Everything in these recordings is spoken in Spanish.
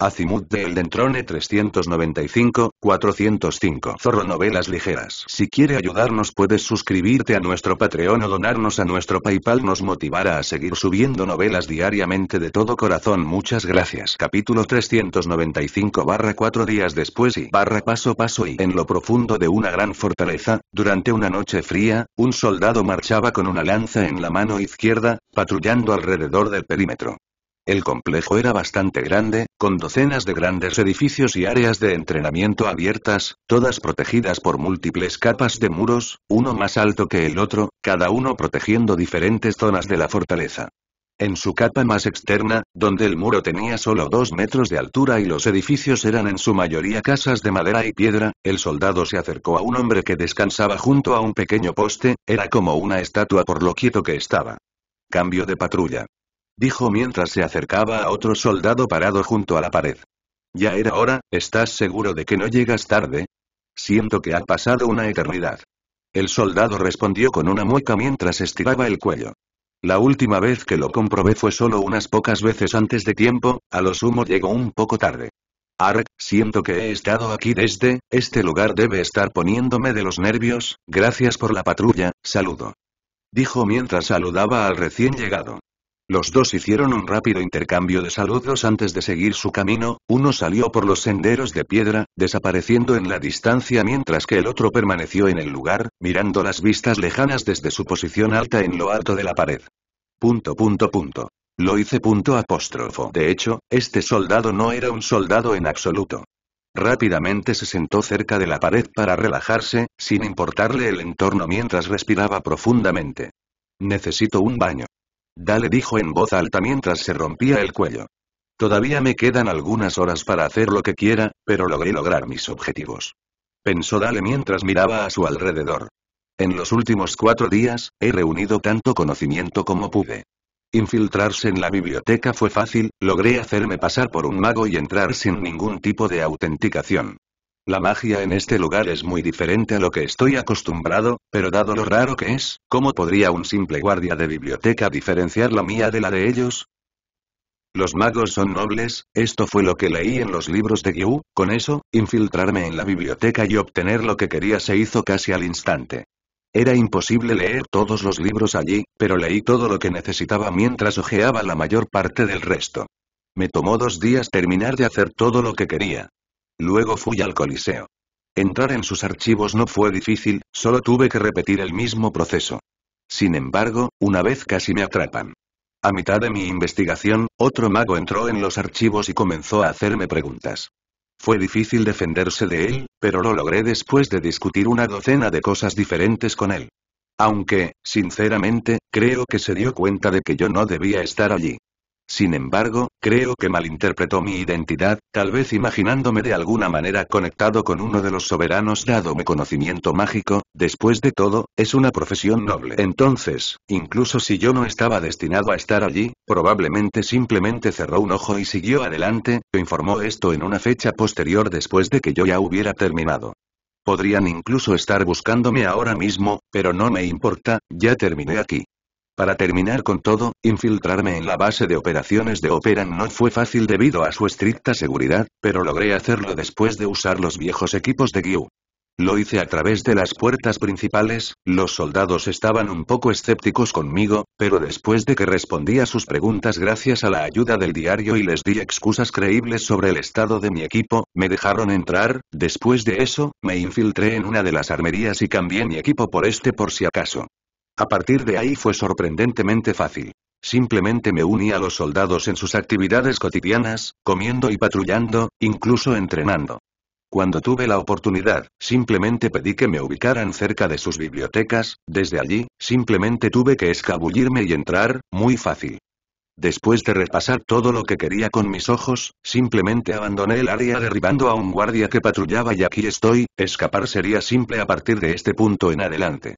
Azimut de El Dentrone 395-405. Zorro Novelas Ligeras. Si quiere ayudarnos puedes suscribirte a nuestro Patreon o donarnos a nuestro Paypal nos motivará a seguir subiendo novelas diariamente de todo corazón. Muchas gracias. Capítulo 395 barra 4 días después y barra paso paso y en lo profundo de una gran fortaleza, durante una noche fría, un soldado marchaba con una lanza en la mano izquierda, patrullando alrededor del perímetro. El complejo era bastante grande, con docenas de grandes edificios y áreas de entrenamiento abiertas, todas protegidas por múltiples capas de muros, uno más alto que el otro, cada uno protegiendo diferentes zonas de la fortaleza. En su capa más externa, donde el muro tenía solo dos metros de altura y los edificios eran en su mayoría casas de madera y piedra, el soldado se acercó a un hombre que descansaba junto a un pequeño poste, era como una estatua por lo quieto que estaba. Cambio de patrulla dijo mientras se acercaba a otro soldado parado junto a la pared. Ya era hora, ¿estás seguro de que no llegas tarde? Siento que ha pasado una eternidad. El soldado respondió con una mueca mientras estiraba el cuello. La última vez que lo comprobé fue solo unas pocas veces antes de tiempo, a lo sumo llegó un poco tarde. Ark, siento que he estado aquí desde, este lugar debe estar poniéndome de los nervios, gracias por la patrulla, saludo. Dijo mientras saludaba al recién llegado. Los dos hicieron un rápido intercambio de saludos antes de seguir su camino, uno salió por los senderos de piedra, desapareciendo en la distancia mientras que el otro permaneció en el lugar, mirando las vistas lejanas desde su posición alta en lo alto de la pared. Punto punto punto. Lo hice punto apóstrofo. De hecho, este soldado no era un soldado en absoluto. Rápidamente se sentó cerca de la pared para relajarse, sin importarle el entorno mientras respiraba profundamente. Necesito un baño. Dale dijo en voz alta mientras se rompía el cuello. Todavía me quedan algunas horas para hacer lo que quiera, pero logré lograr mis objetivos. Pensó Dale mientras miraba a su alrededor. En los últimos cuatro días, he reunido tanto conocimiento como pude. Infiltrarse en la biblioteca fue fácil, logré hacerme pasar por un mago y entrar sin ningún tipo de autenticación. La magia en este lugar es muy diferente a lo que estoy acostumbrado, pero dado lo raro que es, ¿cómo podría un simple guardia de biblioteca diferenciar la mía de la de ellos? Los magos son nobles, esto fue lo que leí en los libros de Gyu, con eso, infiltrarme en la biblioteca y obtener lo que quería se hizo casi al instante. Era imposible leer todos los libros allí, pero leí todo lo que necesitaba mientras ojeaba la mayor parte del resto. Me tomó dos días terminar de hacer todo lo que quería. Luego fui al Coliseo. Entrar en sus archivos no fue difícil, solo tuve que repetir el mismo proceso. Sin embargo, una vez casi me atrapan. A mitad de mi investigación, otro mago entró en los archivos y comenzó a hacerme preguntas. Fue difícil defenderse de él, pero lo logré después de discutir una docena de cosas diferentes con él. Aunque, sinceramente, creo que se dio cuenta de que yo no debía estar allí. Sin embargo, creo que malinterpretó mi identidad, tal vez imaginándome de alguna manera conectado con uno de los soberanos dado mi conocimiento mágico, después de todo, es una profesión noble. Entonces, incluso si yo no estaba destinado a estar allí, probablemente simplemente cerró un ojo y siguió adelante, informó esto en una fecha posterior después de que yo ya hubiera terminado. Podrían incluso estar buscándome ahora mismo, pero no me importa, ya terminé aquí. Para terminar con todo, infiltrarme en la base de operaciones de Operan no fue fácil debido a su estricta seguridad, pero logré hacerlo después de usar los viejos equipos de Gyu. Lo hice a través de las puertas principales, los soldados estaban un poco escépticos conmigo, pero después de que respondí a sus preguntas gracias a la ayuda del diario y les di excusas creíbles sobre el estado de mi equipo, me dejaron entrar, después de eso, me infiltré en una de las armerías y cambié mi equipo por este por si acaso. A partir de ahí fue sorprendentemente fácil. Simplemente me uní a los soldados en sus actividades cotidianas, comiendo y patrullando, incluso entrenando. Cuando tuve la oportunidad, simplemente pedí que me ubicaran cerca de sus bibliotecas, desde allí, simplemente tuve que escabullirme y entrar, muy fácil. Después de repasar todo lo que quería con mis ojos, simplemente abandoné el área derribando a un guardia que patrullaba y aquí estoy, escapar sería simple a partir de este punto en adelante.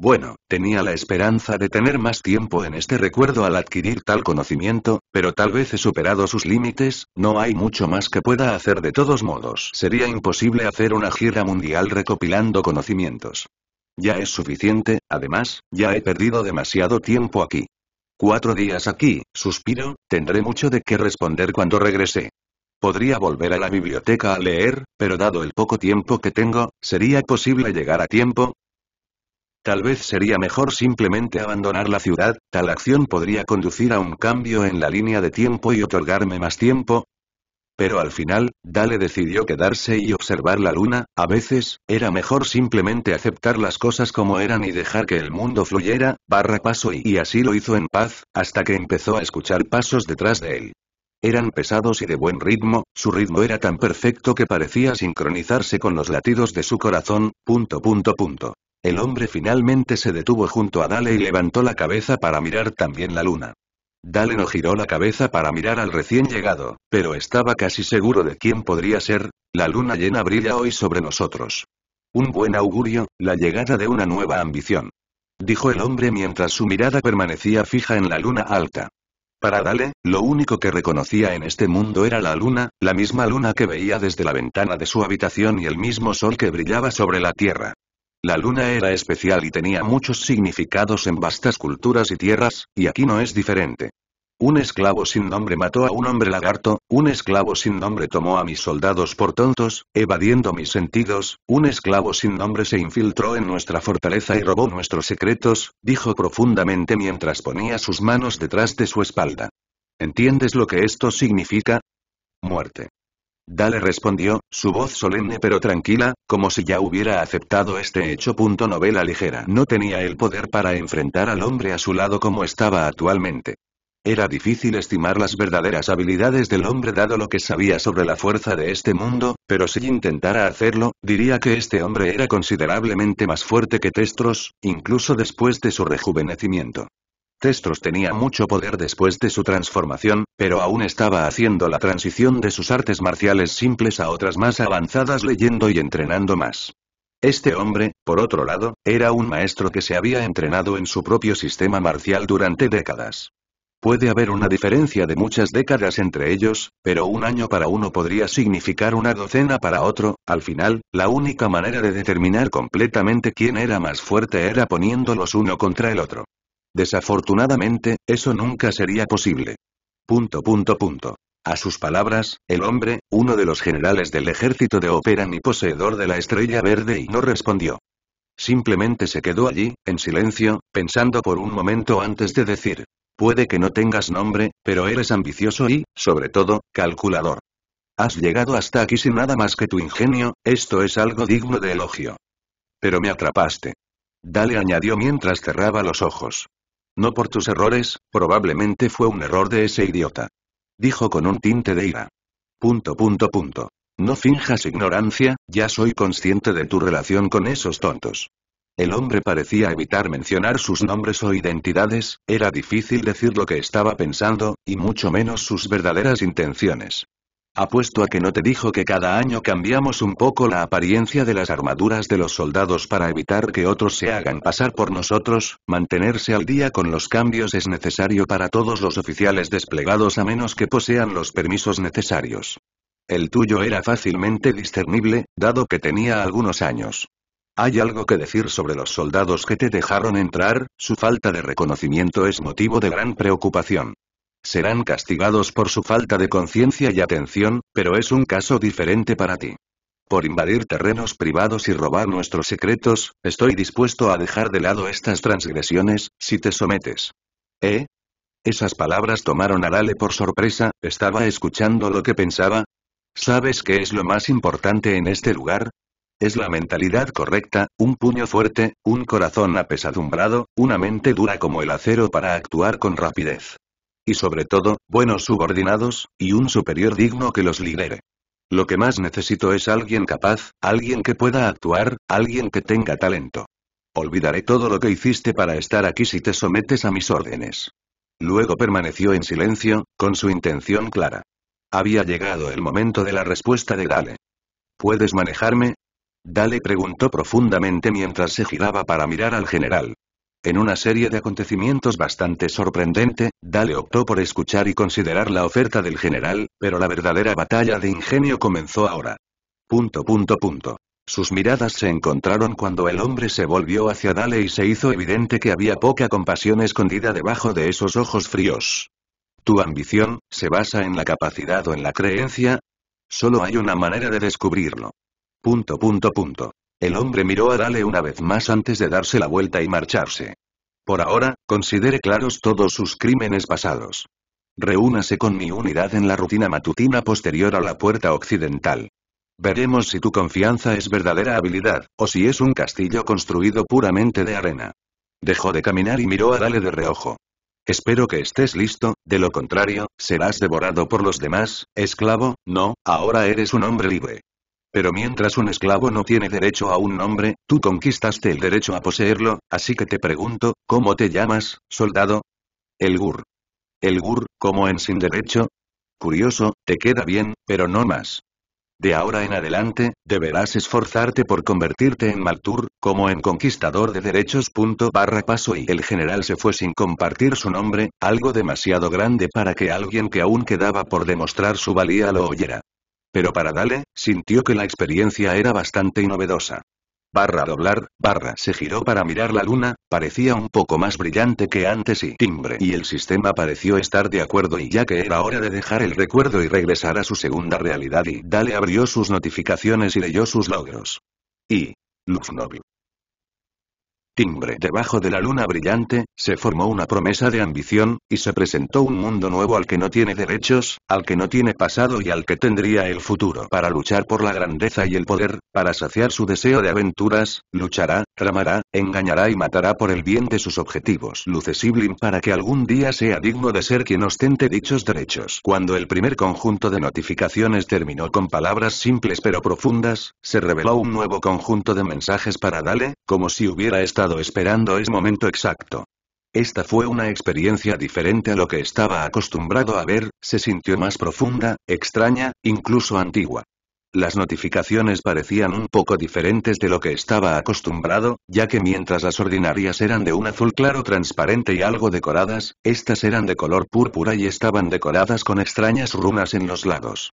Bueno, tenía la esperanza de tener más tiempo en este recuerdo al adquirir tal conocimiento, pero tal vez he superado sus límites, no hay mucho más que pueda hacer de todos modos. Sería imposible hacer una gira mundial recopilando conocimientos. Ya es suficiente, además, ya he perdido demasiado tiempo aquí. Cuatro días aquí, suspiro, tendré mucho de qué responder cuando regrese. Podría volver a la biblioteca a leer, pero dado el poco tiempo que tengo, ¿sería posible llegar a tiempo? Tal vez sería mejor simplemente abandonar la ciudad, tal acción podría conducir a un cambio en la línea de tiempo y otorgarme más tiempo. Pero al final, Dale decidió quedarse y observar la luna, a veces, era mejor simplemente aceptar las cosas como eran y dejar que el mundo fluyera, barra paso y, así lo hizo en paz, hasta que empezó a escuchar pasos detrás de él. Eran pesados y de buen ritmo, su ritmo era tan perfecto que parecía sincronizarse con los latidos de su corazón, punto punto punto. El hombre finalmente se detuvo junto a Dale y levantó la cabeza para mirar también la luna. Dale no giró la cabeza para mirar al recién llegado, pero estaba casi seguro de quién podría ser, la luna llena brilla hoy sobre nosotros. Un buen augurio, la llegada de una nueva ambición. Dijo el hombre mientras su mirada permanecía fija en la luna alta. Para Dale, lo único que reconocía en este mundo era la luna, la misma luna que veía desde la ventana de su habitación y el mismo sol que brillaba sobre la tierra. La luna era especial y tenía muchos significados en vastas culturas y tierras, y aquí no es diferente. Un esclavo sin nombre mató a un hombre lagarto, un esclavo sin nombre tomó a mis soldados por tontos, evadiendo mis sentidos, un esclavo sin nombre se infiltró en nuestra fortaleza y robó nuestros secretos, dijo profundamente mientras ponía sus manos detrás de su espalda. ¿Entiendes lo que esto significa? Muerte. Dale respondió, su voz solemne pero tranquila, como si ya hubiera aceptado este hecho. Novela ligera. No tenía el poder para enfrentar al hombre a su lado como estaba actualmente. Era difícil estimar las verdaderas habilidades del hombre dado lo que sabía sobre la fuerza de este mundo, pero si intentara hacerlo, diría que este hombre era considerablemente más fuerte que Testros, incluso después de su rejuvenecimiento. Testros tenía mucho poder después de su transformación, pero aún estaba haciendo la transición de sus artes marciales simples a otras más avanzadas leyendo y entrenando más. Este hombre, por otro lado, era un maestro que se había entrenado en su propio sistema marcial durante décadas. Puede haber una diferencia de muchas décadas entre ellos, pero un año para uno podría significar una docena para otro, al final, la única manera de determinar completamente quién era más fuerte era poniéndolos uno contra el otro. Desafortunadamente, eso nunca sería posible. Punto punto punto. A sus palabras, el hombre, uno de los generales del ejército de Operan y poseedor de la estrella verde y no respondió. Simplemente se quedó allí, en silencio, pensando por un momento antes de decir. Puede que no tengas nombre, pero eres ambicioso y, sobre todo, calculador. Has llegado hasta aquí sin nada más que tu ingenio, esto es algo digno de elogio. Pero me atrapaste. Dale añadió mientras cerraba los ojos. No por tus errores, probablemente fue un error de ese idiota. Dijo con un tinte de ira. Punto punto punto. No finjas ignorancia, ya soy consciente de tu relación con esos tontos. El hombre parecía evitar mencionar sus nombres o identidades, era difícil decir lo que estaba pensando, y mucho menos sus verdaderas intenciones. Apuesto a que no te dijo que cada año cambiamos un poco la apariencia de las armaduras de los soldados para evitar que otros se hagan pasar por nosotros, mantenerse al día con los cambios es necesario para todos los oficiales desplegados a menos que posean los permisos necesarios. El tuyo era fácilmente discernible, dado que tenía algunos años. Hay algo que decir sobre los soldados que te dejaron entrar, su falta de reconocimiento es motivo de gran preocupación. Serán castigados por su falta de conciencia y atención, pero es un caso diferente para ti. Por invadir terrenos privados y robar nuestros secretos, estoy dispuesto a dejar de lado estas transgresiones, si te sometes. ¿Eh? Esas palabras tomaron a Lale por sorpresa, ¿estaba escuchando lo que pensaba? ¿Sabes qué es lo más importante en este lugar? Es la mentalidad correcta, un puño fuerte, un corazón apesadumbrado, una mente dura como el acero para actuar con rapidez y sobre todo, buenos subordinados, y un superior digno que los lidere. Lo que más necesito es alguien capaz, alguien que pueda actuar, alguien que tenga talento. Olvidaré todo lo que hiciste para estar aquí si te sometes a mis órdenes. Luego permaneció en silencio, con su intención clara. Había llegado el momento de la respuesta de Dale. ¿Puedes manejarme? Dale preguntó profundamente mientras se giraba para mirar al general. En una serie de acontecimientos bastante sorprendente, Dale optó por escuchar y considerar la oferta del general, pero la verdadera batalla de ingenio comenzó ahora. Punto punto punto. Sus miradas se encontraron cuando el hombre se volvió hacia Dale y se hizo evidente que había poca compasión escondida debajo de esos ojos fríos. ¿Tu ambición, se basa en la capacidad o en la creencia? Solo hay una manera de descubrirlo. Punto punto punto. El hombre miró a Dale una vez más antes de darse la vuelta y marcharse. Por ahora, considere claros todos sus crímenes pasados. Reúnase con mi unidad en la rutina matutina posterior a la puerta occidental. Veremos si tu confianza es verdadera habilidad, o si es un castillo construido puramente de arena. Dejó de caminar y miró a Dale de reojo. Espero que estés listo, de lo contrario, serás devorado por los demás, esclavo, no, ahora eres un hombre libre. Pero mientras un esclavo no tiene derecho a un nombre, tú conquistaste el derecho a poseerlo, así que te pregunto, ¿cómo te llamas, soldado? El Gur. El Gur, como en sin derecho? Curioso, te queda bien, pero no más. De ahora en adelante, deberás esforzarte por convertirte en Maltur, como en conquistador de derechos. paso y el general se fue sin compartir su nombre, algo demasiado grande para que alguien que aún quedaba por demostrar su valía lo oyera. Pero para Dale, sintió que la experiencia era bastante novedosa. Barra doblar, barra se giró para mirar la luna, parecía un poco más brillante que antes y timbre y el sistema pareció estar de acuerdo y ya que era hora de dejar el recuerdo y regresar a su segunda realidad y Dale abrió sus notificaciones y leyó sus logros. Y. novios timbre debajo de la luna brillante, se formó una promesa de ambición, y se presentó un mundo nuevo al que no tiene derechos, al que no tiene pasado y al que tendría el futuro para luchar por la grandeza y el poder, para saciar su deseo de aventuras, luchará, tramará, engañará y matará por el bien de sus objetivos Sibling para que algún día sea digno de ser quien ostente dichos derechos. Cuando el primer conjunto de notificaciones terminó con palabras simples pero profundas, se reveló un nuevo conjunto de mensajes para Dale, como si hubiera estado esperando es momento exacto. Esta fue una experiencia diferente a lo que estaba acostumbrado a ver, se sintió más profunda, extraña, incluso antigua. Las notificaciones parecían un poco diferentes de lo que estaba acostumbrado, ya que mientras las ordinarias eran de un azul claro transparente y algo decoradas, estas eran de color púrpura y estaban decoradas con extrañas runas en los lados.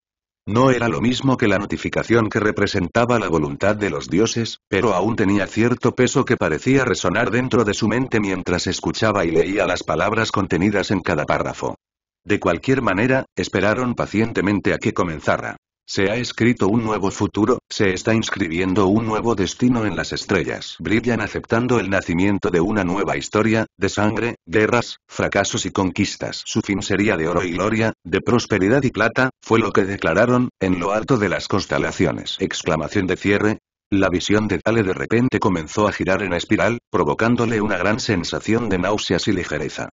No era lo mismo que la notificación que representaba la voluntad de los dioses, pero aún tenía cierto peso que parecía resonar dentro de su mente mientras escuchaba y leía las palabras contenidas en cada párrafo. De cualquier manera, esperaron pacientemente a que comenzara. Se ha escrito un nuevo futuro, se está inscribiendo un nuevo destino en las estrellas. Brillan aceptando el nacimiento de una nueva historia, de sangre, guerras, fracasos y conquistas. Su fin sería de oro y gloria, de prosperidad y plata, fue lo que declararon, en lo alto de las constelaciones. Exclamación de cierre. La visión de Tale de repente comenzó a girar en espiral, provocándole una gran sensación de náuseas y ligereza.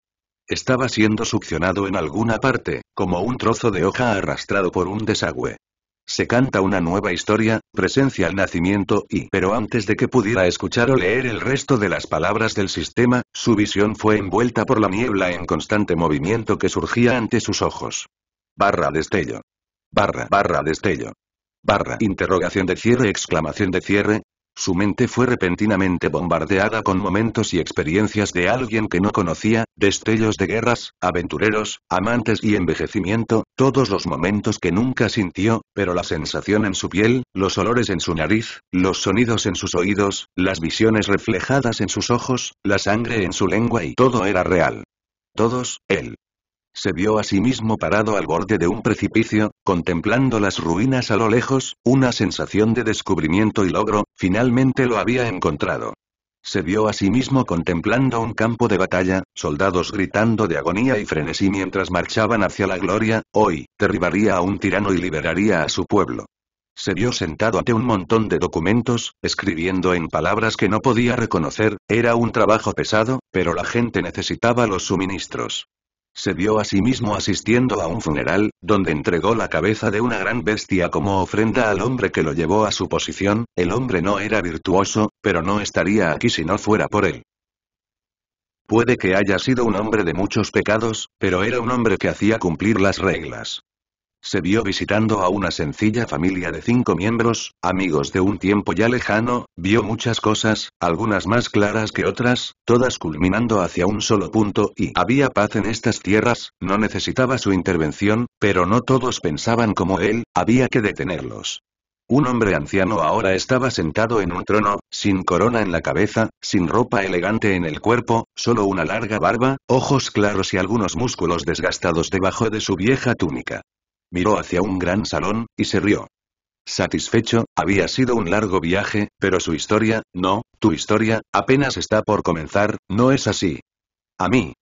Estaba siendo succionado en alguna parte, como un trozo de hoja arrastrado por un desagüe. Se canta una nueva historia, presencia al nacimiento y... Pero antes de que pudiera escuchar o leer el resto de las palabras del sistema, su visión fue envuelta por la niebla en constante movimiento que surgía ante sus ojos. Barra destello. Barra barra destello. Barra interrogación de cierre exclamación de cierre, su mente fue repentinamente bombardeada con momentos y experiencias de alguien que no conocía, destellos de guerras, aventureros, amantes y envejecimiento, todos los momentos que nunca sintió, pero la sensación en su piel, los olores en su nariz, los sonidos en sus oídos, las visiones reflejadas en sus ojos, la sangre en su lengua y todo era real. Todos, él se vio a sí mismo parado al borde de un precipicio, contemplando las ruinas a lo lejos, una sensación de descubrimiento y logro, finalmente lo había encontrado. Se vio a sí mismo contemplando un campo de batalla, soldados gritando de agonía y frenesí mientras marchaban hacia la gloria, hoy, derribaría a un tirano y liberaría a su pueblo. Se vio sentado ante un montón de documentos, escribiendo en palabras que no podía reconocer, era un trabajo pesado, pero la gente necesitaba los suministros. Se vio a sí mismo asistiendo a un funeral, donde entregó la cabeza de una gran bestia como ofrenda al hombre que lo llevó a su posición, el hombre no era virtuoso, pero no estaría aquí si no fuera por él. Puede que haya sido un hombre de muchos pecados, pero era un hombre que hacía cumplir las reglas se vio visitando a una sencilla familia de cinco miembros, amigos de un tiempo ya lejano, vio muchas cosas, algunas más claras que otras, todas culminando hacia un solo punto y había paz en estas tierras, no necesitaba su intervención, pero no todos pensaban como él, había que detenerlos. Un hombre anciano ahora estaba sentado en un trono, sin corona en la cabeza, sin ropa elegante en el cuerpo, solo una larga barba, ojos claros y algunos músculos desgastados debajo de su vieja túnica. Miró hacia un gran salón, y se rió. Satisfecho, había sido un largo viaje, pero su historia, no, tu historia, apenas está por comenzar, no es así. A mí.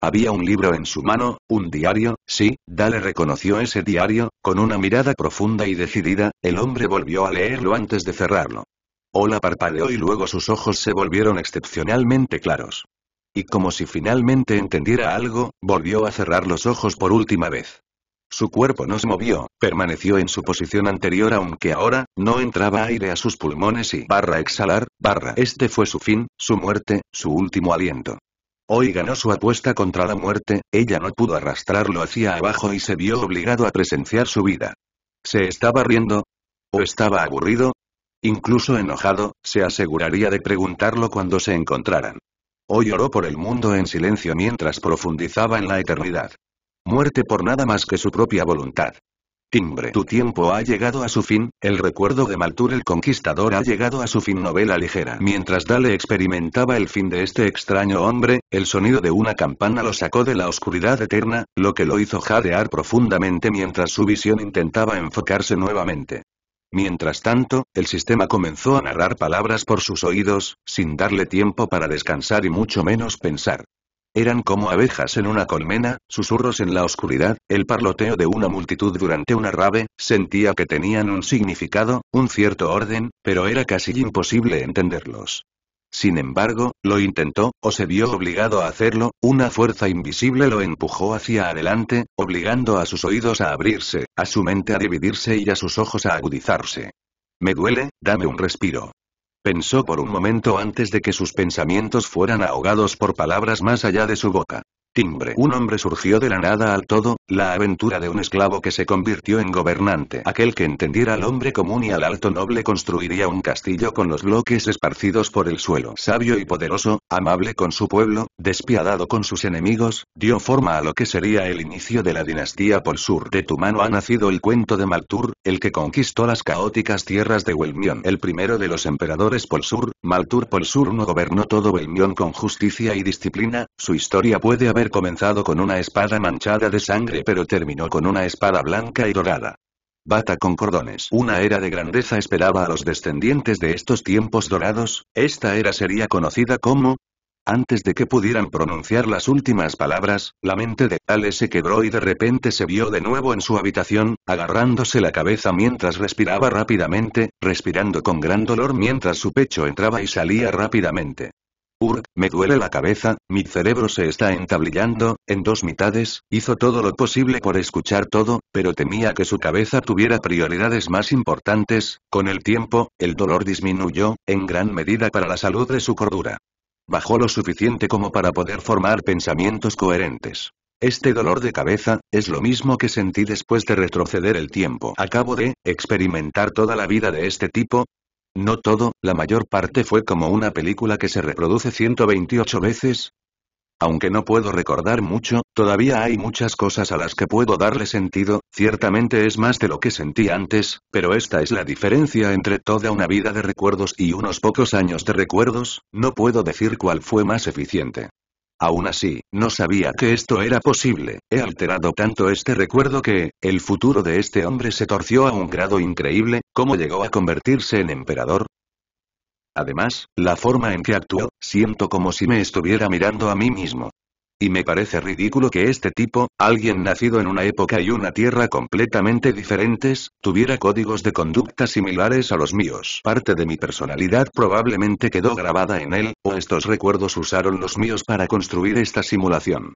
Había un libro en su mano, un diario, sí, Dale reconoció ese diario, con una mirada profunda y decidida, el hombre volvió a leerlo antes de cerrarlo. Hola parpadeó y luego sus ojos se volvieron excepcionalmente claros. Y como si finalmente entendiera algo, volvió a cerrar los ojos por última vez. Su cuerpo no se movió, permaneció en su posición anterior aunque ahora, no entraba aire a sus pulmones y barra exhalar, barra este fue su fin, su muerte, su último aliento. Hoy ganó su apuesta contra la muerte, ella no pudo arrastrarlo hacia abajo y se vio obligado a presenciar su vida. ¿Se estaba riendo? ¿O estaba aburrido? Incluso enojado, se aseguraría de preguntarlo cuando se encontraran. Hoy oró por el mundo en silencio mientras profundizaba en la eternidad. Muerte por nada más que su propia voluntad. Timbre. Tu tiempo ha llegado a su fin, el recuerdo de Maltur el Conquistador ha llegado a su fin novela ligera. Mientras Dale experimentaba el fin de este extraño hombre, el sonido de una campana lo sacó de la oscuridad eterna, lo que lo hizo jadear profundamente mientras su visión intentaba enfocarse nuevamente. Mientras tanto, el sistema comenzó a narrar palabras por sus oídos, sin darle tiempo para descansar y mucho menos pensar. Eran como abejas en una colmena, susurros en la oscuridad, el parloteo de una multitud durante una rave, sentía que tenían un significado, un cierto orden, pero era casi imposible entenderlos. Sin embargo, lo intentó, o se vio obligado a hacerlo, una fuerza invisible lo empujó hacia adelante, obligando a sus oídos a abrirse, a su mente a dividirse y a sus ojos a agudizarse. Me duele, dame un respiro. Pensó por un momento antes de que sus pensamientos fueran ahogados por palabras más allá de su boca. Timbre. Un hombre surgió de la nada al todo, la aventura de un esclavo que se convirtió en gobernante. Aquel que entendiera al hombre común y al alto noble construiría un castillo con los bloques esparcidos por el suelo. Sabio y poderoso, amable con su pueblo, despiadado con sus enemigos, dio forma a lo que sería el inicio de la dinastía Polsur. sur. De tu mano ha nacido el cuento de Maltur, el que conquistó las caóticas tierras de Welmion. El primero de los emperadores Polsur, sur, Maltur Polsur sur no gobernó todo Welmion con justicia y disciplina, su historia puede haber comenzado con una espada manchada de sangre pero terminó con una espada blanca y dorada. Bata con cordones. Una era de grandeza esperaba a los descendientes de estos tiempos dorados, esta era sería conocida como... Antes de que pudieran pronunciar las últimas palabras, la mente de Ale se quebró y de repente se vio de nuevo en su habitación, agarrándose la cabeza mientras respiraba rápidamente, respirando con gran dolor mientras su pecho entraba y salía rápidamente me duele la cabeza, mi cerebro se está entablillando, en dos mitades, hizo todo lo posible por escuchar todo, pero temía que su cabeza tuviera prioridades más importantes, con el tiempo, el dolor disminuyó, en gran medida para la salud de su cordura. Bajó lo suficiente como para poder formar pensamientos coherentes. Este dolor de cabeza, es lo mismo que sentí después de retroceder el tiempo. Acabo de, experimentar toda la vida de este tipo, no todo, la mayor parte fue como una película que se reproduce 128 veces. Aunque no puedo recordar mucho, todavía hay muchas cosas a las que puedo darle sentido, ciertamente es más de lo que sentí antes, pero esta es la diferencia entre toda una vida de recuerdos y unos pocos años de recuerdos, no puedo decir cuál fue más eficiente. Aún así, no sabía que esto era posible, he alterado tanto este recuerdo que, el futuro de este hombre se torció a un grado increíble, ¿cómo llegó a convertirse en emperador? Además, la forma en que actuó, siento como si me estuviera mirando a mí mismo y me parece ridículo que este tipo, alguien nacido en una época y una tierra completamente diferentes, tuviera códigos de conducta similares a los míos. Parte de mi personalidad probablemente quedó grabada en él, o estos recuerdos usaron los míos para construir esta simulación.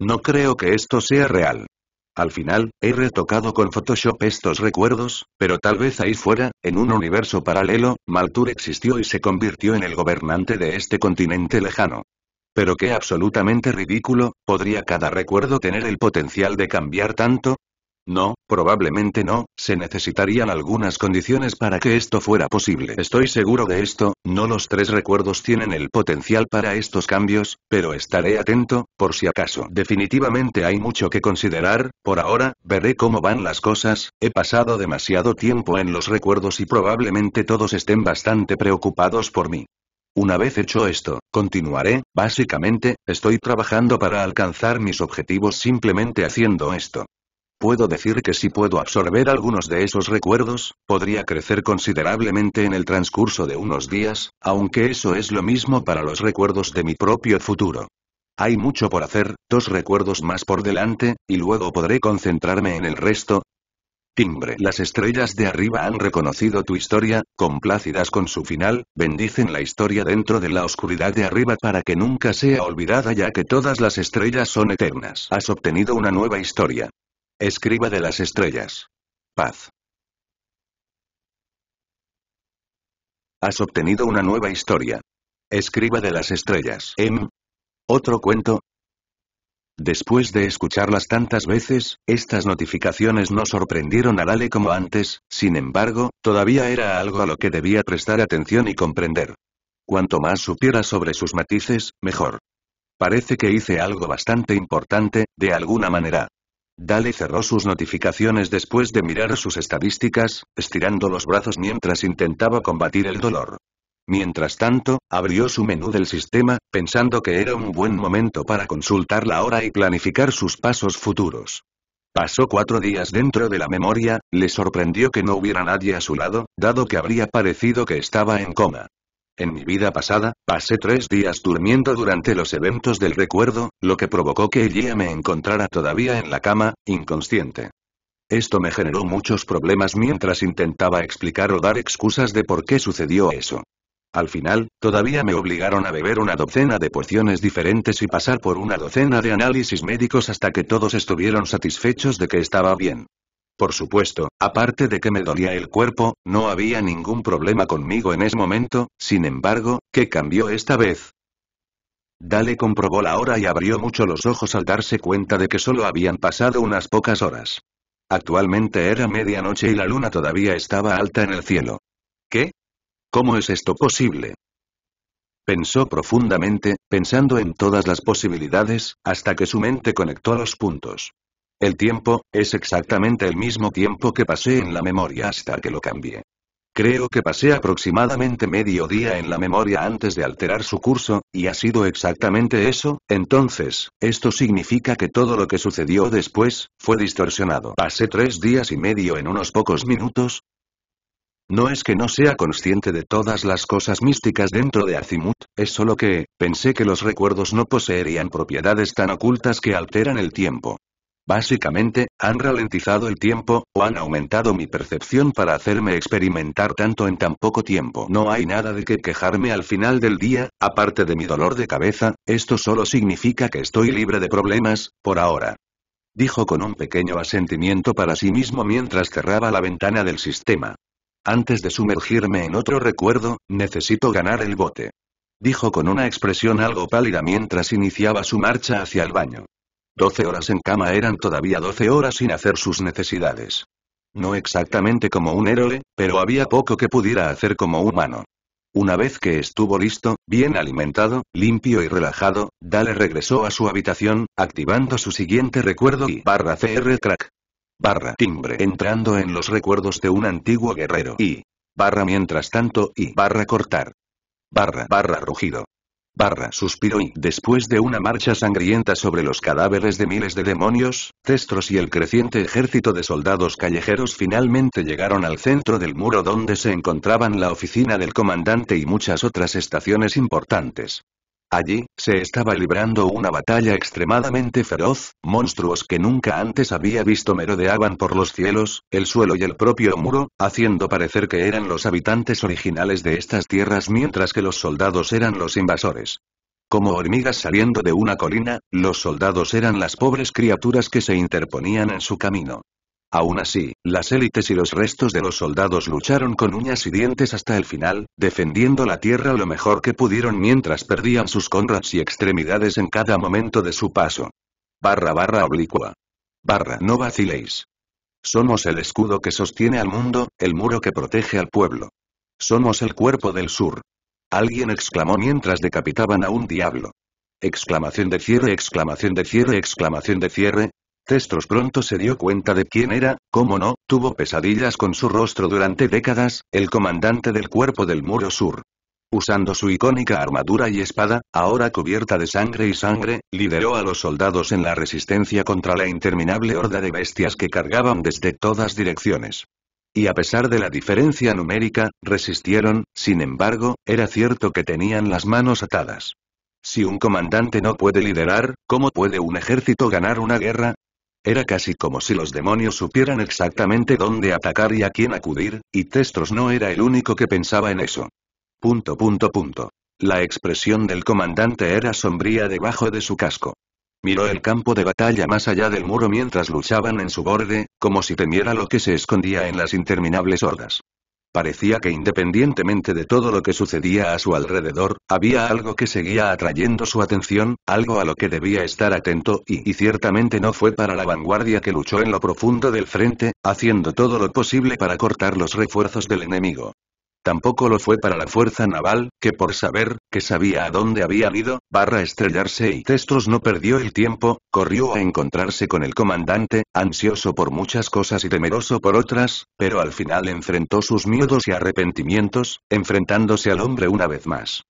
No creo que esto sea real. Al final, he retocado con Photoshop estos recuerdos, pero tal vez ahí fuera, en un universo paralelo, Maltur existió y se convirtió en el gobernante de este continente lejano. Pero qué absolutamente ridículo, ¿podría cada recuerdo tener el potencial de cambiar tanto? No, probablemente no, se necesitarían algunas condiciones para que esto fuera posible. Estoy seguro de esto, no los tres recuerdos tienen el potencial para estos cambios, pero estaré atento, por si acaso. Definitivamente hay mucho que considerar, por ahora, veré cómo van las cosas, he pasado demasiado tiempo en los recuerdos y probablemente todos estén bastante preocupados por mí. Una vez hecho esto, continuaré, básicamente, estoy trabajando para alcanzar mis objetivos simplemente haciendo esto. Puedo decir que si puedo absorber algunos de esos recuerdos, podría crecer considerablemente en el transcurso de unos días, aunque eso es lo mismo para los recuerdos de mi propio futuro. Hay mucho por hacer, dos recuerdos más por delante, y luego podré concentrarme en el resto, Timbre. Las estrellas de arriba han reconocido tu historia, complácidas con su final, bendicen la historia dentro de la oscuridad de arriba para que nunca sea olvidada ya que todas las estrellas son eternas. Has obtenido una nueva historia. Escriba de las estrellas. Paz. Has obtenido una nueva historia. Escriba de las estrellas. M. Em. Otro cuento, Después de escucharlas tantas veces, estas notificaciones no sorprendieron a Dale como antes, sin embargo, todavía era algo a lo que debía prestar atención y comprender. Cuanto más supiera sobre sus matices, mejor. Parece que hice algo bastante importante, de alguna manera. Dale cerró sus notificaciones después de mirar sus estadísticas, estirando los brazos mientras intentaba combatir el dolor. Mientras tanto, abrió su menú del sistema, pensando que era un buen momento para consultar la hora y planificar sus pasos futuros. Pasó cuatro días dentro de la memoria, le sorprendió que no hubiera nadie a su lado, dado que habría parecido que estaba en coma. En mi vida pasada, pasé tres días durmiendo durante los eventos del recuerdo, lo que provocó que ella me encontrara todavía en la cama, inconsciente. Esto me generó muchos problemas mientras intentaba explicar o dar excusas de por qué sucedió eso. Al final, todavía me obligaron a beber una docena de pociones diferentes y pasar por una docena de análisis médicos hasta que todos estuvieron satisfechos de que estaba bien. Por supuesto, aparte de que me dolía el cuerpo, no había ningún problema conmigo en ese momento, sin embargo, ¿qué cambió esta vez? Dale comprobó la hora y abrió mucho los ojos al darse cuenta de que solo habían pasado unas pocas horas. Actualmente era medianoche y la luna todavía estaba alta en el cielo. ¿Qué? ¿Cómo es esto posible? Pensó profundamente, pensando en todas las posibilidades, hasta que su mente conectó los puntos. El tiempo, es exactamente el mismo tiempo que pasé en la memoria hasta que lo cambié. Creo que pasé aproximadamente medio día en la memoria antes de alterar su curso, y ha sido exactamente eso, entonces, esto significa que todo lo que sucedió después, fue distorsionado. Pasé tres días y medio en unos pocos minutos, no es que no sea consciente de todas las cosas místicas dentro de Azimut, es solo que, pensé que los recuerdos no poseerían propiedades tan ocultas que alteran el tiempo. Básicamente, han ralentizado el tiempo, o han aumentado mi percepción para hacerme experimentar tanto en tan poco tiempo. No hay nada de qué quejarme al final del día, aparte de mi dolor de cabeza, esto solo significa que estoy libre de problemas, por ahora dijo con un pequeño asentimiento para sí mismo mientras cerraba la ventana del sistema. Antes de sumergirme en otro recuerdo, necesito ganar el bote. Dijo con una expresión algo pálida mientras iniciaba su marcha hacia el baño. Doce horas en cama eran todavía doce horas sin hacer sus necesidades. No exactamente como un héroe, pero había poco que pudiera hacer como humano. Una vez que estuvo listo, bien alimentado, limpio y relajado, Dale regresó a su habitación, activando su siguiente recuerdo y barra CR crack barra timbre entrando en los recuerdos de un antiguo guerrero y barra mientras tanto y barra cortar barra barra rugido barra suspiro y después de una marcha sangrienta sobre los cadáveres de miles de demonios, Testros y el creciente ejército de soldados callejeros finalmente llegaron al centro del muro donde se encontraban la oficina del comandante y muchas otras estaciones importantes. Allí, se estaba librando una batalla extremadamente feroz, monstruos que nunca antes había visto merodeaban por los cielos, el suelo y el propio muro, haciendo parecer que eran los habitantes originales de estas tierras mientras que los soldados eran los invasores. Como hormigas saliendo de una colina, los soldados eran las pobres criaturas que se interponían en su camino. Aún así, las élites y los restos de los soldados lucharon con uñas y dientes hasta el final, defendiendo la tierra lo mejor que pudieron mientras perdían sus conrads y extremidades en cada momento de su paso. Barra barra oblicua. Barra no vaciléis. Somos el escudo que sostiene al mundo, el muro que protege al pueblo. Somos el cuerpo del sur. Alguien exclamó mientras decapitaban a un diablo. Exclamación de cierre, exclamación de cierre, exclamación de cierre, Testros pronto se dio cuenta de quién era, cómo no, tuvo pesadillas con su rostro durante décadas, el comandante del cuerpo del muro sur. Usando su icónica armadura y espada, ahora cubierta de sangre y sangre, lideró a los soldados en la resistencia contra la interminable horda de bestias que cargaban desde todas direcciones. Y a pesar de la diferencia numérica, resistieron, sin embargo, era cierto que tenían las manos atadas. Si un comandante no puede liderar, ¿cómo puede un ejército ganar una guerra? Era casi como si los demonios supieran exactamente dónde atacar y a quién acudir, y Testros no era el único que pensaba en eso. Punto punto punto. La expresión del comandante era sombría debajo de su casco. Miró el campo de batalla más allá del muro mientras luchaban en su borde, como si temiera lo que se escondía en las interminables hordas. Parecía que independientemente de todo lo que sucedía a su alrededor, había algo que seguía atrayendo su atención, algo a lo que debía estar atento y, ciertamente no fue para la vanguardia que luchó en lo profundo del frente, haciendo todo lo posible para cortar los refuerzos del enemigo tampoco lo fue para la fuerza naval, que por saber, que sabía a dónde había ido, barra estrellarse y Testros no perdió el tiempo, corrió a encontrarse con el comandante, ansioso por muchas cosas y temeroso por otras, pero al final enfrentó sus miedos y arrepentimientos, enfrentándose al hombre una vez más.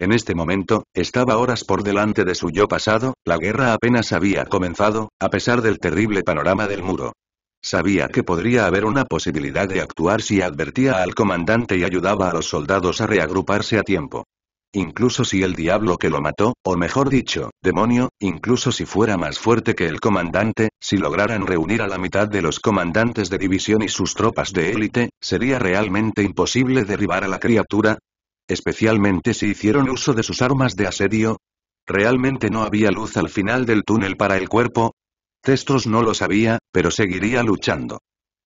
En este momento, estaba horas por delante de su yo pasado, la guerra apenas había comenzado, a pesar del terrible panorama del muro. Sabía que podría haber una posibilidad de actuar si advertía al comandante y ayudaba a los soldados a reagruparse a tiempo. Incluso si el diablo que lo mató, o mejor dicho, demonio, incluso si fuera más fuerte que el comandante, si lograran reunir a la mitad de los comandantes de división y sus tropas de élite, sería realmente imposible derribar a la criatura. Especialmente si hicieron uso de sus armas de asedio. Realmente no había luz al final del túnel para el cuerpo, Testros no lo sabía, pero seguiría luchando.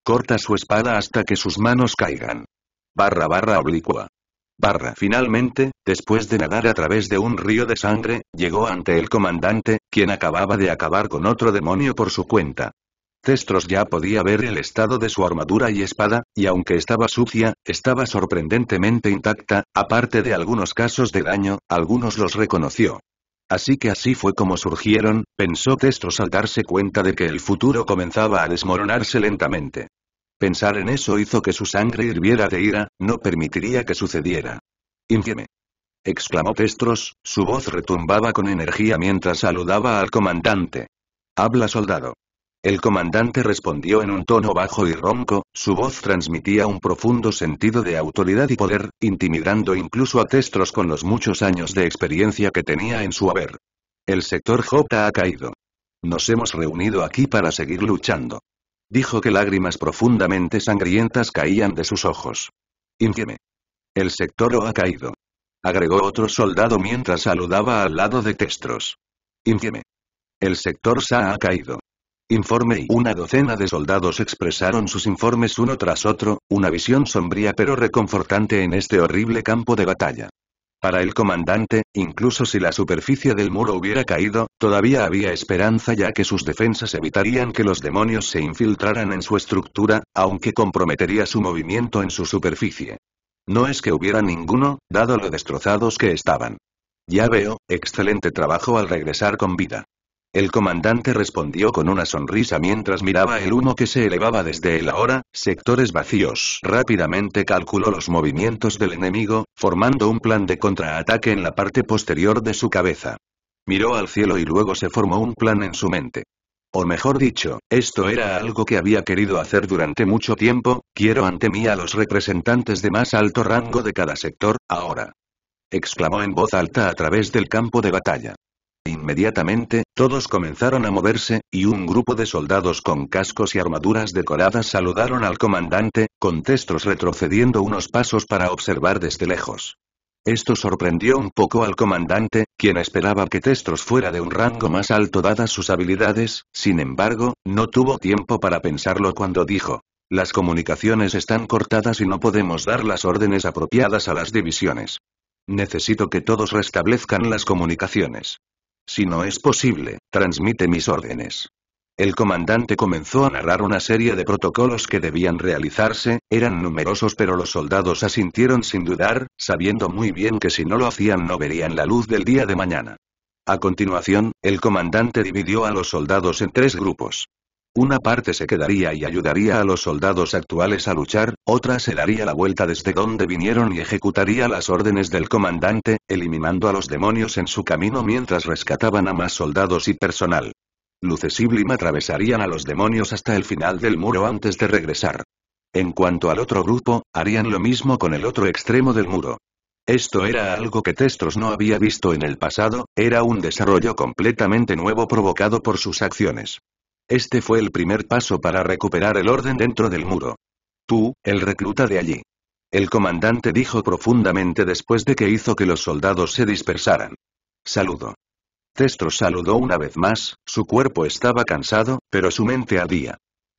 Corta su espada hasta que sus manos caigan. Barra barra oblicua. Barra finalmente, después de nadar a través de un río de sangre, llegó ante el comandante, quien acababa de acabar con otro demonio por su cuenta. Testros ya podía ver el estado de su armadura y espada, y aunque estaba sucia, estaba sorprendentemente intacta, aparte de algunos casos de daño, algunos los reconoció. Así que así fue como surgieron, pensó Testros al darse cuenta de que el futuro comenzaba a desmoronarse lentamente. Pensar en eso hizo que su sangre hirviera de ira, no permitiría que sucediera. ¡Infime! Exclamó Testros, su voz retumbaba con energía mientras saludaba al comandante. Habla soldado. El comandante respondió en un tono bajo y ronco, su voz transmitía un profundo sentido de autoridad y poder, intimidando incluso a Testros con los muchos años de experiencia que tenía en su haber. El sector J ha caído. Nos hemos reunido aquí para seguir luchando. Dijo que lágrimas profundamente sangrientas caían de sus ojos. ínfime El sector O ha caído. Agregó otro soldado mientras saludaba al lado de Testros. ínfime El sector SA ha caído informe y una docena de soldados expresaron sus informes uno tras otro, una visión sombría pero reconfortante en este horrible campo de batalla. Para el comandante, incluso si la superficie del muro hubiera caído, todavía había esperanza ya que sus defensas evitarían que los demonios se infiltraran en su estructura, aunque comprometería su movimiento en su superficie. No es que hubiera ninguno, dado lo destrozados que estaban. Ya veo, excelente trabajo al regresar con vida. El comandante respondió con una sonrisa mientras miraba el humo que se elevaba desde el ahora, sectores vacíos. Rápidamente calculó los movimientos del enemigo, formando un plan de contraataque en la parte posterior de su cabeza. Miró al cielo y luego se formó un plan en su mente. O mejor dicho, esto era algo que había querido hacer durante mucho tiempo, quiero ante mí a los representantes de más alto rango de cada sector, ahora. Exclamó en voz alta a través del campo de batalla. Inmediatamente, todos comenzaron a moverse, y un grupo de soldados con cascos y armaduras decoradas saludaron al comandante, con Testros retrocediendo unos pasos para observar desde lejos. Esto sorprendió un poco al comandante, quien esperaba que Testros fuera de un rango más alto dadas sus habilidades, sin embargo, no tuvo tiempo para pensarlo cuando dijo, las comunicaciones están cortadas y no podemos dar las órdenes apropiadas a las divisiones. Necesito que todos restablezcan las comunicaciones. Si no es posible, transmite mis órdenes. El comandante comenzó a narrar una serie de protocolos que debían realizarse, eran numerosos pero los soldados asintieron sin dudar, sabiendo muy bien que si no lo hacían no verían la luz del día de mañana. A continuación, el comandante dividió a los soldados en tres grupos. Una parte se quedaría y ayudaría a los soldados actuales a luchar, otra se daría la vuelta desde donde vinieron y ejecutaría las órdenes del comandante, eliminando a los demonios en su camino mientras rescataban a más soldados y personal. Luces y Blim atravesarían a los demonios hasta el final del muro antes de regresar. En cuanto al otro grupo, harían lo mismo con el otro extremo del muro. Esto era algo que Testros no había visto en el pasado, era un desarrollo completamente nuevo provocado por sus acciones. Este fue el primer paso para recuperar el orden dentro del muro. Tú, el recluta de allí. El comandante dijo profundamente después de que hizo que los soldados se dispersaran. Saludo. Testro saludó una vez más, su cuerpo estaba cansado, pero su mente había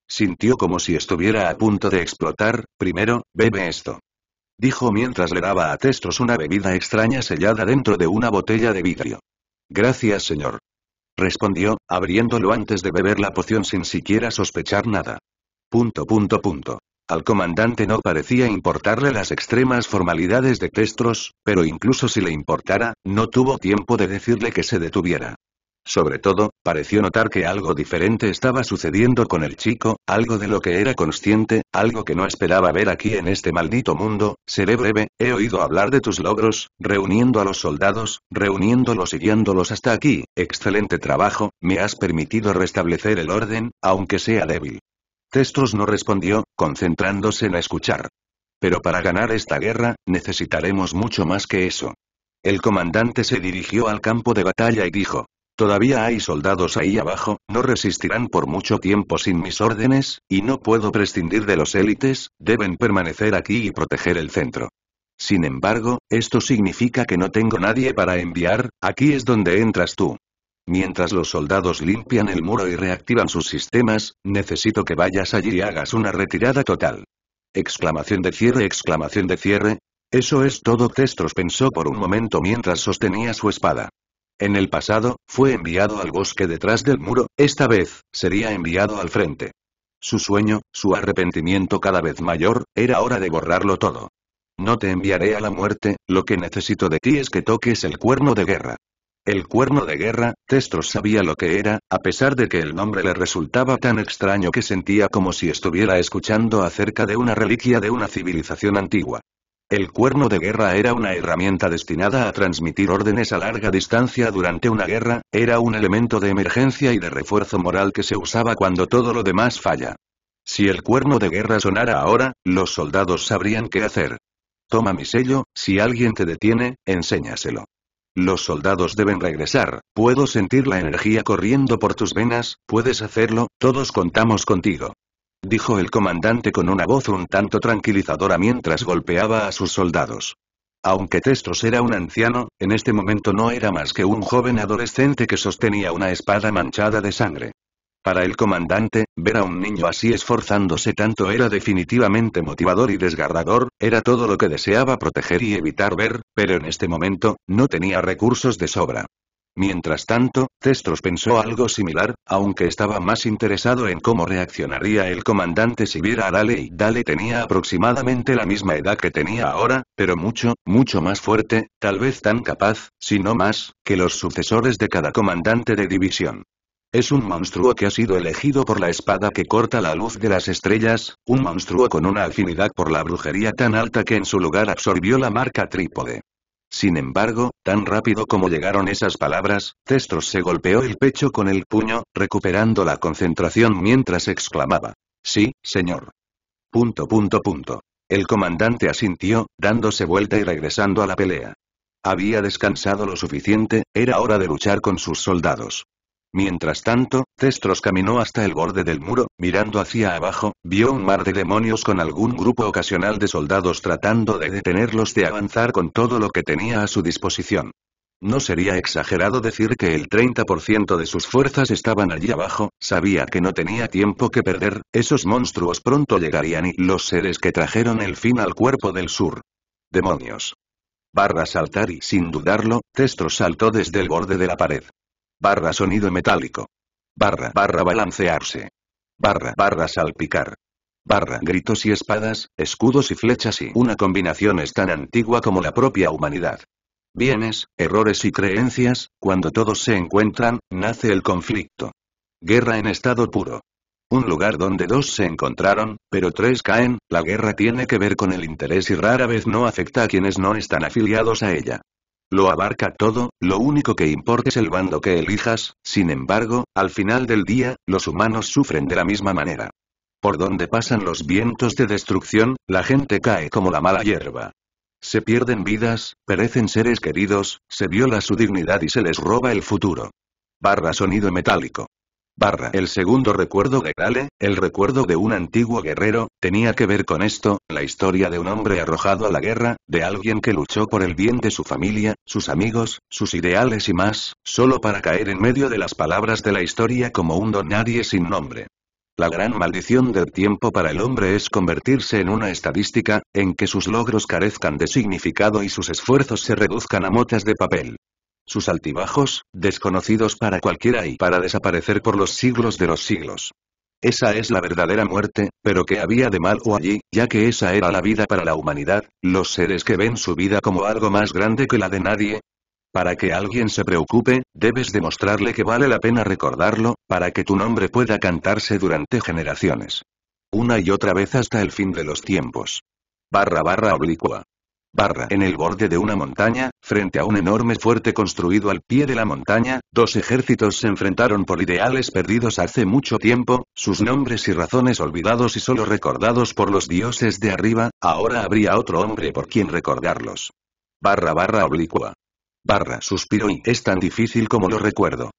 Sintió como si estuviera a punto de explotar, primero, bebe esto. Dijo mientras le daba a Testros una bebida extraña sellada dentro de una botella de vidrio. Gracias señor respondió, abriéndolo antes de beber la poción sin siquiera sospechar nada. Punto punto punto. Al comandante no parecía importarle las extremas formalidades de Testros, pero incluso si le importara, no tuvo tiempo de decirle que se detuviera. Sobre todo, pareció notar que algo diferente estaba sucediendo con el chico, algo de lo que era consciente, algo que no esperaba ver aquí en este maldito mundo, seré breve, he oído hablar de tus logros, reuniendo a los soldados, reuniéndolos y guiándolos hasta aquí, excelente trabajo, me has permitido restablecer el orden, aunque sea débil. Testros no respondió, concentrándose en escuchar. Pero para ganar esta guerra, necesitaremos mucho más que eso. El comandante se dirigió al campo de batalla y dijo, Todavía hay soldados ahí abajo, no resistirán por mucho tiempo sin mis órdenes, y no puedo prescindir de los élites, deben permanecer aquí y proteger el centro. Sin embargo, esto significa que no tengo nadie para enviar, aquí es donde entras tú. Mientras los soldados limpian el muro y reactivan sus sistemas, necesito que vayas allí y hagas una retirada total. Exclamación de cierre, exclamación de cierre. Eso es todo, Testros pensó por un momento mientras sostenía su espada. En el pasado, fue enviado al bosque detrás del muro, esta vez, sería enviado al frente. Su sueño, su arrepentimiento cada vez mayor, era hora de borrarlo todo. No te enviaré a la muerte, lo que necesito de ti es que toques el cuerno de guerra. El cuerno de guerra, Testros sabía lo que era, a pesar de que el nombre le resultaba tan extraño que sentía como si estuviera escuchando acerca de una reliquia de una civilización antigua. El cuerno de guerra era una herramienta destinada a transmitir órdenes a larga distancia durante una guerra, era un elemento de emergencia y de refuerzo moral que se usaba cuando todo lo demás falla. Si el cuerno de guerra sonara ahora, los soldados sabrían qué hacer. Toma mi sello, si alguien te detiene, enséñaselo. Los soldados deben regresar, puedo sentir la energía corriendo por tus venas, puedes hacerlo, todos contamos contigo dijo el comandante con una voz un tanto tranquilizadora mientras golpeaba a sus soldados. Aunque Testos era un anciano, en este momento no era más que un joven adolescente que sostenía una espada manchada de sangre. Para el comandante, ver a un niño así esforzándose tanto era definitivamente motivador y desgarrador, era todo lo que deseaba proteger y evitar ver, pero en este momento, no tenía recursos de sobra. Mientras tanto, Testros pensó algo similar, aunque estaba más interesado en cómo reaccionaría el comandante si viera a Dale y Dale tenía aproximadamente la misma edad que tenía ahora, pero mucho, mucho más fuerte, tal vez tan capaz, si no más, que los sucesores de cada comandante de división. Es un monstruo que ha sido elegido por la espada que corta la luz de las estrellas, un monstruo con una afinidad por la brujería tan alta que en su lugar absorbió la marca trípode. Sin embargo, tan rápido como llegaron esas palabras, Testros se golpeó el pecho con el puño, recuperando la concentración mientras exclamaba. Sí, señor. Punto punto punto. El comandante asintió, dándose vuelta y regresando a la pelea. Había descansado lo suficiente, era hora de luchar con sus soldados. Mientras tanto, Testros caminó hasta el borde del muro, mirando hacia abajo, vio un mar de demonios con algún grupo ocasional de soldados tratando de detenerlos de avanzar con todo lo que tenía a su disposición. No sería exagerado decir que el 30% de sus fuerzas estaban allí abajo, sabía que no tenía tiempo que perder, esos monstruos pronto llegarían y los seres que trajeron el fin al cuerpo del sur. Demonios. Barra saltar y sin dudarlo, Testros saltó desde el borde de la pared barra sonido metálico, barra barra balancearse, barra barra salpicar, barra gritos y espadas, escudos y flechas y una combinación es tan antigua como la propia humanidad. Bienes, errores y creencias, cuando todos se encuentran, nace el conflicto. Guerra en estado puro. Un lugar donde dos se encontraron, pero tres caen, la guerra tiene que ver con el interés y rara vez no afecta a quienes no están afiliados a ella. Lo abarca todo, lo único que importa es el bando que elijas, sin embargo, al final del día, los humanos sufren de la misma manera. Por donde pasan los vientos de destrucción, la gente cae como la mala hierba. Se pierden vidas, perecen seres queridos, se viola su dignidad y se les roba el futuro. Barra sonido metálico. Barra. El segundo recuerdo de Gale, el recuerdo de un antiguo guerrero, tenía que ver con esto, la historia de un hombre arrojado a la guerra, de alguien que luchó por el bien de su familia, sus amigos, sus ideales y más, solo para caer en medio de las palabras de la historia como un don nadie sin nombre. La gran maldición del tiempo para el hombre es convertirse en una estadística, en que sus logros carezcan de significado y sus esfuerzos se reduzcan a motas de papel sus altibajos, desconocidos para cualquiera y para desaparecer por los siglos de los siglos. Esa es la verdadera muerte, pero que había de mal o allí, ya que esa era la vida para la humanidad, los seres que ven su vida como algo más grande que la de nadie. Para que alguien se preocupe, debes demostrarle que vale la pena recordarlo, para que tu nombre pueda cantarse durante generaciones. Una y otra vez hasta el fin de los tiempos. Barra barra oblicua barra en el borde de una montaña, frente a un enorme fuerte construido al pie de la montaña, dos ejércitos se enfrentaron por ideales perdidos hace mucho tiempo, sus nombres y razones olvidados y solo recordados por los dioses de arriba, ahora habría otro hombre por quien recordarlos. Barra barra oblicua. Barra suspiro y es tan difícil como lo recuerdo.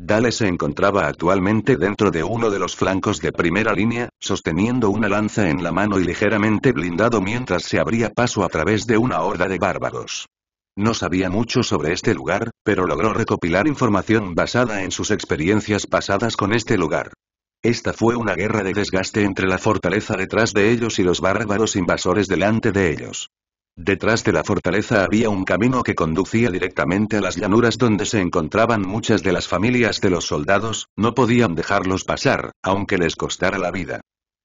Dale se encontraba actualmente dentro de uno de los flancos de primera línea, sosteniendo una lanza en la mano y ligeramente blindado mientras se abría paso a través de una horda de bárbaros. No sabía mucho sobre este lugar, pero logró recopilar información basada en sus experiencias pasadas con este lugar. Esta fue una guerra de desgaste entre la fortaleza detrás de ellos y los bárbaros invasores delante de ellos. Detrás de la fortaleza había un camino que conducía directamente a las llanuras donde se encontraban muchas de las familias de los soldados, no podían dejarlos pasar, aunque les costara la vida.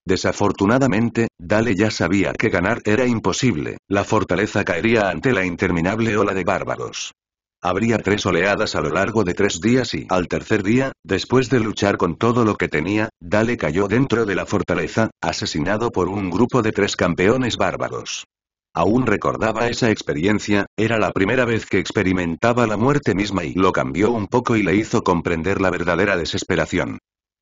Desafortunadamente, Dale ya sabía que ganar era imposible, la fortaleza caería ante la interminable ola de bárbaros. Habría tres oleadas a lo largo de tres días y, al tercer día, después de luchar con todo lo que tenía, Dale cayó dentro de la fortaleza, asesinado por un grupo de tres campeones bárbaros. Aún recordaba esa experiencia, era la primera vez que experimentaba la muerte misma y lo cambió un poco y le hizo comprender la verdadera desesperación.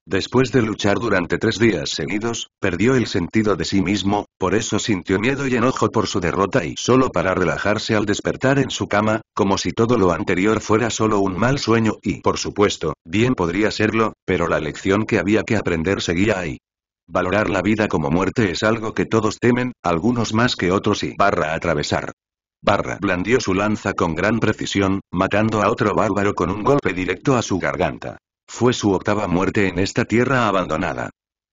Después de luchar durante tres días seguidos, perdió el sentido de sí mismo, por eso sintió miedo y enojo por su derrota y solo para relajarse al despertar en su cama, como si todo lo anterior fuera solo un mal sueño y, por supuesto, bien podría serlo, pero la lección que había que aprender seguía ahí. Valorar la vida como muerte es algo que todos temen, algunos más que otros y barra atravesar. Barra blandió su lanza con gran precisión, matando a otro bárbaro con un golpe directo a su garganta. Fue su octava muerte en esta tierra abandonada.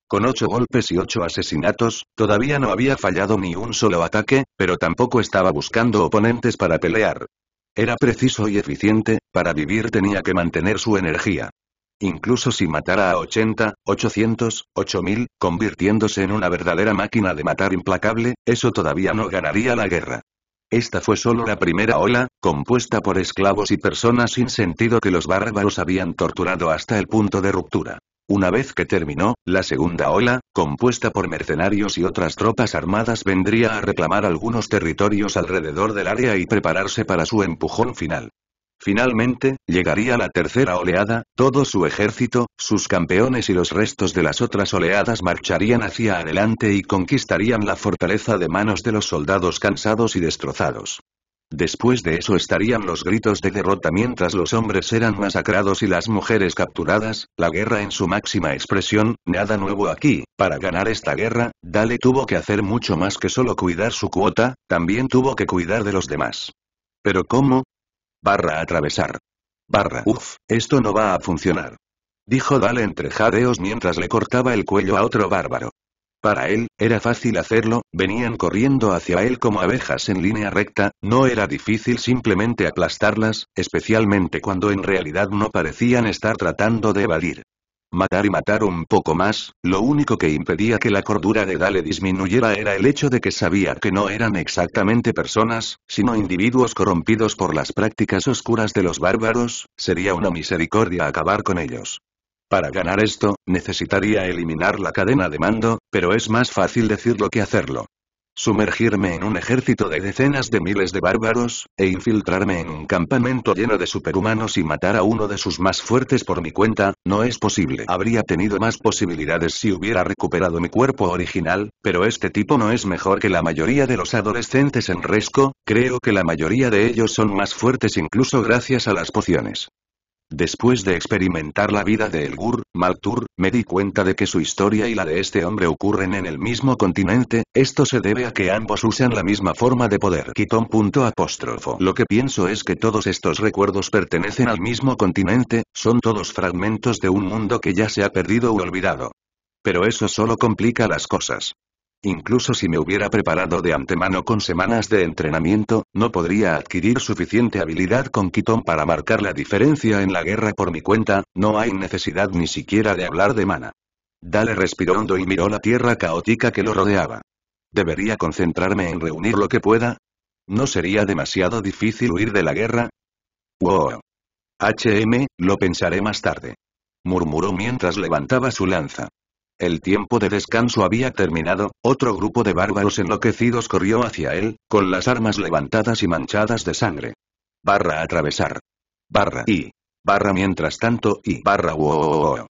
Con ocho golpes y ocho asesinatos, todavía no había fallado ni un solo ataque, pero tampoco estaba buscando oponentes para pelear. Era preciso y eficiente, para vivir tenía que mantener su energía incluso si matara a 80, 800, 8000, convirtiéndose en una verdadera máquina de matar implacable, eso todavía no ganaría la guerra. Esta fue solo la primera ola, compuesta por esclavos y personas sin sentido que los bárbaros habían torturado hasta el punto de ruptura. Una vez que terminó, la segunda ola, compuesta por mercenarios y otras tropas armadas vendría a reclamar algunos territorios alrededor del área y prepararse para su empujón final. Finalmente, llegaría la tercera oleada, todo su ejército, sus campeones y los restos de las otras oleadas marcharían hacia adelante y conquistarían la fortaleza de manos de los soldados cansados y destrozados. Después de eso estarían los gritos de derrota mientras los hombres eran masacrados y las mujeres capturadas, la guerra en su máxima expresión, nada nuevo aquí, para ganar esta guerra, Dale tuvo que hacer mucho más que solo cuidar su cuota, también tuvo que cuidar de los demás. Pero ¿cómo? barra atravesar. Barra uff, esto no va a funcionar. Dijo Dale entre jadeos mientras le cortaba el cuello a otro bárbaro. Para él, era fácil hacerlo, venían corriendo hacia él como abejas en línea recta, no era difícil simplemente aplastarlas, especialmente cuando en realidad no parecían estar tratando de evadir. Matar y matar un poco más, lo único que impedía que la cordura de Dale disminuyera era el hecho de que sabía que no eran exactamente personas, sino individuos corrompidos por las prácticas oscuras de los bárbaros, sería una misericordia acabar con ellos. Para ganar esto, necesitaría eliminar la cadena de mando, pero es más fácil decirlo que hacerlo sumergirme en un ejército de decenas de miles de bárbaros, e infiltrarme en un campamento lleno de superhumanos y matar a uno de sus más fuertes por mi cuenta, no es posible. Habría tenido más posibilidades si hubiera recuperado mi cuerpo original, pero este tipo no es mejor que la mayoría de los adolescentes en Resco, creo que la mayoría de ellos son más fuertes incluso gracias a las pociones. Después de experimentar la vida de Elgur, Maltur, me di cuenta de que su historia y la de este hombre ocurren en el mismo continente, esto se debe a que ambos usan la misma forma de poder. Quitón punto apóstrofo. Lo que pienso es que todos estos recuerdos pertenecen al mismo continente, son todos fragmentos de un mundo que ya se ha perdido u olvidado. Pero eso solo complica las cosas. Incluso si me hubiera preparado de antemano con semanas de entrenamiento, no podría adquirir suficiente habilidad con Kiton para marcar la diferencia en la guerra por mi cuenta, no hay necesidad ni siquiera de hablar de mana. Dale respiró hondo y miró la tierra caótica que lo rodeaba. ¿Debería concentrarme en reunir lo que pueda? ¿No sería demasiado difícil huir de la guerra? Wow. HM, lo pensaré más tarde. Murmuró mientras levantaba su lanza. El tiempo de descanso había terminado, otro grupo de bárbaros enloquecidos corrió hacia él, con las armas levantadas y manchadas de sangre. Barra atravesar. Barra y. Barra mientras tanto y barra wow.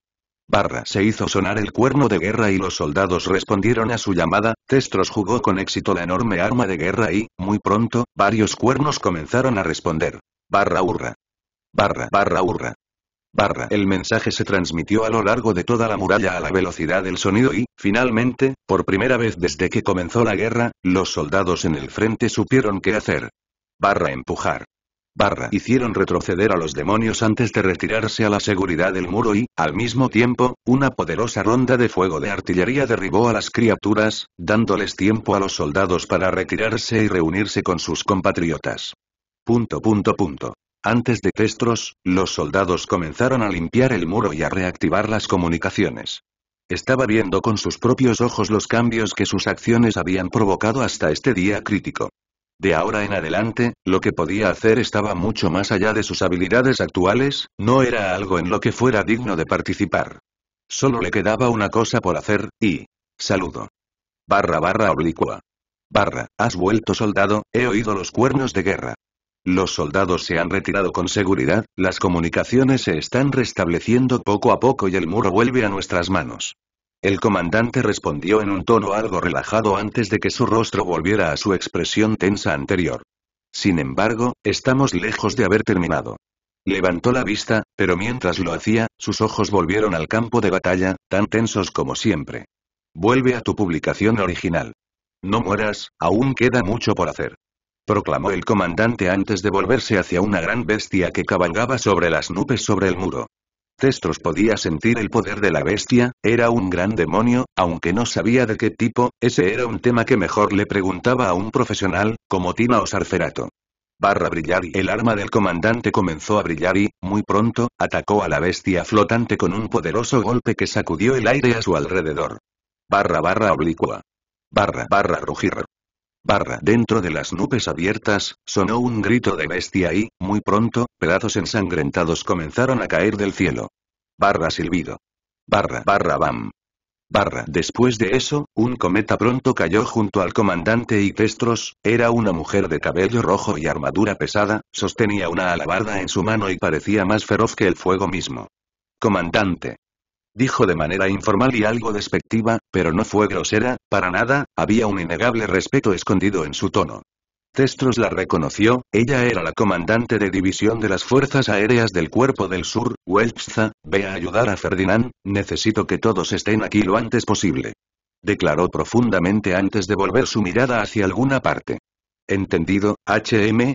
Barra se hizo sonar el cuerno de guerra y los soldados respondieron a su llamada, Testros jugó con éxito la enorme arma de guerra y, muy pronto, varios cuernos comenzaron a responder. Barra urra. Barra barra hurra. Barra. El mensaje se transmitió a lo largo de toda la muralla a la velocidad del sonido y, finalmente, por primera vez desde que comenzó la guerra, los soldados en el frente supieron qué hacer. Barra empujar. Barra hicieron retroceder a los demonios antes de retirarse a la seguridad del muro y, al mismo tiempo, una poderosa ronda de fuego de artillería derribó a las criaturas, dándoles tiempo a los soldados para retirarse y reunirse con sus compatriotas. Punto punto punto. Antes de Testros, los soldados comenzaron a limpiar el muro y a reactivar las comunicaciones. Estaba viendo con sus propios ojos los cambios que sus acciones habían provocado hasta este día crítico. De ahora en adelante, lo que podía hacer estaba mucho más allá de sus habilidades actuales, no era algo en lo que fuera digno de participar. Solo le quedaba una cosa por hacer, y... Saludo. Barra barra oblicua. Barra, has vuelto soldado, he oído los cuernos de guerra. Los soldados se han retirado con seguridad, las comunicaciones se están restableciendo poco a poco y el muro vuelve a nuestras manos. El comandante respondió en un tono algo relajado antes de que su rostro volviera a su expresión tensa anterior. Sin embargo, estamos lejos de haber terminado. Levantó la vista, pero mientras lo hacía, sus ojos volvieron al campo de batalla, tan tensos como siempre. Vuelve a tu publicación original. No mueras, aún queda mucho por hacer proclamó el comandante antes de volverse hacia una gran bestia que cabalgaba sobre las nubes sobre el muro. Testros podía sentir el poder de la bestia, era un gran demonio, aunque no sabía de qué tipo, ese era un tema que mejor le preguntaba a un profesional, como Tina o Sarferato. Barra brillar y el arma del comandante comenzó a brillar y, muy pronto, atacó a la bestia flotante con un poderoso golpe que sacudió el aire a su alrededor. Barra barra oblicua. Barra barra rugir barra dentro de las nubes abiertas, sonó un grito de bestia y, muy pronto, pedazos ensangrentados comenzaron a caer del cielo. Barra silbido. Barra barra bam. Barra. Después de eso, un cometa pronto cayó junto al comandante y Testros, era una mujer de cabello rojo y armadura pesada, sostenía una alabarda en su mano y parecía más feroz que el fuego mismo. Comandante dijo de manera informal y algo despectiva, pero no fue grosera, para nada, había un innegable respeto escondido en su tono. Testros la reconoció, ella era la comandante de división de las Fuerzas Aéreas del Cuerpo del Sur, Welchza, ve a ayudar a Ferdinand, necesito que todos estén aquí lo antes posible. Declaró profundamente antes de volver su mirada hacia alguna parte. ¿Entendido, HM?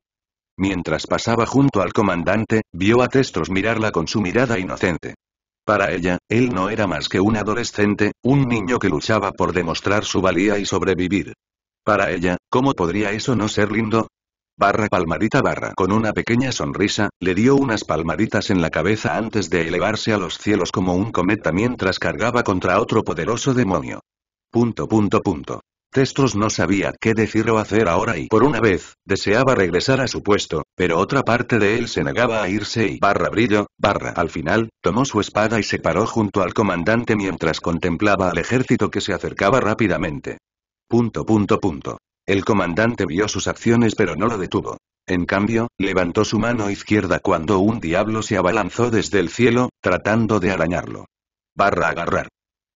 Mientras pasaba junto al comandante, vio a Testros mirarla con su mirada inocente. Para ella, él no era más que un adolescente, un niño que luchaba por demostrar su valía y sobrevivir. Para ella, ¿cómo podría eso no ser lindo? Barra palmadita barra con una pequeña sonrisa, le dio unas palmaditas en la cabeza antes de elevarse a los cielos como un cometa mientras cargaba contra otro poderoso demonio. Punto punto punto. Testros no sabía qué decir o hacer ahora y por una vez, deseaba regresar a su puesto, pero otra parte de él se negaba a irse y barra brillo, barra al final, tomó su espada y se paró junto al comandante mientras contemplaba al ejército que se acercaba rápidamente. Punto punto punto. El comandante vio sus acciones pero no lo detuvo. En cambio, levantó su mano izquierda cuando un diablo se abalanzó desde el cielo, tratando de arañarlo. Barra agarrar.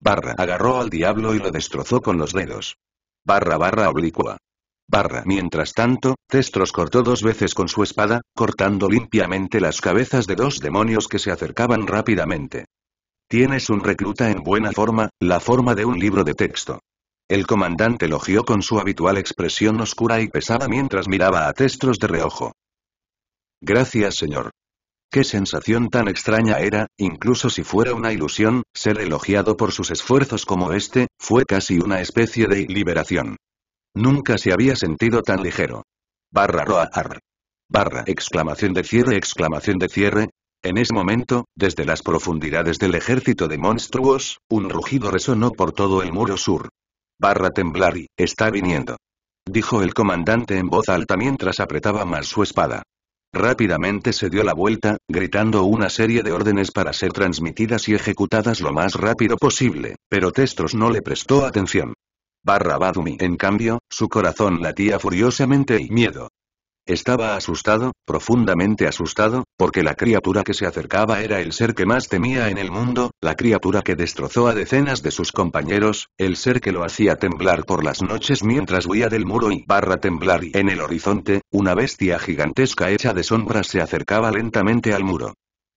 Barra agarró al diablo y lo destrozó con los dedos. Barra barra oblicua. Barra. Mientras tanto, Testros cortó dos veces con su espada, cortando limpiamente las cabezas de dos demonios que se acercaban rápidamente. Tienes un recluta en buena forma, la forma de un libro de texto. El comandante elogió con su habitual expresión oscura y pesada mientras miraba a Testros de reojo. Gracias señor. Qué sensación tan extraña era, incluso si fuera una ilusión, ser elogiado por sus esfuerzos como este, fue casi una especie de liberación. Nunca se había sentido tan ligero. Barra roar. Barra exclamación de cierre exclamación de cierre. En ese momento, desde las profundidades del ejército de monstruos, un rugido resonó por todo el muro sur. Barra temblar está viniendo. Dijo el comandante en voz alta mientras apretaba más su espada. Rápidamente se dio la vuelta, gritando una serie de órdenes para ser transmitidas y ejecutadas lo más rápido posible, pero Testros no le prestó atención barra Badumi. En cambio, su corazón latía furiosamente y miedo. Estaba asustado, profundamente asustado, porque la criatura que se acercaba era el ser que más temía en el mundo, la criatura que destrozó a decenas de sus compañeros, el ser que lo hacía temblar por las noches mientras huía del muro y barra temblar y en el horizonte, una bestia gigantesca hecha de sombras se acercaba lentamente al muro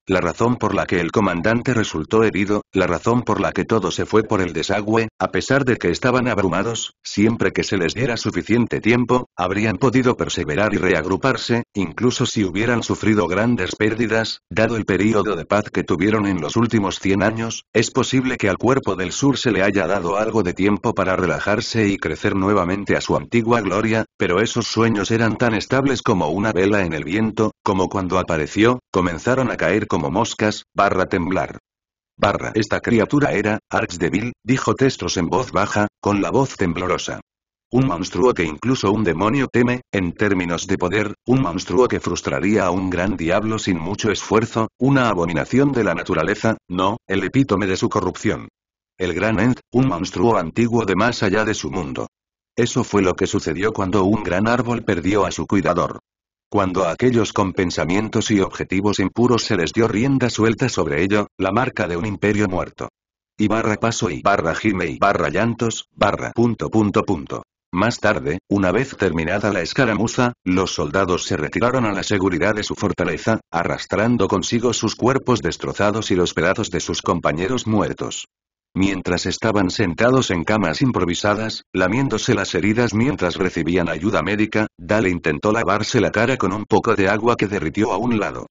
la razón por la que el comandante resultó herido, la razón por la que todo se fue por el desagüe, a pesar de que estaban abrumados, siempre que se les diera suficiente tiempo, habrían podido perseverar y reagruparse, incluso si hubieran sufrido grandes pérdidas, dado el período de paz que tuvieron en los últimos 100 años, es posible que al cuerpo del sur se le haya dado algo de tiempo para relajarse y crecer nuevamente a su antigua gloria, pero esos sueños eran tan estables como una vela en el viento, como cuando apareció, comenzaron a caer como moscas, barra temblar. Barra. Esta criatura era, Archdevil, dijo Testros en voz baja, con la voz temblorosa. Un monstruo que incluso un demonio teme, en términos de poder, un monstruo que frustraría a un gran diablo sin mucho esfuerzo, una abominación de la naturaleza, no, el epítome de su corrupción. El gran Ent, un monstruo antiguo de más allá de su mundo. Eso fue lo que sucedió cuando un gran árbol perdió a su cuidador. Cuando a aquellos con pensamientos y objetivos impuros se les dio rienda suelta sobre ello, la marca de un imperio muerto. Y barra paso y barra gime y barra llantos, barra punto punto punto. Más tarde, una vez terminada la escaramuza, los soldados se retiraron a la seguridad de su fortaleza, arrastrando consigo sus cuerpos destrozados y los pedazos de sus compañeros muertos. Mientras estaban sentados en camas improvisadas, lamiéndose las heridas mientras recibían ayuda médica, Dale intentó lavarse la cara con un poco de agua que derritió a un lado.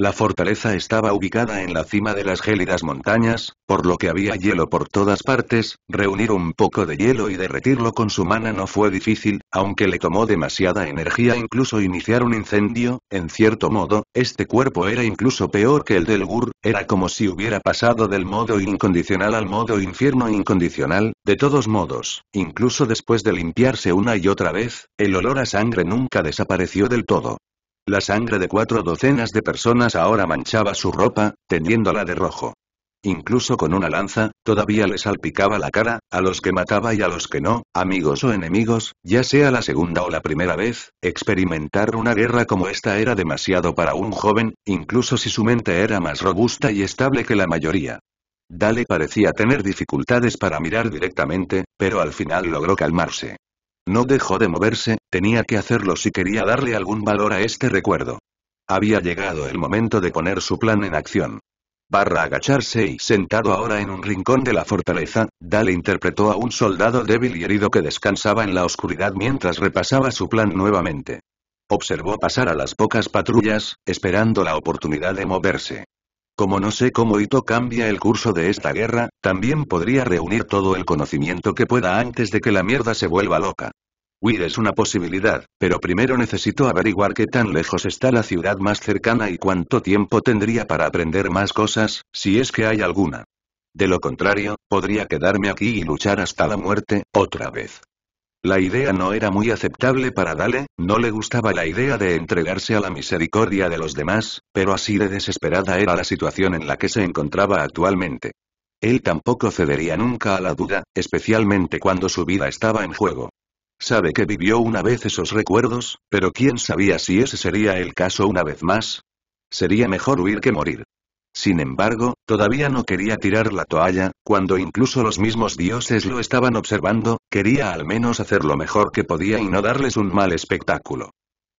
La fortaleza estaba ubicada en la cima de las gélidas montañas, por lo que había hielo por todas partes, reunir un poco de hielo y derretirlo con su mana no fue difícil, aunque le tomó demasiada energía incluso iniciar un incendio, en cierto modo, este cuerpo era incluso peor que el del Gur, era como si hubiera pasado del modo incondicional al modo infierno incondicional, de todos modos, incluso después de limpiarse una y otra vez, el olor a sangre nunca desapareció del todo. La sangre de cuatro docenas de personas ahora manchaba su ropa, teniéndola de rojo. Incluso con una lanza, todavía le salpicaba la cara, a los que mataba y a los que no, amigos o enemigos, ya sea la segunda o la primera vez, experimentar una guerra como esta era demasiado para un joven, incluso si su mente era más robusta y estable que la mayoría. Dale parecía tener dificultades para mirar directamente, pero al final logró calmarse. No dejó de moverse, tenía que hacerlo si quería darle algún valor a este recuerdo. Había llegado el momento de poner su plan en acción. Barra agacharse y sentado ahora en un rincón de la fortaleza, Dale interpretó a un soldado débil y herido que descansaba en la oscuridad mientras repasaba su plan nuevamente. Observó pasar a las pocas patrullas, esperando la oportunidad de moverse. Como no sé cómo Ito cambia el curso de esta guerra, también podría reunir todo el conocimiento que pueda antes de que la mierda se vuelva loca. Weir es una posibilidad, pero primero necesito averiguar qué tan lejos está la ciudad más cercana y cuánto tiempo tendría para aprender más cosas, si es que hay alguna. De lo contrario, podría quedarme aquí y luchar hasta la muerte, otra vez. La idea no era muy aceptable para Dale, no le gustaba la idea de entregarse a la misericordia de los demás, pero así de desesperada era la situación en la que se encontraba actualmente. Él tampoco cedería nunca a la duda, especialmente cuando su vida estaba en juego. Sabe que vivió una vez esos recuerdos, pero quién sabía si ese sería el caso una vez más. Sería mejor huir que morir. Sin embargo, todavía no quería tirar la toalla, cuando incluso los mismos dioses lo estaban observando, quería al menos hacer lo mejor que podía y no darles un mal espectáculo.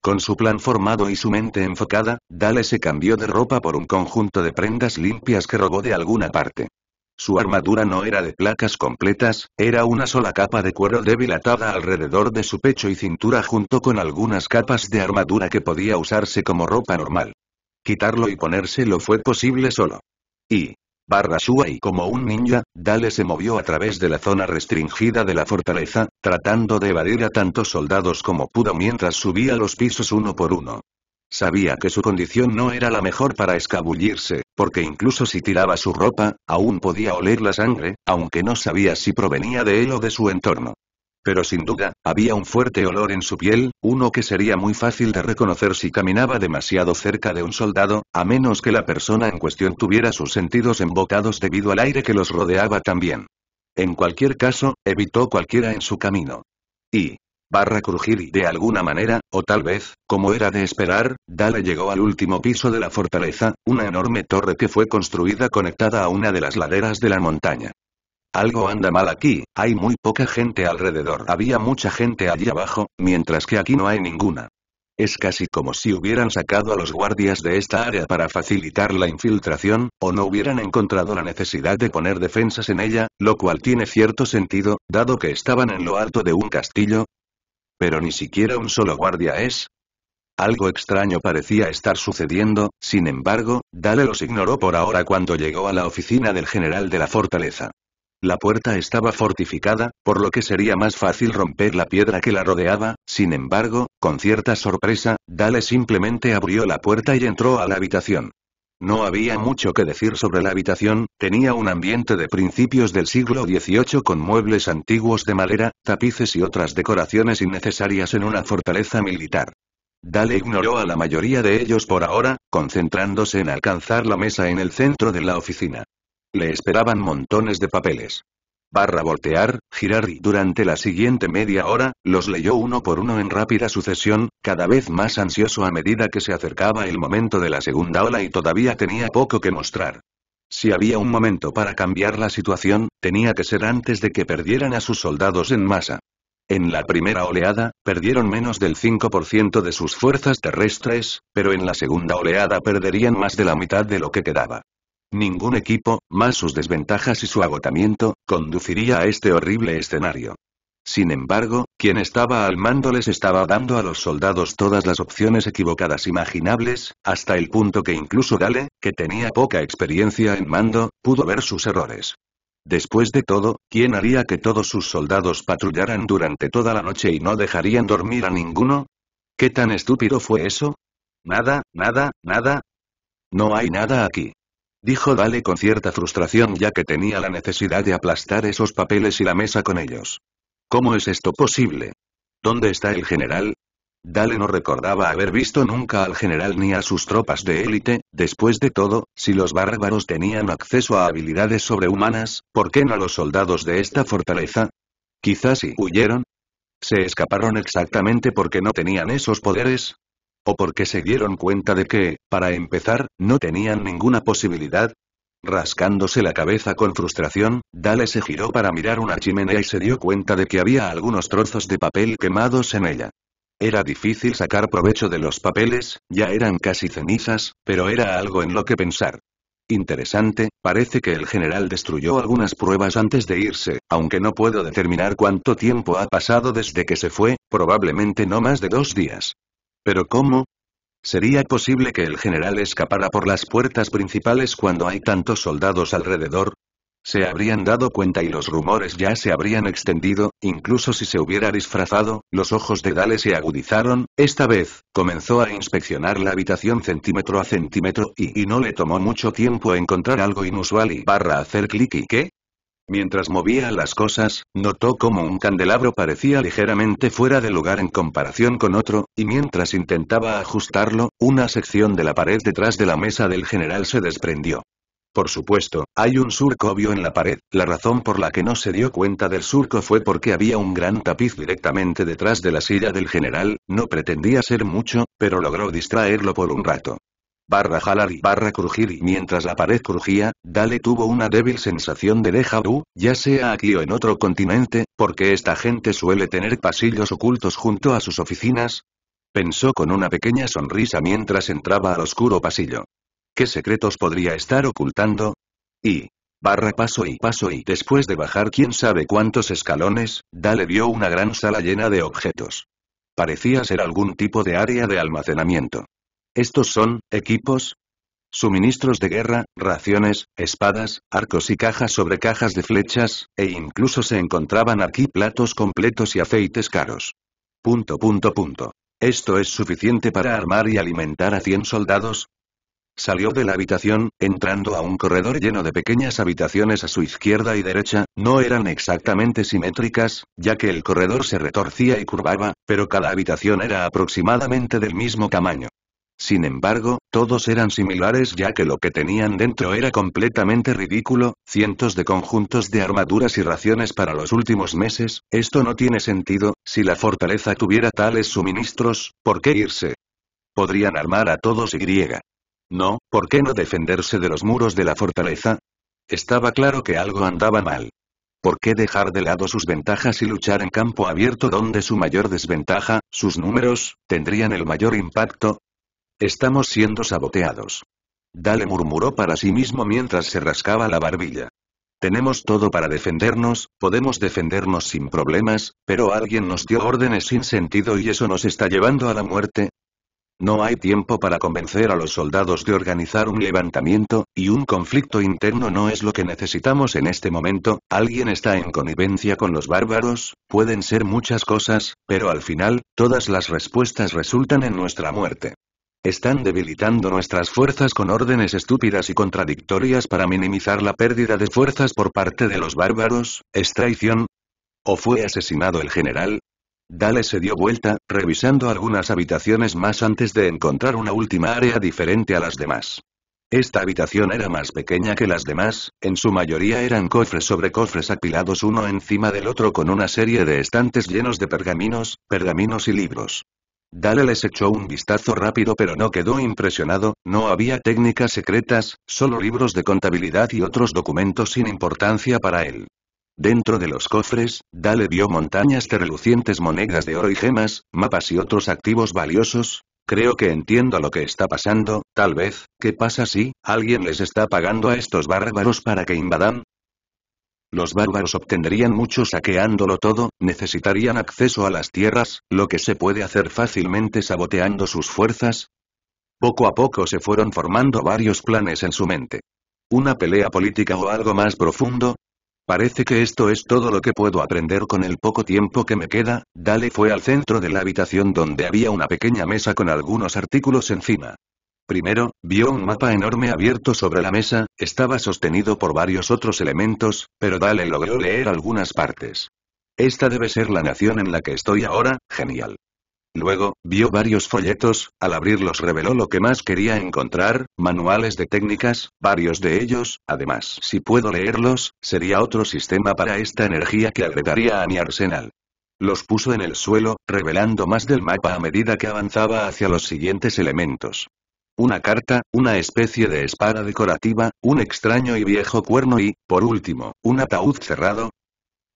Con su plan formado y su mente enfocada, Dale se cambió de ropa por un conjunto de prendas limpias que robó de alguna parte. Su armadura no era de placas completas, era una sola capa de cuero débil atada alrededor de su pecho y cintura junto con algunas capas de armadura que podía usarse como ropa normal. Quitarlo y ponérselo fue posible solo. Y, barra y como un ninja, Dale se movió a través de la zona restringida de la fortaleza, tratando de evadir a tantos soldados como pudo mientras subía los pisos uno por uno. Sabía que su condición no era la mejor para escabullirse, porque incluso si tiraba su ropa, aún podía oler la sangre, aunque no sabía si provenía de él o de su entorno. Pero sin duda, había un fuerte olor en su piel, uno que sería muy fácil de reconocer si caminaba demasiado cerca de un soldado, a menos que la persona en cuestión tuviera sus sentidos embocados debido al aire que los rodeaba también. En cualquier caso, evitó cualquiera en su camino. Y, Barra crujir. de alguna manera, o tal vez, como era de esperar, Dale llegó al último piso de la fortaleza, una enorme torre que fue construida conectada a una de las laderas de la montaña. Algo anda mal aquí, hay muy poca gente alrededor. Había mucha gente allí abajo, mientras que aquí no hay ninguna. Es casi como si hubieran sacado a los guardias de esta área para facilitar la infiltración, o no hubieran encontrado la necesidad de poner defensas en ella, lo cual tiene cierto sentido, dado que estaban en lo alto de un castillo, pero ni siquiera un solo guardia es. Algo extraño parecía estar sucediendo, sin embargo, Dale los ignoró por ahora cuando llegó a la oficina del general de la fortaleza. La puerta estaba fortificada, por lo que sería más fácil romper la piedra que la rodeaba, sin embargo, con cierta sorpresa, Dale simplemente abrió la puerta y entró a la habitación. No había mucho que decir sobre la habitación, tenía un ambiente de principios del siglo XVIII con muebles antiguos de madera, tapices y otras decoraciones innecesarias en una fortaleza militar. Dale ignoró a la mayoría de ellos por ahora, concentrándose en alcanzar la mesa en el centro de la oficina. Le esperaban montones de papeles barra voltear, girar y durante la siguiente media hora, los leyó uno por uno en rápida sucesión, cada vez más ansioso a medida que se acercaba el momento de la segunda ola y todavía tenía poco que mostrar. Si había un momento para cambiar la situación, tenía que ser antes de que perdieran a sus soldados en masa. En la primera oleada, perdieron menos del 5% de sus fuerzas terrestres, pero en la segunda oleada perderían más de la mitad de lo que quedaba. Ningún equipo, más sus desventajas y su agotamiento, conduciría a este horrible escenario. Sin embargo, quien estaba al mando les estaba dando a los soldados todas las opciones equivocadas imaginables, hasta el punto que incluso Dale, que tenía poca experiencia en mando, pudo ver sus errores. Después de todo, ¿quién haría que todos sus soldados patrullaran durante toda la noche y no dejarían dormir a ninguno? ¿Qué tan estúpido fue eso? Nada, nada, nada. No hay nada aquí. Dijo Dale con cierta frustración ya que tenía la necesidad de aplastar esos papeles y la mesa con ellos. ¿Cómo es esto posible? ¿Dónde está el general? Dale no recordaba haber visto nunca al general ni a sus tropas de élite, después de todo, si los bárbaros tenían acceso a habilidades sobrehumanas, ¿por qué no los soldados de esta fortaleza? Quizás si huyeron. Se escaparon exactamente porque no tenían esos poderes, o porque se dieron cuenta de que, para empezar, no tenían ninguna posibilidad. Rascándose la cabeza con frustración, Dale se giró para mirar una chimenea y se dio cuenta de que había algunos trozos de papel quemados en ella. Era difícil sacar provecho de los papeles, ya eran casi cenizas, pero era algo en lo que pensar. Interesante, parece que el general destruyó algunas pruebas antes de irse, aunque no puedo determinar cuánto tiempo ha pasado desde que se fue, probablemente no más de dos días. ¿Pero cómo? ¿Sería posible que el general escapara por las puertas principales cuando hay tantos soldados alrededor? Se habrían dado cuenta y los rumores ya se habrían extendido, incluso si se hubiera disfrazado, los ojos de Dale se agudizaron, esta vez, comenzó a inspeccionar la habitación centímetro a centímetro y, no le tomó mucho tiempo encontrar algo inusual y barra hacer clic y ¿qué? Mientras movía las cosas, notó como un candelabro parecía ligeramente fuera de lugar en comparación con otro, y mientras intentaba ajustarlo, una sección de la pared detrás de la mesa del general se desprendió. Por supuesto, hay un surco obvio en la pared, la razón por la que no se dio cuenta del surco fue porque había un gran tapiz directamente detrás de la silla del general, no pretendía ser mucho, pero logró distraerlo por un rato barra jalar y barra crujir y mientras la pared crujía, Dale tuvo una débil sensación de deja vu, ya sea aquí o en otro continente, porque esta gente suele tener pasillos ocultos junto a sus oficinas. Pensó con una pequeña sonrisa mientras entraba al oscuro pasillo. ¿Qué secretos podría estar ocultando? Y, barra paso y paso y después de bajar quién sabe cuántos escalones, Dale vio una gran sala llena de objetos. Parecía ser algún tipo de área de almacenamiento. Estos son, equipos, suministros de guerra, raciones, espadas, arcos y cajas sobre cajas de flechas, e incluso se encontraban aquí platos completos y aceites caros. Punto punto punto. ¿Esto es suficiente para armar y alimentar a 100 soldados? Salió de la habitación, entrando a un corredor lleno de pequeñas habitaciones a su izquierda y derecha, no eran exactamente simétricas, ya que el corredor se retorcía y curvaba, pero cada habitación era aproximadamente del mismo tamaño. Sin embargo, todos eran similares ya que lo que tenían dentro era completamente ridículo, cientos de conjuntos de armaduras y raciones para los últimos meses, esto no tiene sentido, si la fortaleza tuviera tales suministros, ¿por qué irse? Podrían armar a todos y griega. No, ¿por qué no defenderse de los muros de la fortaleza? Estaba claro que algo andaba mal. ¿Por qué dejar de lado sus ventajas y luchar en campo abierto donde su mayor desventaja, sus números, tendrían el mayor impacto? Estamos siendo saboteados. Dale murmuró para sí mismo mientras se rascaba la barbilla. Tenemos todo para defendernos, podemos defendernos sin problemas, pero alguien nos dio órdenes sin sentido y eso nos está llevando a la muerte. No hay tiempo para convencer a los soldados de organizar un levantamiento, y un conflicto interno no es lo que necesitamos en este momento, alguien está en connivencia con los bárbaros, pueden ser muchas cosas, pero al final, todas las respuestas resultan en nuestra muerte. Están debilitando nuestras fuerzas con órdenes estúpidas y contradictorias para minimizar la pérdida de fuerzas por parte de los bárbaros, ¿es traición? ¿O fue asesinado el general? Dale se dio vuelta, revisando algunas habitaciones más antes de encontrar una última área diferente a las demás. Esta habitación era más pequeña que las demás, en su mayoría eran cofres sobre cofres apilados uno encima del otro con una serie de estantes llenos de pergaminos, pergaminos y libros. Dale les echó un vistazo rápido pero no quedó impresionado, no había técnicas secretas, solo libros de contabilidad y otros documentos sin importancia para él. Dentro de los cofres, Dale vio montañas de relucientes monedas de oro y gemas, mapas y otros activos valiosos. Creo que entiendo lo que está pasando, tal vez, ¿qué pasa si, alguien les está pagando a estos bárbaros para que invadan? Los bárbaros obtendrían mucho saqueándolo todo, necesitarían acceso a las tierras, lo que se puede hacer fácilmente saboteando sus fuerzas. Poco a poco se fueron formando varios planes en su mente. ¿Una pelea política o algo más profundo? Parece que esto es todo lo que puedo aprender con el poco tiempo que me queda, Dale fue al centro de la habitación donde había una pequeña mesa con algunos artículos encima. Primero, vio un mapa enorme abierto sobre la mesa, estaba sostenido por varios otros elementos, pero Dale logró leer algunas partes. Esta debe ser la nación en la que estoy ahora, genial. Luego, vio varios folletos, al abrirlos reveló lo que más quería encontrar, manuales de técnicas, varios de ellos, además si puedo leerlos, sería otro sistema para esta energía que agregaría a mi arsenal. Los puso en el suelo, revelando más del mapa a medida que avanzaba hacia los siguientes elementos una carta, una especie de espada decorativa, un extraño y viejo cuerno y, por último, un ataúd cerrado.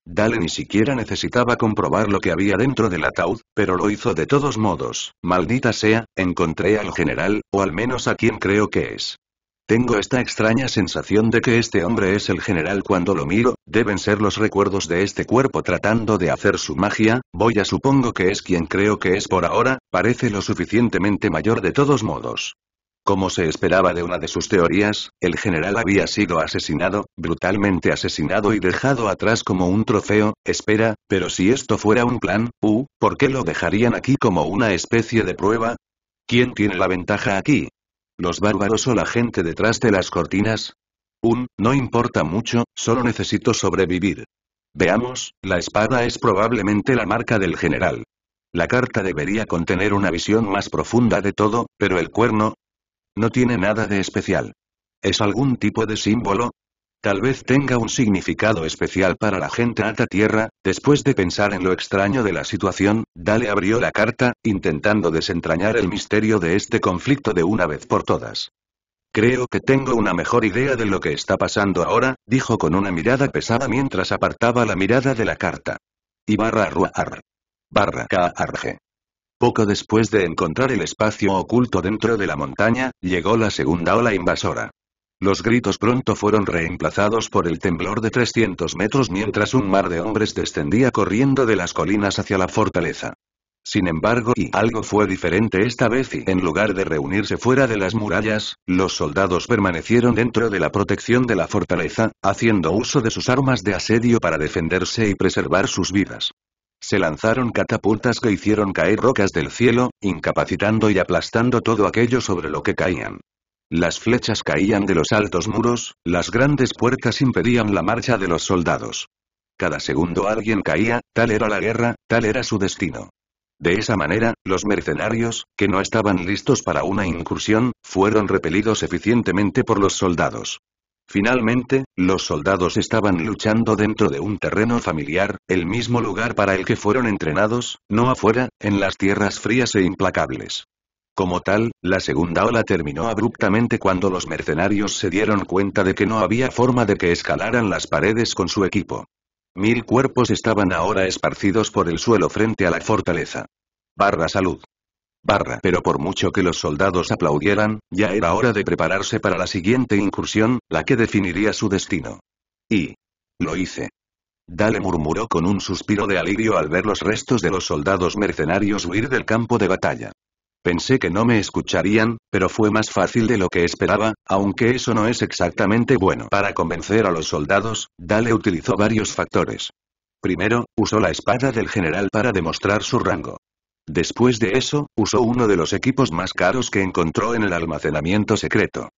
Dale ni siquiera necesitaba comprobar lo que había dentro del ataúd, pero lo hizo de todos modos. Maldita sea, encontré al general, o al menos a quien creo que es. Tengo esta extraña sensación de que este hombre es el general cuando lo miro, deben ser los recuerdos de este cuerpo tratando de hacer su magia, voy a supongo que es quien creo que es por ahora, parece lo suficientemente mayor de todos modos. Como se esperaba de una de sus teorías, el general había sido asesinado, brutalmente asesinado y dejado atrás como un trofeo, espera, pero si esto fuera un plan, ¿por qué lo dejarían aquí como una especie de prueba? ¿Quién tiene la ventaja aquí? ¿Los bárbaros o la gente detrás de las cortinas? Un, no importa mucho, solo necesito sobrevivir. Veamos, la espada es probablemente la marca del general. La carta debería contener una visión más profunda de todo, pero el cuerno, no tiene nada de especial. ¿Es algún tipo de símbolo? Tal vez tenga un significado especial para la gente alta tierra, después de pensar en lo extraño de la situación, Dale abrió la carta, intentando desentrañar el misterio de este conflicto de una vez por todas. Creo que tengo una mejor idea de lo que está pasando ahora, dijo con una mirada pesada mientras apartaba la mirada de la carta. Y barra ruar. Barra kaarge. Poco después de encontrar el espacio oculto dentro de la montaña, llegó la segunda ola invasora. Los gritos pronto fueron reemplazados por el temblor de 300 metros mientras un mar de hombres descendía corriendo de las colinas hacia la fortaleza. Sin embargo, y algo fue diferente esta vez y en lugar de reunirse fuera de las murallas, los soldados permanecieron dentro de la protección de la fortaleza, haciendo uso de sus armas de asedio para defenderse y preservar sus vidas. Se lanzaron catapultas que hicieron caer rocas del cielo, incapacitando y aplastando todo aquello sobre lo que caían. Las flechas caían de los altos muros, las grandes puertas impedían la marcha de los soldados. Cada segundo alguien caía, tal era la guerra, tal era su destino. De esa manera, los mercenarios, que no estaban listos para una incursión, fueron repelidos eficientemente por los soldados. Finalmente, los soldados estaban luchando dentro de un terreno familiar, el mismo lugar para el que fueron entrenados, no afuera, en las tierras frías e implacables. Como tal, la segunda ola terminó abruptamente cuando los mercenarios se dieron cuenta de que no había forma de que escalaran las paredes con su equipo. Mil cuerpos estaban ahora esparcidos por el suelo frente a la fortaleza. Barra salud. Barra. Pero por mucho que los soldados aplaudieran, ya era hora de prepararse para la siguiente incursión, la que definiría su destino. Y... lo hice. Dale murmuró con un suspiro de alivio al ver los restos de los soldados mercenarios huir del campo de batalla. Pensé que no me escucharían, pero fue más fácil de lo que esperaba, aunque eso no es exactamente bueno. Para convencer a los soldados, Dale utilizó varios factores. Primero, usó la espada del general para demostrar su rango. Después de eso, usó uno de los equipos más caros que encontró en el almacenamiento secreto.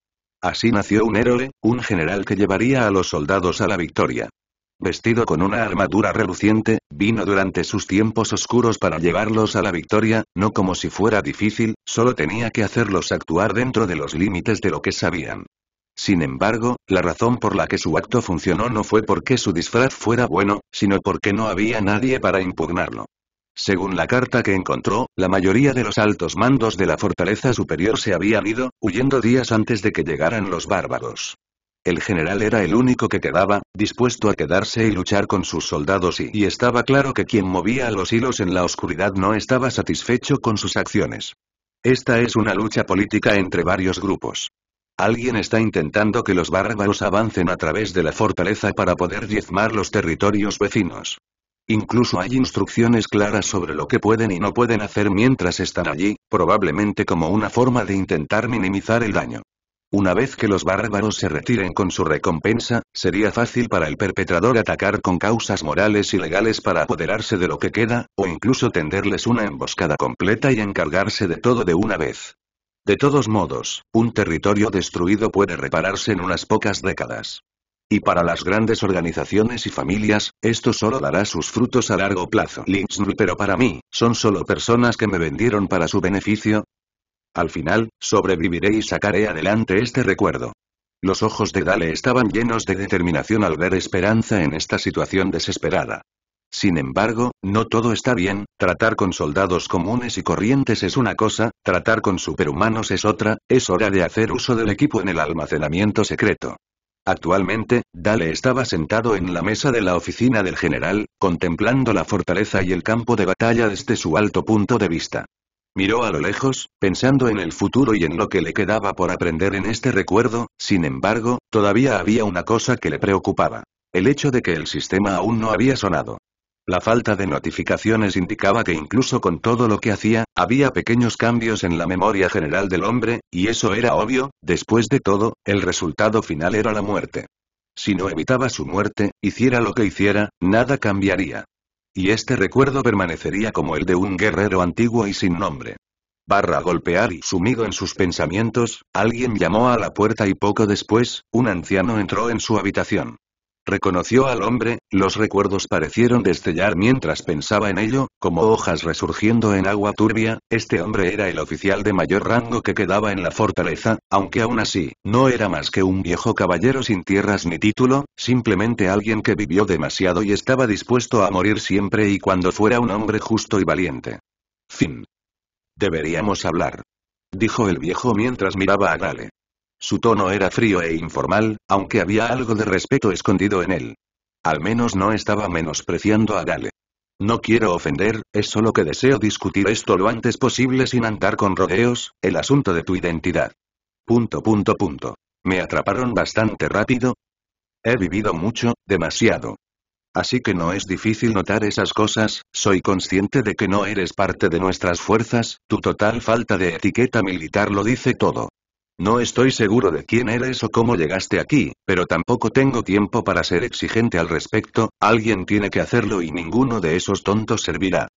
Así nació un héroe, un general que llevaría a los soldados a la victoria. Vestido con una armadura reluciente, vino durante sus tiempos oscuros para llevarlos a la victoria, no como si fuera difícil, solo tenía que hacerlos actuar dentro de los límites de lo que sabían. Sin embargo, la razón por la que su acto funcionó no fue porque su disfraz fuera bueno, sino porque no había nadie para impugnarlo. Según la carta que encontró, la mayoría de los altos mandos de la fortaleza superior se habían ido, huyendo días antes de que llegaran los bárbaros. El general era el único que quedaba, dispuesto a quedarse y luchar con sus soldados y, estaba claro que quien movía los hilos en la oscuridad no estaba satisfecho con sus acciones. Esta es una lucha política entre varios grupos. Alguien está intentando que los bárbaros avancen a través de la fortaleza para poder diezmar los territorios vecinos. Incluso hay instrucciones claras sobre lo que pueden y no pueden hacer mientras están allí, probablemente como una forma de intentar minimizar el daño. Una vez que los bárbaros se retiren con su recompensa, sería fácil para el perpetrador atacar con causas morales y legales para apoderarse de lo que queda, o incluso tenderles una emboscada completa y encargarse de todo de una vez. De todos modos, un territorio destruido puede repararse en unas pocas décadas. Y para las grandes organizaciones y familias, esto solo dará sus frutos a largo plazo. pero para mí, son solo personas que me vendieron para su beneficio. Al final, sobreviviré y sacaré adelante este recuerdo. Los ojos de Dale estaban llenos de determinación al ver esperanza en esta situación desesperada. Sin embargo, no todo está bien, tratar con soldados comunes y corrientes es una cosa, tratar con superhumanos es otra, es hora de hacer uso del equipo en el almacenamiento secreto. Actualmente, Dale estaba sentado en la mesa de la oficina del general, contemplando la fortaleza y el campo de batalla desde su alto punto de vista. Miró a lo lejos, pensando en el futuro y en lo que le quedaba por aprender en este recuerdo, sin embargo, todavía había una cosa que le preocupaba. El hecho de que el sistema aún no había sonado. La falta de notificaciones indicaba que incluso con todo lo que hacía, había pequeños cambios en la memoria general del hombre, y eso era obvio, después de todo, el resultado final era la muerte. Si no evitaba su muerte, hiciera lo que hiciera, nada cambiaría. Y este recuerdo permanecería como el de un guerrero antiguo y sin nombre. Barra golpear y sumido en sus pensamientos, alguien llamó a la puerta y poco después, un anciano entró en su habitación. Reconoció al hombre, los recuerdos parecieron destellar mientras pensaba en ello, como hojas resurgiendo en agua turbia, este hombre era el oficial de mayor rango que quedaba en la fortaleza, aunque aún así, no era más que un viejo caballero sin tierras ni título, simplemente alguien que vivió demasiado y estaba dispuesto a morir siempre y cuando fuera un hombre justo y valiente. Fin. Deberíamos hablar. Dijo el viejo mientras miraba a Gale. Su tono era frío e informal, aunque había algo de respeto escondido en él. Al menos no estaba menospreciando a Gale. No quiero ofender, es solo que deseo discutir esto lo antes posible sin andar con rodeos, el asunto de tu identidad. Punto punto punto. Me atraparon bastante rápido. He vivido mucho, demasiado. Así que no es difícil notar esas cosas, soy consciente de que no eres parte de nuestras fuerzas, tu total falta de etiqueta militar lo dice todo. No estoy seguro de quién eres o cómo llegaste aquí, pero tampoco tengo tiempo para ser exigente al respecto, alguien tiene que hacerlo y ninguno de esos tontos servirá.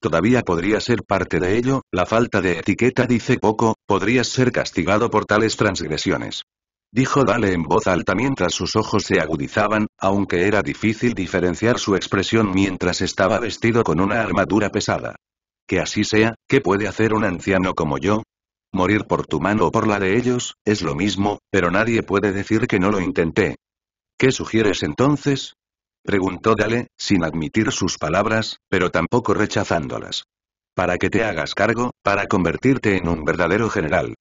Todavía podría ser parte de ello, la falta de etiqueta dice poco, podrías ser castigado por tales transgresiones. Dijo Dale en voz alta mientras sus ojos se agudizaban, aunque era difícil diferenciar su expresión mientras estaba vestido con una armadura pesada. Que así sea, ¿qué puede hacer un anciano como yo? Morir por tu mano o por la de ellos, es lo mismo, pero nadie puede decir que no lo intenté. ¿Qué sugieres entonces? Preguntó Dale, sin admitir sus palabras, pero tampoco rechazándolas. Para que te hagas cargo, para convertirte en un verdadero general.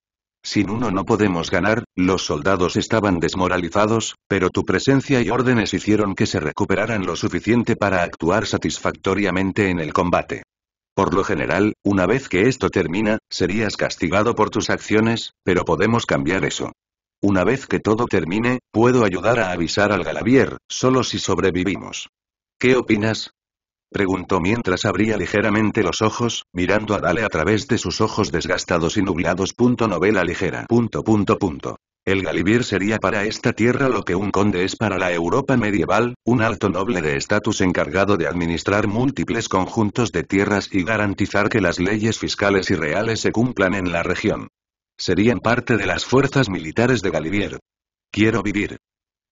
Sin uno no podemos ganar, los soldados estaban desmoralizados, pero tu presencia y órdenes hicieron que se recuperaran lo suficiente para actuar satisfactoriamente en el combate. Por lo general, una vez que esto termina, serías castigado por tus acciones, pero podemos cambiar eso. Una vez que todo termine, puedo ayudar a avisar al Galavier, solo si sobrevivimos. ¿Qué opinas? Preguntó mientras abría ligeramente los ojos, mirando a Dale a través de sus ojos desgastados y nublados. Novela ligera. Punto, el Galibier sería para esta tierra lo que un conde es para la Europa medieval, un alto noble de estatus encargado de administrar múltiples conjuntos de tierras y garantizar que las leyes fiscales y reales se cumplan en la región. Serían parte de las fuerzas militares de Galivier. Quiero vivir.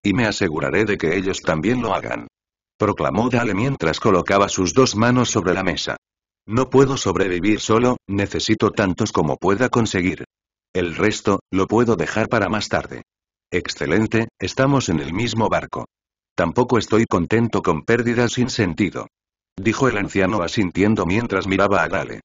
Y me aseguraré de que ellos también lo hagan. Proclamó Dale mientras colocaba sus dos manos sobre la mesa. No puedo sobrevivir solo, necesito tantos como pueda conseguir. El resto, lo puedo dejar para más tarde. Excelente, estamos en el mismo barco. Tampoco estoy contento con pérdidas sin sentido. Dijo el anciano asintiendo mientras miraba a Dale.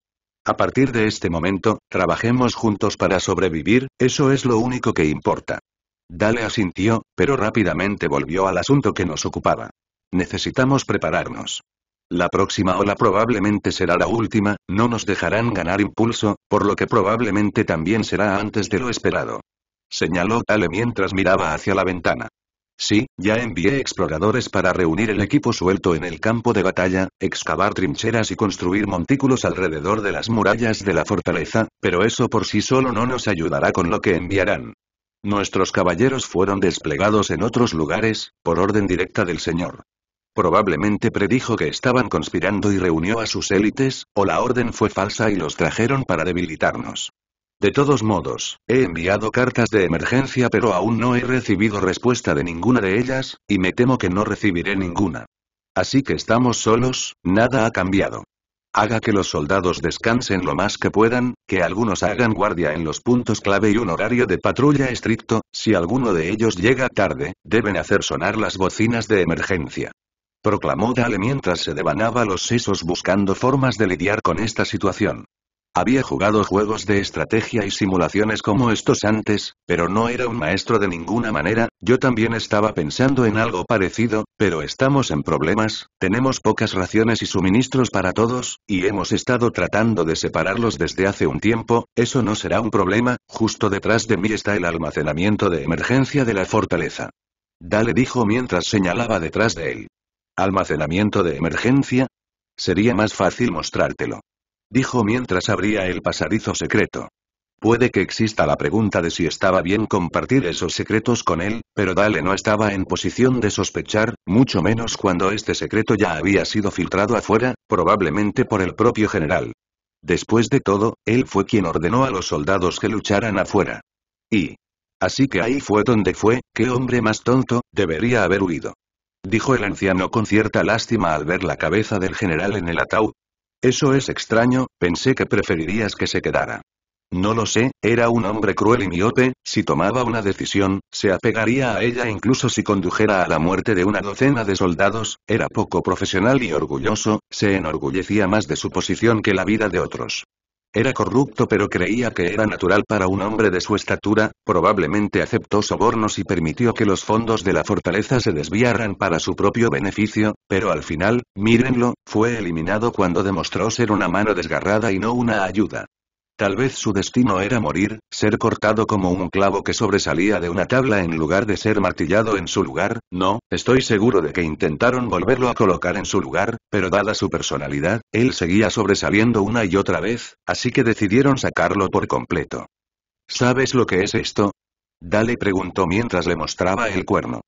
A partir de este momento, trabajemos juntos para sobrevivir, eso es lo único que importa. Dale asintió, pero rápidamente volvió al asunto que nos ocupaba. Necesitamos prepararnos. La próxima ola probablemente será la última, no nos dejarán ganar impulso, por lo que probablemente también será antes de lo esperado. Señaló Tale mientras miraba hacia la ventana. Sí, ya envié exploradores para reunir el equipo suelto en el campo de batalla, excavar trincheras y construir montículos alrededor de las murallas de la fortaleza, pero eso por sí solo no nos ayudará con lo que enviarán. Nuestros caballeros fueron desplegados en otros lugares, por orden directa del Señor. Probablemente predijo que estaban conspirando y reunió a sus élites, o la orden fue falsa y los trajeron para debilitarnos. De todos modos, he enviado cartas de emergencia pero aún no he recibido respuesta de ninguna de ellas, y me temo que no recibiré ninguna. Así que estamos solos, nada ha cambiado. Haga que los soldados descansen lo más que puedan, que algunos hagan guardia en los puntos clave y un horario de patrulla estricto, si alguno de ellos llega tarde, deben hacer sonar las bocinas de emergencia. Proclamó Dale mientras se devanaba los sesos buscando formas de lidiar con esta situación. Había jugado juegos de estrategia y simulaciones como estos antes, pero no era un maestro de ninguna manera, yo también estaba pensando en algo parecido, pero estamos en problemas, tenemos pocas raciones y suministros para todos, y hemos estado tratando de separarlos desde hace un tiempo, eso no será un problema, justo detrás de mí está el almacenamiento de emergencia de la fortaleza. Dale dijo mientras señalaba detrás de él. ¿Almacenamiento de emergencia? Sería más fácil mostrártelo. Dijo mientras abría el pasadizo secreto. Puede que exista la pregunta de si estaba bien compartir esos secretos con él, pero Dale no estaba en posición de sospechar, mucho menos cuando este secreto ya había sido filtrado afuera, probablemente por el propio general. Después de todo, él fue quien ordenó a los soldados que lucharan afuera. Y. Así que ahí fue donde fue, qué hombre más tonto, debería haber huido dijo el anciano con cierta lástima al ver la cabeza del general en el ataúd. Eso es extraño, pensé que preferirías que se quedara. No lo sé, era un hombre cruel y miope, si tomaba una decisión, se apegaría a ella incluso si condujera a la muerte de una docena de soldados, era poco profesional y orgulloso, se enorgullecía más de su posición que la vida de otros. Era corrupto pero creía que era natural para un hombre de su estatura, probablemente aceptó sobornos y permitió que los fondos de la fortaleza se desviaran para su propio beneficio, pero al final, mírenlo, fue eliminado cuando demostró ser una mano desgarrada y no una ayuda. Tal vez su destino era morir, ser cortado como un clavo que sobresalía de una tabla en lugar de ser martillado en su lugar, no, estoy seguro de que intentaron volverlo a colocar en su lugar, pero dada su personalidad, él seguía sobresaliendo una y otra vez, así que decidieron sacarlo por completo. ¿Sabes lo que es esto? Dale preguntó mientras le mostraba el cuerno.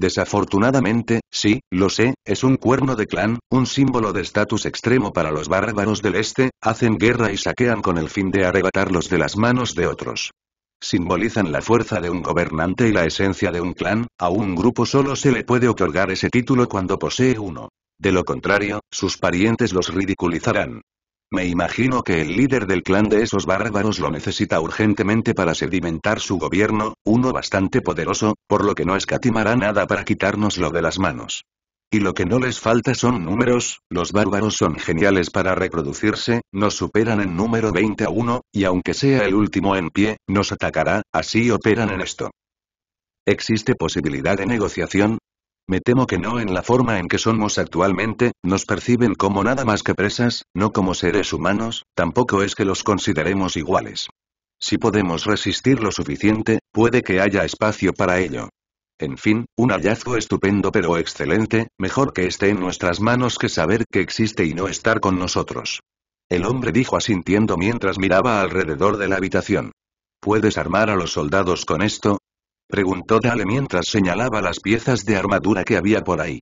Desafortunadamente, sí, lo sé, es un cuerno de clan, un símbolo de estatus extremo para los bárbaros del este, hacen guerra y saquean con el fin de arrebatarlos de las manos de otros. Simbolizan la fuerza de un gobernante y la esencia de un clan, a un grupo solo se le puede otorgar ese título cuando posee uno. De lo contrario, sus parientes los ridiculizarán. Me imagino que el líder del clan de esos bárbaros lo necesita urgentemente para sedimentar su gobierno, uno bastante poderoso, por lo que no escatimará nada para quitárnoslo de las manos. Y lo que no les falta son números, los bárbaros son geniales para reproducirse, nos superan en número 20 a 1, y aunque sea el último en pie, nos atacará, así operan en esto. ¿Existe posibilidad de negociación? Me temo que no en la forma en que somos actualmente, nos perciben como nada más que presas, no como seres humanos, tampoco es que los consideremos iguales. Si podemos resistir lo suficiente, puede que haya espacio para ello. En fin, un hallazgo estupendo pero excelente, mejor que esté en nuestras manos que saber que existe y no estar con nosotros. El hombre dijo asintiendo mientras miraba alrededor de la habitación. Puedes armar a los soldados con esto, Preguntó Dale mientras señalaba las piezas de armadura que había por ahí.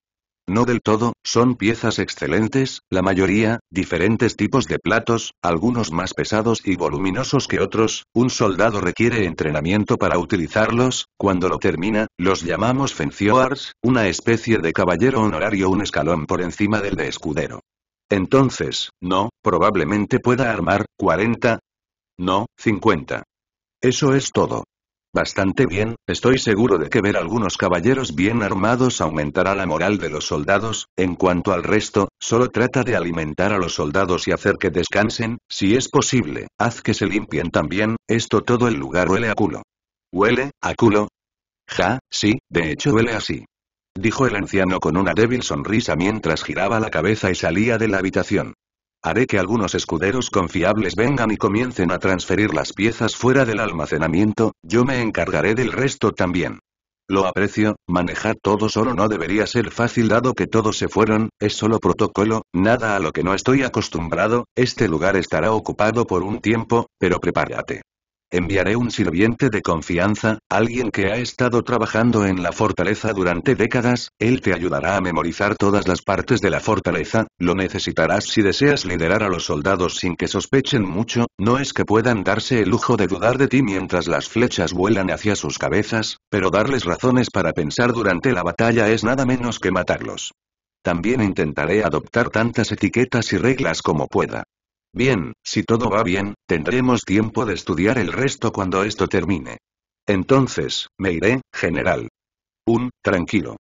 No del todo, son piezas excelentes, la mayoría, diferentes tipos de platos, algunos más pesados y voluminosos que otros, un soldado requiere entrenamiento para utilizarlos, cuando lo termina, los llamamos fencioars, una especie de caballero honorario un escalón por encima del de escudero. Entonces, no, probablemente pueda armar, 40. No, 50. Eso es todo. Bastante bien, estoy seguro de que ver algunos caballeros bien armados aumentará la moral de los soldados, en cuanto al resto, solo trata de alimentar a los soldados y hacer que descansen, si es posible, haz que se limpien también, esto todo el lugar huele a culo. ¿Huele, a culo? Ja, sí, de hecho huele así. Dijo el anciano con una débil sonrisa mientras giraba la cabeza y salía de la habitación. Haré que algunos escuderos confiables vengan y comiencen a transferir las piezas fuera del almacenamiento, yo me encargaré del resto también. Lo aprecio, manejar todo solo no debería ser fácil dado que todos se fueron, es solo protocolo, nada a lo que no estoy acostumbrado, este lugar estará ocupado por un tiempo, pero prepárate. Enviaré un sirviente de confianza, alguien que ha estado trabajando en la fortaleza durante décadas, él te ayudará a memorizar todas las partes de la fortaleza, lo necesitarás si deseas liderar a los soldados sin que sospechen mucho, no es que puedan darse el lujo de dudar de ti mientras las flechas vuelan hacia sus cabezas, pero darles razones para pensar durante la batalla es nada menos que matarlos. También intentaré adoptar tantas etiquetas y reglas como pueda. Bien, si todo va bien, tendremos tiempo de estudiar el resto cuando esto termine. Entonces, me iré, general. Un, tranquilo.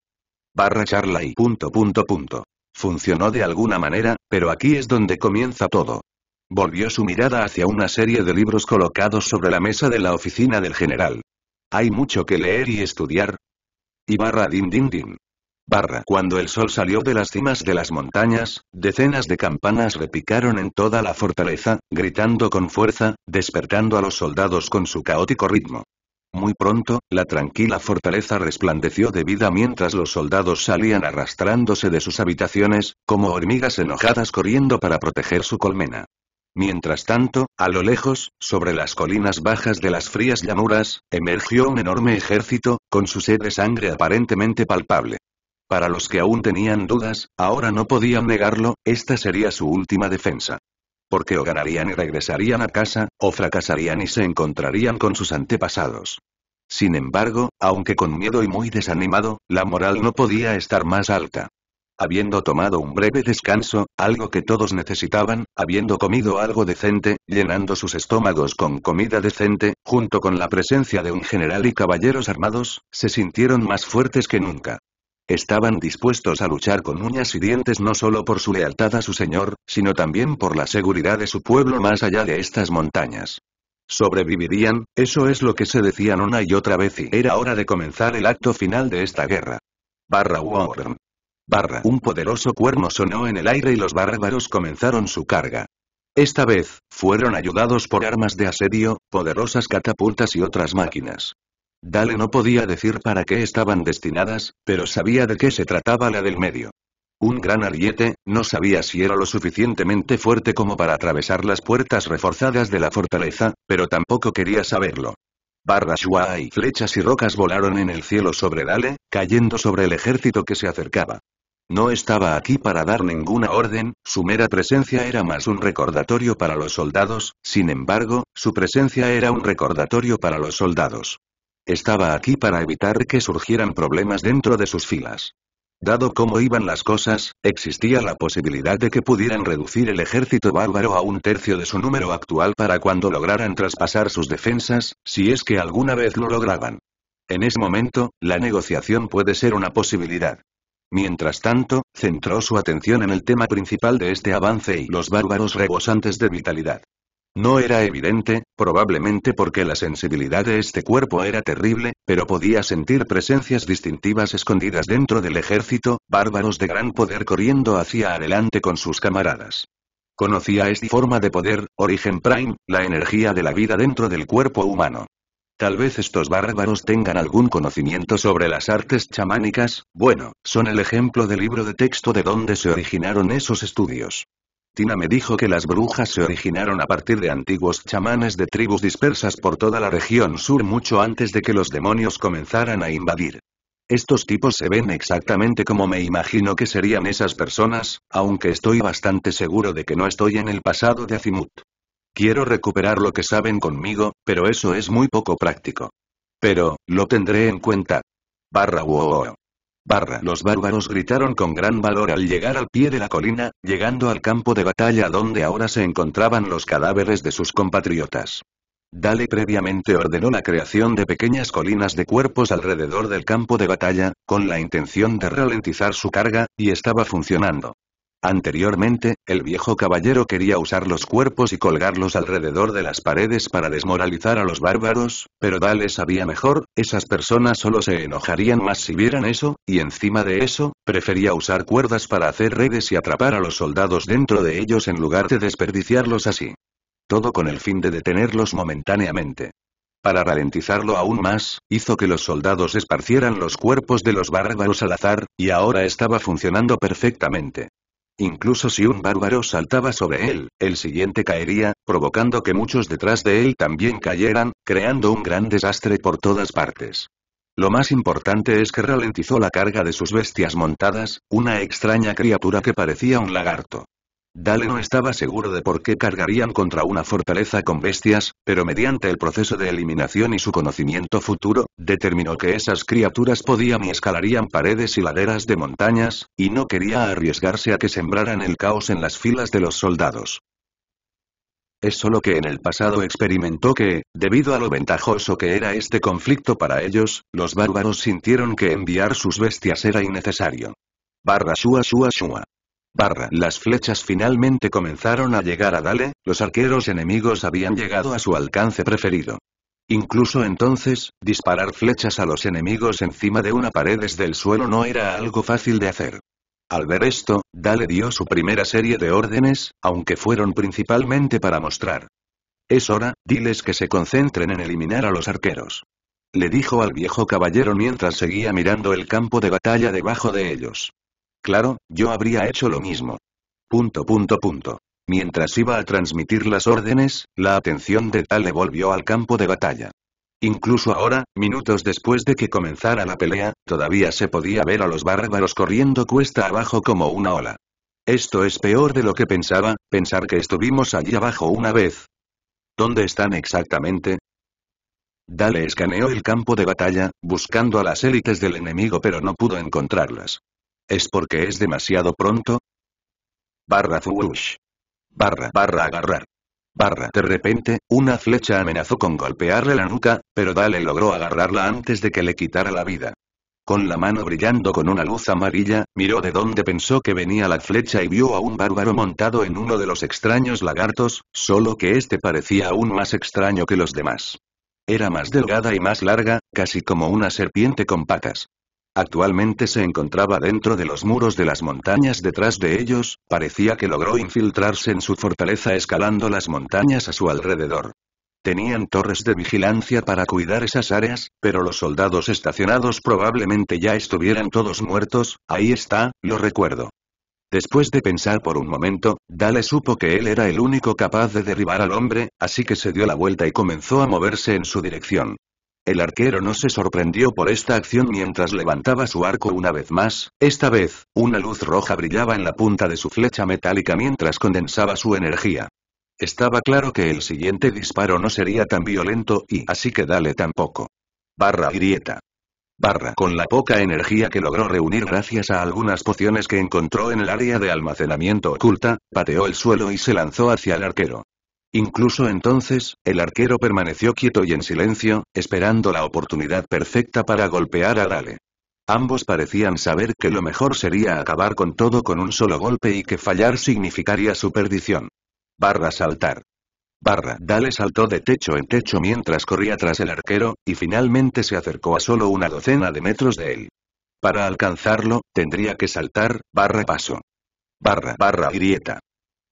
Barra charla y punto punto punto. Funcionó de alguna manera, pero aquí es donde comienza todo. Volvió su mirada hacia una serie de libros colocados sobre la mesa de la oficina del general. Hay mucho que leer y estudiar. Y barra din din din. Cuando el sol salió de las cimas de las montañas, decenas de campanas repicaron en toda la fortaleza, gritando con fuerza, despertando a los soldados con su caótico ritmo. Muy pronto, la tranquila fortaleza resplandeció de vida mientras los soldados salían arrastrándose de sus habitaciones, como hormigas enojadas corriendo para proteger su colmena. Mientras tanto, a lo lejos, sobre las colinas bajas de las frías llanuras, emergió un enorme ejército, con su sed de sangre aparentemente palpable. Para los que aún tenían dudas, ahora no podían negarlo, esta sería su última defensa. Porque o ganarían y regresarían a casa, o fracasarían y se encontrarían con sus antepasados. Sin embargo, aunque con miedo y muy desanimado, la moral no podía estar más alta. Habiendo tomado un breve descanso, algo que todos necesitaban, habiendo comido algo decente, llenando sus estómagos con comida decente, junto con la presencia de un general y caballeros armados, se sintieron más fuertes que nunca. Estaban dispuestos a luchar con uñas y dientes no solo por su lealtad a su señor, sino también por la seguridad de su pueblo más allá de estas montañas. Sobrevivirían, eso es lo que se decían una y otra vez y era hora de comenzar el acto final de esta guerra. Barra Barra. Un poderoso cuerno sonó en el aire y los bárbaros comenzaron su carga. Esta vez, fueron ayudados por armas de asedio, poderosas catapultas y otras máquinas. Dale no podía decir para qué estaban destinadas, pero sabía de qué se trataba la del medio. Un gran ariete, no sabía si era lo suficientemente fuerte como para atravesar las puertas reforzadas de la fortaleza, pero tampoco quería saberlo. Barras y flechas y rocas volaron en el cielo sobre Dale, cayendo sobre el ejército que se acercaba. No estaba aquí para dar ninguna orden, su mera presencia era más un recordatorio para los soldados, sin embargo, su presencia era un recordatorio para los soldados. Estaba aquí para evitar que surgieran problemas dentro de sus filas. Dado cómo iban las cosas, existía la posibilidad de que pudieran reducir el ejército bárbaro a un tercio de su número actual para cuando lograran traspasar sus defensas, si es que alguna vez lo lograban. En ese momento, la negociación puede ser una posibilidad. Mientras tanto, centró su atención en el tema principal de este avance y los bárbaros rebosantes de vitalidad. No era evidente, probablemente porque la sensibilidad de este cuerpo era terrible, pero podía sentir presencias distintivas escondidas dentro del ejército, bárbaros de gran poder corriendo hacia adelante con sus camaradas. Conocía esta forma de poder, origen prime, la energía de la vida dentro del cuerpo humano. Tal vez estos bárbaros tengan algún conocimiento sobre las artes chamánicas, bueno, son el ejemplo de libro de texto de donde se originaron esos estudios. Tina me dijo que las brujas se originaron a partir de antiguos chamanes de tribus dispersas por toda la región sur mucho antes de que los demonios comenzaran a invadir. Estos tipos se ven exactamente como me imagino que serían esas personas, aunque estoy bastante seguro de que no estoy en el pasado de Azimut. Quiero recuperar lo que saben conmigo, pero eso es muy poco práctico. Pero, lo tendré en cuenta. Barra wow. Barra. Los bárbaros gritaron con gran valor al llegar al pie de la colina, llegando al campo de batalla donde ahora se encontraban los cadáveres de sus compatriotas. Dale previamente ordenó la creación de pequeñas colinas de cuerpos alrededor del campo de batalla, con la intención de ralentizar su carga, y estaba funcionando. Anteriormente, el viejo caballero quería usar los cuerpos y colgarlos alrededor de las paredes para desmoralizar a los bárbaros, pero Dale sabía mejor, esas personas solo se enojarían más si vieran eso, y encima de eso, prefería usar cuerdas para hacer redes y atrapar a los soldados dentro de ellos en lugar de desperdiciarlos así. Todo con el fin de detenerlos momentáneamente. Para ralentizarlo aún más, hizo que los soldados esparcieran los cuerpos de los bárbaros al azar, y ahora estaba funcionando perfectamente. Incluso si un bárbaro saltaba sobre él, el siguiente caería, provocando que muchos detrás de él también cayeran, creando un gran desastre por todas partes. Lo más importante es que ralentizó la carga de sus bestias montadas, una extraña criatura que parecía un lagarto. Dale no estaba seguro de por qué cargarían contra una fortaleza con bestias, pero mediante el proceso de eliminación y su conocimiento futuro, determinó que esas criaturas podían y escalarían paredes y laderas de montañas, y no quería arriesgarse a que sembraran el caos en las filas de los soldados. Es solo que en el pasado experimentó que, debido a lo ventajoso que era este conflicto para ellos, los bárbaros sintieron que enviar sus bestias era innecesario. Barra shua shua shua barra. Las flechas finalmente comenzaron a llegar a Dale, los arqueros enemigos habían llegado a su alcance preferido. Incluso entonces, disparar flechas a los enemigos encima de una pared desde el suelo no era algo fácil de hacer. Al ver esto, Dale dio su primera serie de órdenes, aunque fueron principalmente para mostrar. Es hora, diles que se concentren en eliminar a los arqueros. Le dijo al viejo caballero mientras seguía mirando el campo de batalla debajo de ellos. Claro, yo habría hecho lo mismo. Punto punto punto. Mientras iba a transmitir las órdenes, la atención de le volvió al campo de batalla. Incluso ahora, minutos después de que comenzara la pelea, todavía se podía ver a los bárbaros corriendo cuesta abajo como una ola. Esto es peor de lo que pensaba, pensar que estuvimos allí abajo una vez. ¿Dónde están exactamente? Dale escaneó el campo de batalla, buscando a las élites del enemigo pero no pudo encontrarlas. ¿Es porque es demasiado pronto? Barra Barra barra agarrar. Barra. De repente, una flecha amenazó con golpearle la nuca, pero Dale logró agarrarla antes de que le quitara la vida. Con la mano brillando con una luz amarilla, miró de dónde pensó que venía la flecha y vio a un bárbaro montado en uno de los extraños lagartos, solo que este parecía aún más extraño que los demás. Era más delgada y más larga, casi como una serpiente con patas. Actualmente se encontraba dentro de los muros de las montañas detrás de ellos, parecía que logró infiltrarse en su fortaleza escalando las montañas a su alrededor. Tenían torres de vigilancia para cuidar esas áreas, pero los soldados estacionados probablemente ya estuvieran todos muertos, ahí está, lo recuerdo. Después de pensar por un momento, Dale supo que él era el único capaz de derribar al hombre, así que se dio la vuelta y comenzó a moverse en su dirección. El arquero no se sorprendió por esta acción mientras levantaba su arco una vez más, esta vez, una luz roja brillaba en la punta de su flecha metálica mientras condensaba su energía. Estaba claro que el siguiente disparo no sería tan violento y así que dale tampoco. Barra grieta. Barra con la poca energía que logró reunir gracias a algunas pociones que encontró en el área de almacenamiento oculta, pateó el suelo y se lanzó hacia el arquero. Incluso entonces, el arquero permaneció quieto y en silencio, esperando la oportunidad perfecta para golpear a Dale. Ambos parecían saber que lo mejor sería acabar con todo con un solo golpe y que fallar significaría su perdición. Barra saltar. Barra Dale saltó de techo en techo mientras corría tras el arquero, y finalmente se acercó a solo una docena de metros de él. Para alcanzarlo, tendría que saltar, barra paso. Barra barra grieta.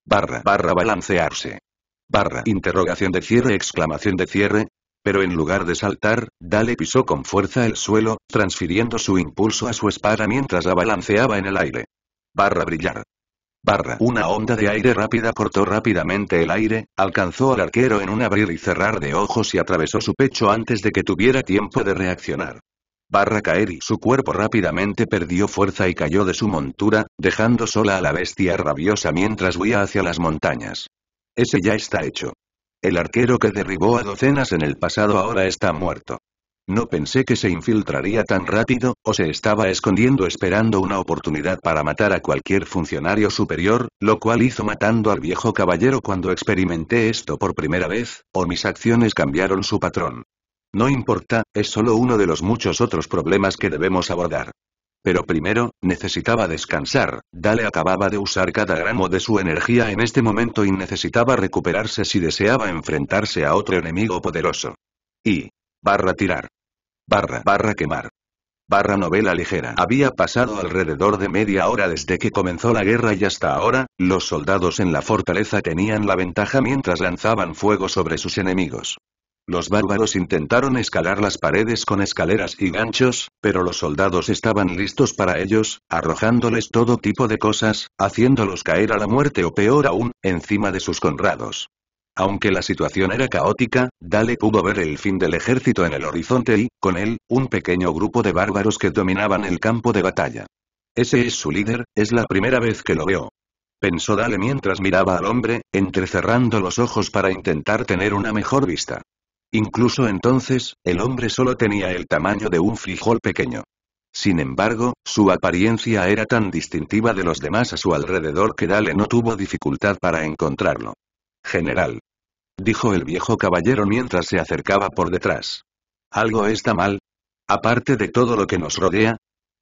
Barra barra balancearse. Barra interrogación de cierre exclamación de cierre. Pero en lugar de saltar, Dale pisó con fuerza el suelo, transfiriendo su impulso a su espada mientras la balanceaba en el aire. Barra brillar. Barra. Una onda de aire rápida cortó rápidamente el aire, alcanzó al arquero en un abrir y cerrar de ojos y atravesó su pecho antes de que tuviera tiempo de reaccionar. Barra caer y su cuerpo rápidamente perdió fuerza y cayó de su montura, dejando sola a la bestia rabiosa mientras huía hacia las montañas. Ese ya está hecho. El arquero que derribó a docenas en el pasado ahora está muerto. No pensé que se infiltraría tan rápido, o se estaba escondiendo esperando una oportunidad para matar a cualquier funcionario superior, lo cual hizo matando al viejo caballero cuando experimenté esto por primera vez, o mis acciones cambiaron su patrón. No importa, es solo uno de los muchos otros problemas que debemos abordar. Pero primero, necesitaba descansar, Dale acababa de usar cada gramo de su energía en este momento y necesitaba recuperarse si deseaba enfrentarse a otro enemigo poderoso. Y. Barra tirar. Barra barra quemar. Barra novela ligera. Había pasado alrededor de media hora desde que comenzó la guerra y hasta ahora, los soldados en la fortaleza tenían la ventaja mientras lanzaban fuego sobre sus enemigos. Los bárbaros intentaron escalar las paredes con escaleras y ganchos, pero los soldados estaban listos para ellos, arrojándoles todo tipo de cosas, haciéndolos caer a la muerte o peor aún, encima de sus conrados. Aunque la situación era caótica, Dale pudo ver el fin del ejército en el horizonte y, con él, un pequeño grupo de bárbaros que dominaban el campo de batalla. Ese es su líder, es la primera vez que lo veo. Pensó Dale mientras miraba al hombre, entrecerrando los ojos para intentar tener una mejor vista. Incluso entonces, el hombre solo tenía el tamaño de un frijol pequeño. Sin embargo, su apariencia era tan distintiva de los demás a su alrededor que Dale no tuvo dificultad para encontrarlo. General. Dijo el viejo caballero mientras se acercaba por detrás. ¿Algo está mal? Aparte de todo lo que nos rodea,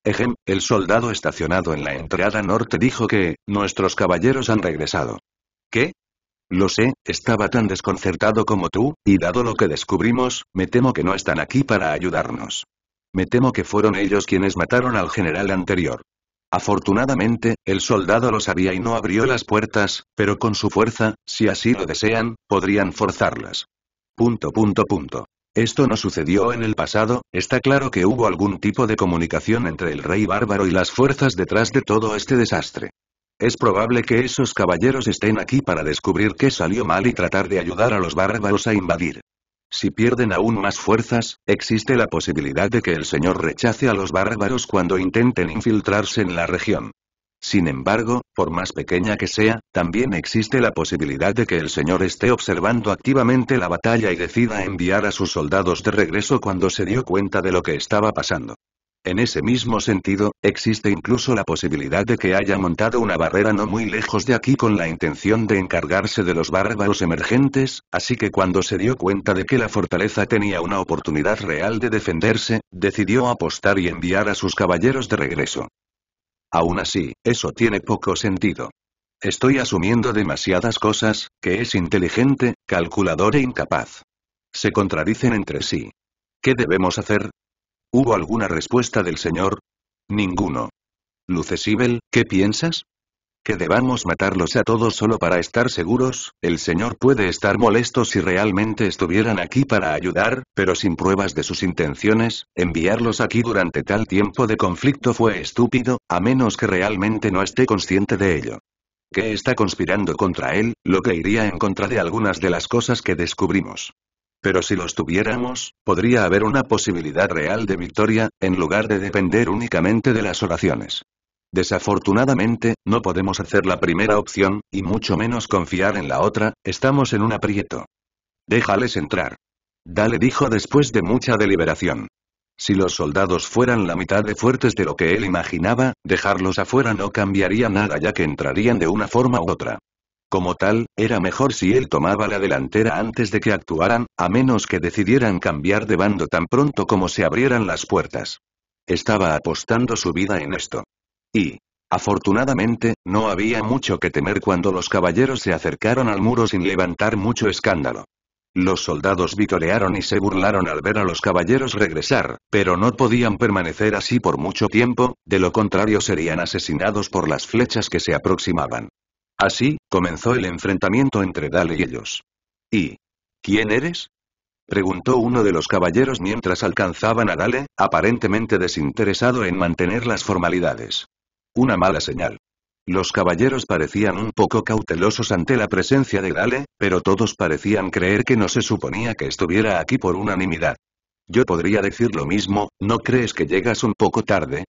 Ejem, el soldado estacionado en la entrada norte dijo que, nuestros caballeros han regresado. ¿Qué? Lo sé, estaba tan desconcertado como tú, y dado lo que descubrimos, me temo que no están aquí para ayudarnos. Me temo que fueron ellos quienes mataron al general anterior. Afortunadamente, el soldado lo sabía y no abrió las puertas, pero con su fuerza, si así lo desean, podrían forzarlas. Punto punto punto. Esto no sucedió en el pasado, está claro que hubo algún tipo de comunicación entre el rey bárbaro y las fuerzas detrás de todo este desastre. Es probable que esos caballeros estén aquí para descubrir qué salió mal y tratar de ayudar a los bárbaros a invadir. Si pierden aún más fuerzas, existe la posibilidad de que el señor rechace a los bárbaros cuando intenten infiltrarse en la región. Sin embargo, por más pequeña que sea, también existe la posibilidad de que el señor esté observando activamente la batalla y decida enviar a sus soldados de regreso cuando se dio cuenta de lo que estaba pasando. En ese mismo sentido, existe incluso la posibilidad de que haya montado una barrera no muy lejos de aquí con la intención de encargarse de los bárbaros emergentes, así que cuando se dio cuenta de que la fortaleza tenía una oportunidad real de defenderse, decidió apostar y enviar a sus caballeros de regreso. Aún así, eso tiene poco sentido. Estoy asumiendo demasiadas cosas, que es inteligente, calculador e incapaz. Se contradicen entre sí. ¿Qué debemos hacer? ¿Hubo alguna respuesta del señor? Ninguno. Lucesibel, ¿qué piensas? ¿Que debamos matarlos a todos solo para estar seguros? El señor puede estar molesto si realmente estuvieran aquí para ayudar, pero sin pruebas de sus intenciones, enviarlos aquí durante tal tiempo de conflicto fue estúpido, a menos que realmente no esté consciente de ello. ¿Qué está conspirando contra él, lo que iría en contra de algunas de las cosas que descubrimos. Pero si los tuviéramos, podría haber una posibilidad real de victoria, en lugar de depender únicamente de las oraciones. Desafortunadamente, no podemos hacer la primera opción, y mucho menos confiar en la otra, estamos en un aprieto. Déjales entrar. Dale dijo después de mucha deliberación. Si los soldados fueran la mitad de fuertes de lo que él imaginaba, dejarlos afuera no cambiaría nada ya que entrarían de una forma u otra. Como tal, era mejor si él tomaba la delantera antes de que actuaran, a menos que decidieran cambiar de bando tan pronto como se abrieran las puertas. Estaba apostando su vida en esto. Y, afortunadamente, no había mucho que temer cuando los caballeros se acercaron al muro sin levantar mucho escándalo. Los soldados vitorearon y se burlaron al ver a los caballeros regresar, pero no podían permanecer así por mucho tiempo, de lo contrario serían asesinados por las flechas que se aproximaban. Así, comenzó el enfrentamiento entre Dale y ellos. ¿Y? ¿Quién eres? Preguntó uno de los caballeros mientras alcanzaban a Dale, aparentemente desinteresado en mantener las formalidades. Una mala señal. Los caballeros parecían un poco cautelosos ante la presencia de Dale, pero todos parecían creer que no se suponía que estuviera aquí por unanimidad. Yo podría decir lo mismo, ¿no crees que llegas un poco tarde?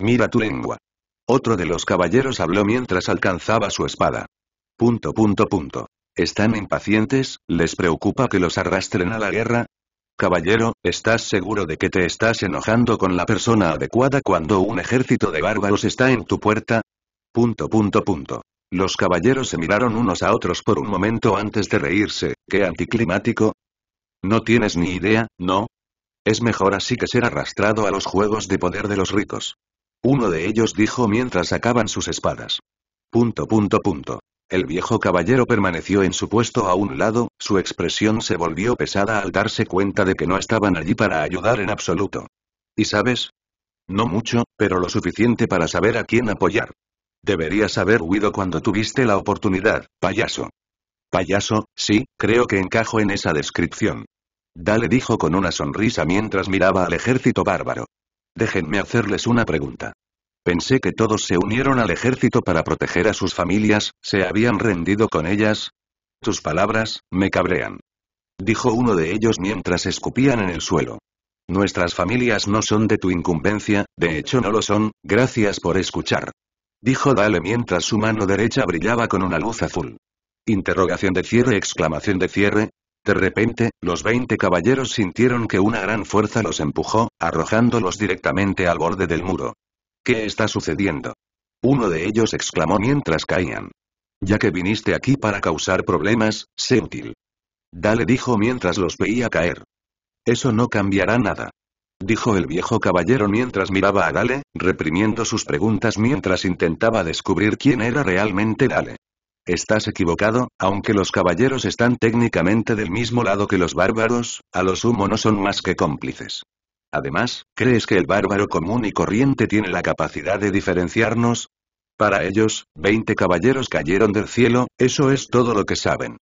Mira tu lengua. Otro de los caballeros habló mientras alcanzaba su espada. Punto punto punto. ¿Están impacientes? ¿Les preocupa que los arrastren a la guerra? Caballero, ¿estás seguro de que te estás enojando con la persona adecuada cuando un ejército de bárbaros está en tu puerta? Punto punto punto. Los caballeros se miraron unos a otros por un momento antes de reírse, qué anticlimático. No tienes ni idea, ¿no? Es mejor así que ser arrastrado a los juegos de poder de los ricos. Uno de ellos dijo mientras sacaban sus espadas. Punto punto punto. El viejo caballero permaneció en su puesto a un lado, su expresión se volvió pesada al darse cuenta de que no estaban allí para ayudar en absoluto. ¿Y sabes? No mucho, pero lo suficiente para saber a quién apoyar. Deberías haber huido cuando tuviste la oportunidad, payaso. Payaso, sí, creo que encajo en esa descripción. Dale dijo con una sonrisa mientras miraba al ejército bárbaro. Déjenme hacerles una pregunta. Pensé que todos se unieron al ejército para proteger a sus familias, ¿se habían rendido con ellas? Tus palabras, me cabrean. Dijo uno de ellos mientras escupían en el suelo. Nuestras familias no son de tu incumbencia, de hecho no lo son, gracias por escuchar. Dijo Dale mientras su mano derecha brillaba con una luz azul. Interrogación de cierre, exclamación de cierre, de repente, los veinte caballeros sintieron que una gran fuerza los empujó, arrojándolos directamente al borde del muro. ¿Qué está sucediendo? Uno de ellos exclamó mientras caían. Ya que viniste aquí para causar problemas, sé útil. Dale dijo mientras los veía caer. Eso no cambiará nada. Dijo el viejo caballero mientras miraba a Dale, reprimiendo sus preguntas mientras intentaba descubrir quién era realmente Dale. Estás equivocado, aunque los caballeros están técnicamente del mismo lado que los bárbaros, a lo sumo no son más que cómplices. Además, ¿crees que el bárbaro común y corriente tiene la capacidad de diferenciarnos? Para ellos, 20 caballeros cayeron del cielo, eso es todo lo que saben.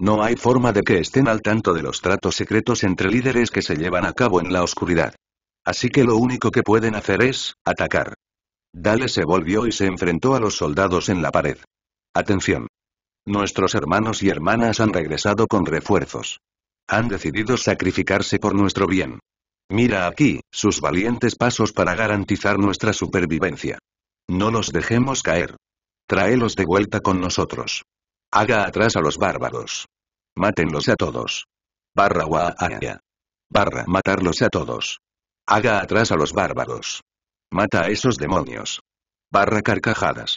No hay forma de que estén al tanto de los tratos secretos entre líderes que se llevan a cabo en la oscuridad. Así que lo único que pueden hacer es, atacar. Dale se volvió y se enfrentó a los soldados en la pared. Atención. Nuestros hermanos y hermanas han regresado con refuerzos. Han decidido sacrificarse por nuestro bien. Mira aquí, sus valientes pasos para garantizar nuestra supervivencia. No los dejemos caer. Tráelos de vuelta con nosotros. Haga atrás a los bárbaros. Mátenlos a todos. Barra -aya. Barra matarlos a todos. Haga atrás a los bárbaros. Mata a esos demonios. Barra carcajadas.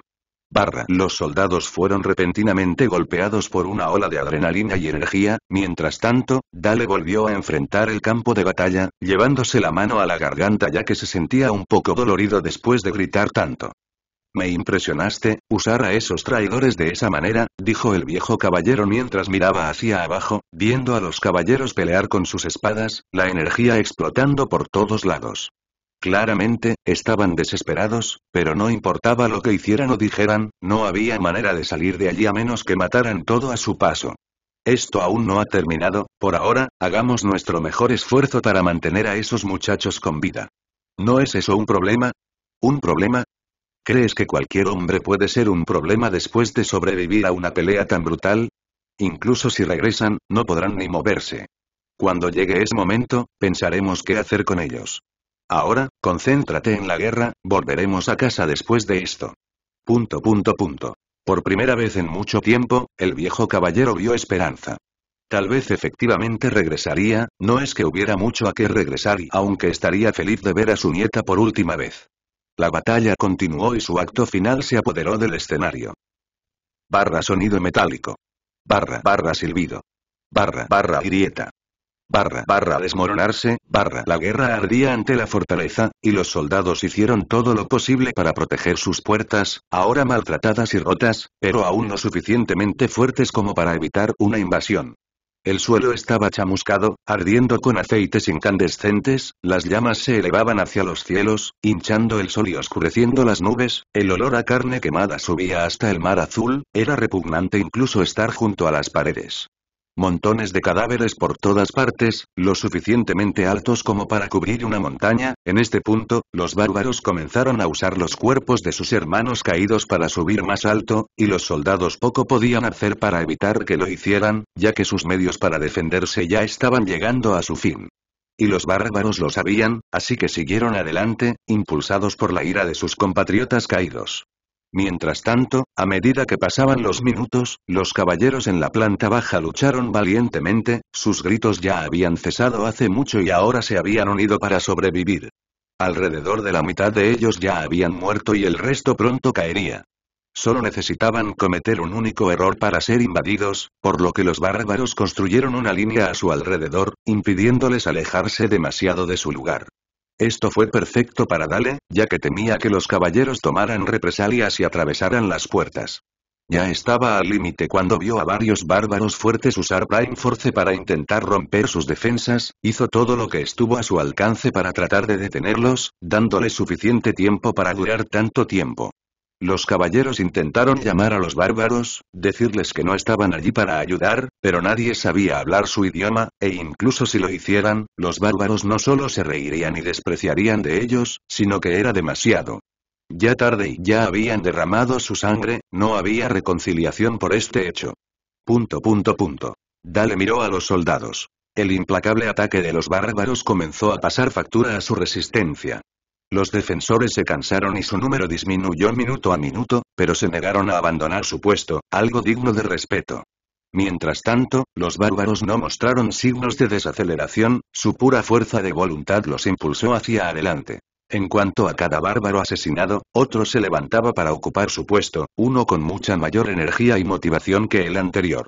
Barra. Los soldados fueron repentinamente golpeados por una ola de adrenalina y energía, mientras tanto, Dale volvió a enfrentar el campo de batalla, llevándose la mano a la garganta ya que se sentía un poco dolorido después de gritar tanto. Me impresionaste, usar a esos traidores de esa manera, dijo el viejo caballero mientras miraba hacia abajo, viendo a los caballeros pelear con sus espadas, la energía explotando por todos lados. Claramente, estaban desesperados, pero no importaba lo que hicieran o dijeran, no había manera de salir de allí a menos que mataran todo a su paso. Esto aún no ha terminado, por ahora, hagamos nuestro mejor esfuerzo para mantener a esos muchachos con vida. ¿No es eso un problema? ¿Un problema? ¿Crees que cualquier hombre puede ser un problema después de sobrevivir a una pelea tan brutal? Incluso si regresan, no podrán ni moverse. Cuando llegue ese momento, pensaremos qué hacer con ellos. Ahora, concéntrate en la guerra, volveremos a casa después de esto. Punto punto punto. Por primera vez en mucho tiempo, el viejo caballero vio esperanza. Tal vez efectivamente regresaría, no es que hubiera mucho a qué regresar y aunque estaría feliz de ver a su nieta por última vez. La batalla continuó y su acto final se apoderó del escenario. Barra sonido metálico. Barra barra silbido. Barra barra grieta barra barra desmoronarse, barra la guerra ardía ante la fortaleza, y los soldados hicieron todo lo posible para proteger sus puertas, ahora maltratadas y rotas, pero aún no suficientemente fuertes como para evitar una invasión. El suelo estaba chamuscado, ardiendo con aceites incandescentes, las llamas se elevaban hacia los cielos, hinchando el sol y oscureciendo las nubes, el olor a carne quemada subía hasta el mar azul, era repugnante incluso estar junto a las paredes. Montones de cadáveres por todas partes, lo suficientemente altos como para cubrir una montaña, en este punto, los bárbaros comenzaron a usar los cuerpos de sus hermanos caídos para subir más alto, y los soldados poco podían hacer para evitar que lo hicieran, ya que sus medios para defenderse ya estaban llegando a su fin. Y los bárbaros lo sabían, así que siguieron adelante, impulsados por la ira de sus compatriotas caídos. Mientras tanto, a medida que pasaban los minutos, los caballeros en la planta baja lucharon valientemente, sus gritos ya habían cesado hace mucho y ahora se habían unido para sobrevivir. Alrededor de la mitad de ellos ya habían muerto y el resto pronto caería. Solo necesitaban cometer un único error para ser invadidos, por lo que los bárbaros construyeron una línea a su alrededor, impidiéndoles alejarse demasiado de su lugar. Esto fue perfecto para Dale, ya que temía que los caballeros tomaran represalias y atravesaran las puertas. Ya estaba al límite cuando vio a varios bárbaros fuertes usar Prime Force para intentar romper sus defensas, hizo todo lo que estuvo a su alcance para tratar de detenerlos, dándole suficiente tiempo para durar tanto tiempo. Los caballeros intentaron llamar a los bárbaros, decirles que no estaban allí para ayudar, pero nadie sabía hablar su idioma, e incluso si lo hicieran, los bárbaros no solo se reirían y despreciarían de ellos, sino que era demasiado. Ya tarde y ya habían derramado su sangre, no había reconciliación por este hecho. Punto punto punto. Dale miró a los soldados. El implacable ataque de los bárbaros comenzó a pasar factura a su resistencia. Los defensores se cansaron y su número disminuyó minuto a minuto, pero se negaron a abandonar su puesto, algo digno de respeto. Mientras tanto, los bárbaros no mostraron signos de desaceleración, su pura fuerza de voluntad los impulsó hacia adelante. En cuanto a cada bárbaro asesinado, otro se levantaba para ocupar su puesto, uno con mucha mayor energía y motivación que el anterior.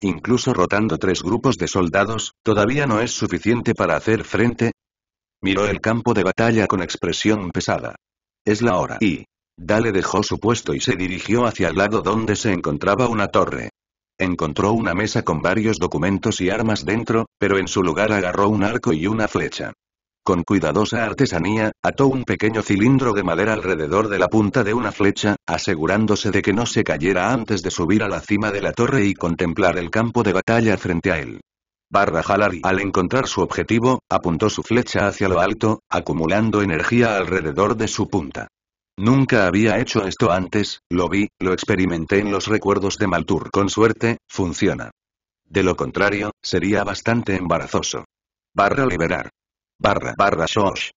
Incluso rotando tres grupos de soldados, todavía no es suficiente para hacer frente, Miró el campo de batalla con expresión pesada. Es la hora. Y. Dale dejó su puesto y se dirigió hacia el lado donde se encontraba una torre. Encontró una mesa con varios documentos y armas dentro, pero en su lugar agarró un arco y una flecha. Con cuidadosa artesanía, ató un pequeño cilindro de madera alrededor de la punta de una flecha, asegurándose de que no se cayera antes de subir a la cima de la torre y contemplar el campo de batalla frente a él. Barra al encontrar su objetivo, apuntó su flecha hacia lo alto, acumulando energía alrededor de su punta. Nunca había hecho esto antes, lo vi, lo experimenté en los recuerdos de Maltur. Con suerte, funciona. De lo contrario, sería bastante embarazoso. Barra liberar. Barra barra shosh.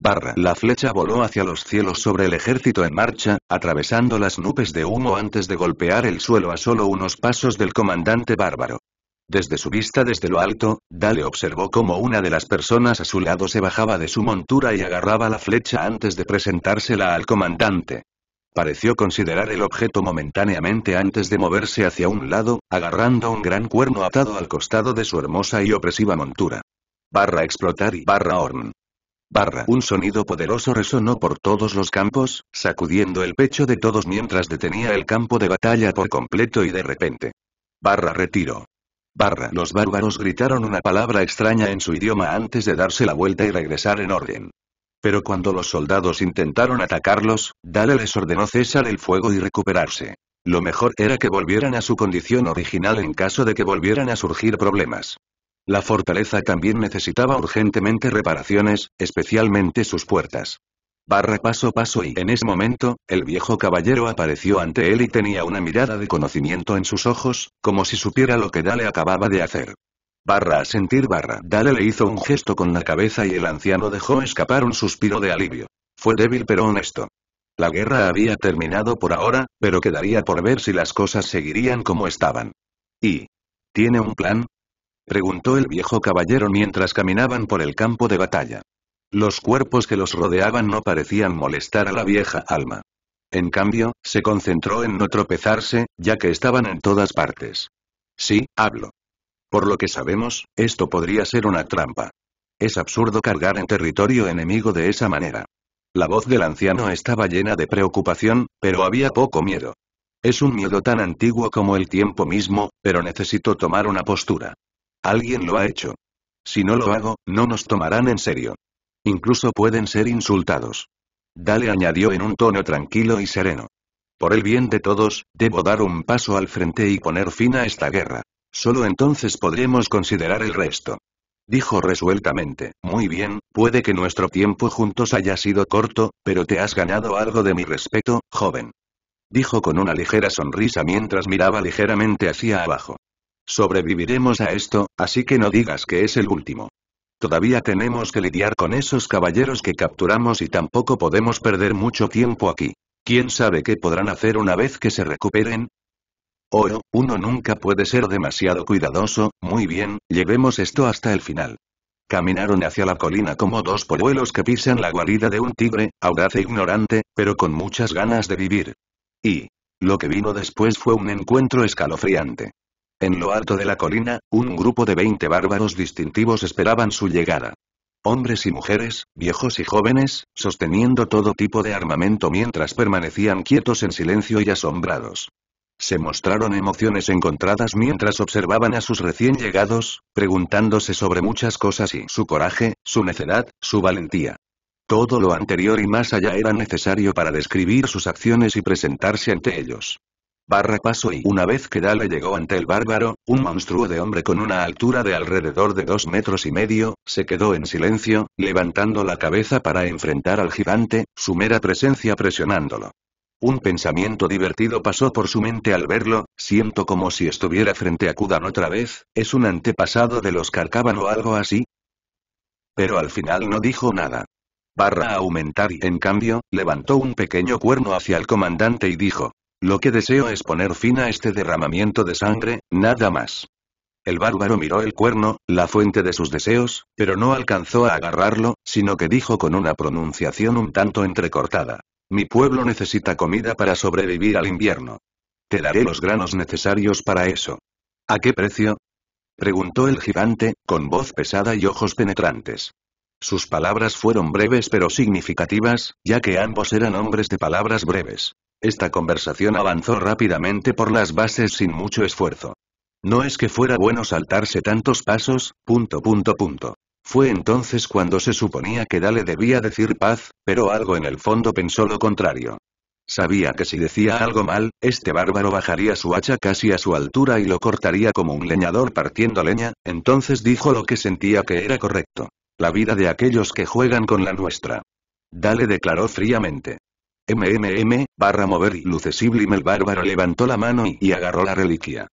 Barra. La flecha voló hacia los cielos sobre el ejército en marcha, atravesando las nubes de humo antes de golpear el suelo a solo unos pasos del comandante bárbaro. Desde su vista desde lo alto, Dale observó cómo una de las personas a su lado se bajaba de su montura y agarraba la flecha antes de presentársela al comandante. Pareció considerar el objeto momentáneamente antes de moverse hacia un lado, agarrando un gran cuerno atado al costado de su hermosa y opresiva montura. Barra explotar y barra horn. Barra. Un sonido poderoso resonó por todos los campos, sacudiendo el pecho de todos mientras detenía el campo de batalla por completo y de repente. Barra retiro. Barra. Los bárbaros gritaron una palabra extraña en su idioma antes de darse la vuelta y regresar en orden. Pero cuando los soldados intentaron atacarlos, Dale les ordenó cesar el fuego y recuperarse. Lo mejor era que volvieran a su condición original en caso de que volvieran a surgir problemas. La fortaleza también necesitaba urgentemente reparaciones, especialmente sus puertas. Barra paso paso y en ese momento, el viejo caballero apareció ante él y tenía una mirada de conocimiento en sus ojos, como si supiera lo que Dale acababa de hacer. Barra a sentir barra. Dale le hizo un gesto con la cabeza y el anciano dejó escapar un suspiro de alivio. Fue débil pero honesto. La guerra había terminado por ahora, pero quedaría por ver si las cosas seguirían como estaban. ¿Y? ¿Tiene un plan? Preguntó el viejo caballero mientras caminaban por el campo de batalla. Los cuerpos que los rodeaban no parecían molestar a la vieja alma. En cambio, se concentró en no tropezarse, ya que estaban en todas partes. Sí, hablo. Por lo que sabemos, esto podría ser una trampa. Es absurdo cargar en territorio enemigo de esa manera. La voz del anciano estaba llena de preocupación, pero había poco miedo. Es un miedo tan antiguo como el tiempo mismo, pero necesito tomar una postura. Alguien lo ha hecho. Si no lo hago, no nos tomarán en serio. Incluso pueden ser insultados. Dale añadió en un tono tranquilo y sereno. Por el bien de todos, debo dar un paso al frente y poner fin a esta guerra. Solo entonces podremos considerar el resto. Dijo resueltamente, muy bien, puede que nuestro tiempo juntos haya sido corto, pero te has ganado algo de mi respeto, joven. Dijo con una ligera sonrisa mientras miraba ligeramente hacia abajo. Sobreviviremos a esto, así que no digas que es el último. Todavía tenemos que lidiar con esos caballeros que capturamos y tampoco podemos perder mucho tiempo aquí. ¿Quién sabe qué podrán hacer una vez que se recuperen? Oh, uno nunca puede ser demasiado cuidadoso, muy bien, llevemos esto hasta el final. Caminaron hacia la colina como dos polluelos que pisan la guarida de un tigre, audaz e ignorante, pero con muchas ganas de vivir. Y, lo que vino después fue un encuentro escalofriante. En lo alto de la colina, un grupo de veinte bárbaros distintivos esperaban su llegada. Hombres y mujeres, viejos y jóvenes, sosteniendo todo tipo de armamento mientras permanecían quietos en silencio y asombrados. Se mostraron emociones encontradas mientras observaban a sus recién llegados, preguntándose sobre muchas cosas y su coraje, su necedad, su valentía. Todo lo anterior y más allá era necesario para describir sus acciones y presentarse ante ellos barra pasó y una vez que Dale llegó ante el bárbaro, un monstruo de hombre con una altura de alrededor de dos metros y medio, se quedó en silencio, levantando la cabeza para enfrentar al gigante, su mera presencia presionándolo. Un pensamiento divertido pasó por su mente al verlo, siento como si estuviera frente a Kudan otra vez, ¿es un antepasado de los Carcaban o algo así? Pero al final no dijo nada. Barra aumentar y en cambio, levantó un pequeño cuerno hacia el comandante y dijo, lo que deseo es poner fin a este derramamiento de sangre, nada más. El bárbaro miró el cuerno, la fuente de sus deseos, pero no alcanzó a agarrarlo, sino que dijo con una pronunciación un tanto entrecortada. Mi pueblo necesita comida para sobrevivir al invierno. Te daré los granos necesarios para eso. ¿A qué precio? Preguntó el gigante, con voz pesada y ojos penetrantes. Sus palabras fueron breves pero significativas, ya que ambos eran hombres de palabras breves. Esta conversación avanzó rápidamente por las bases sin mucho esfuerzo. No es que fuera bueno saltarse tantos pasos, punto punto punto. Fue entonces cuando se suponía que Dale debía decir paz, pero algo en el fondo pensó lo contrario. Sabía que si decía algo mal, este bárbaro bajaría su hacha casi a su altura y lo cortaría como un leñador partiendo leña, entonces dijo lo que sentía que era correcto. La vida de aquellos que juegan con la nuestra. Dale declaró fríamente. MMM, barra mover y luces el bárbaro levantó la mano y, agarró la reliquia.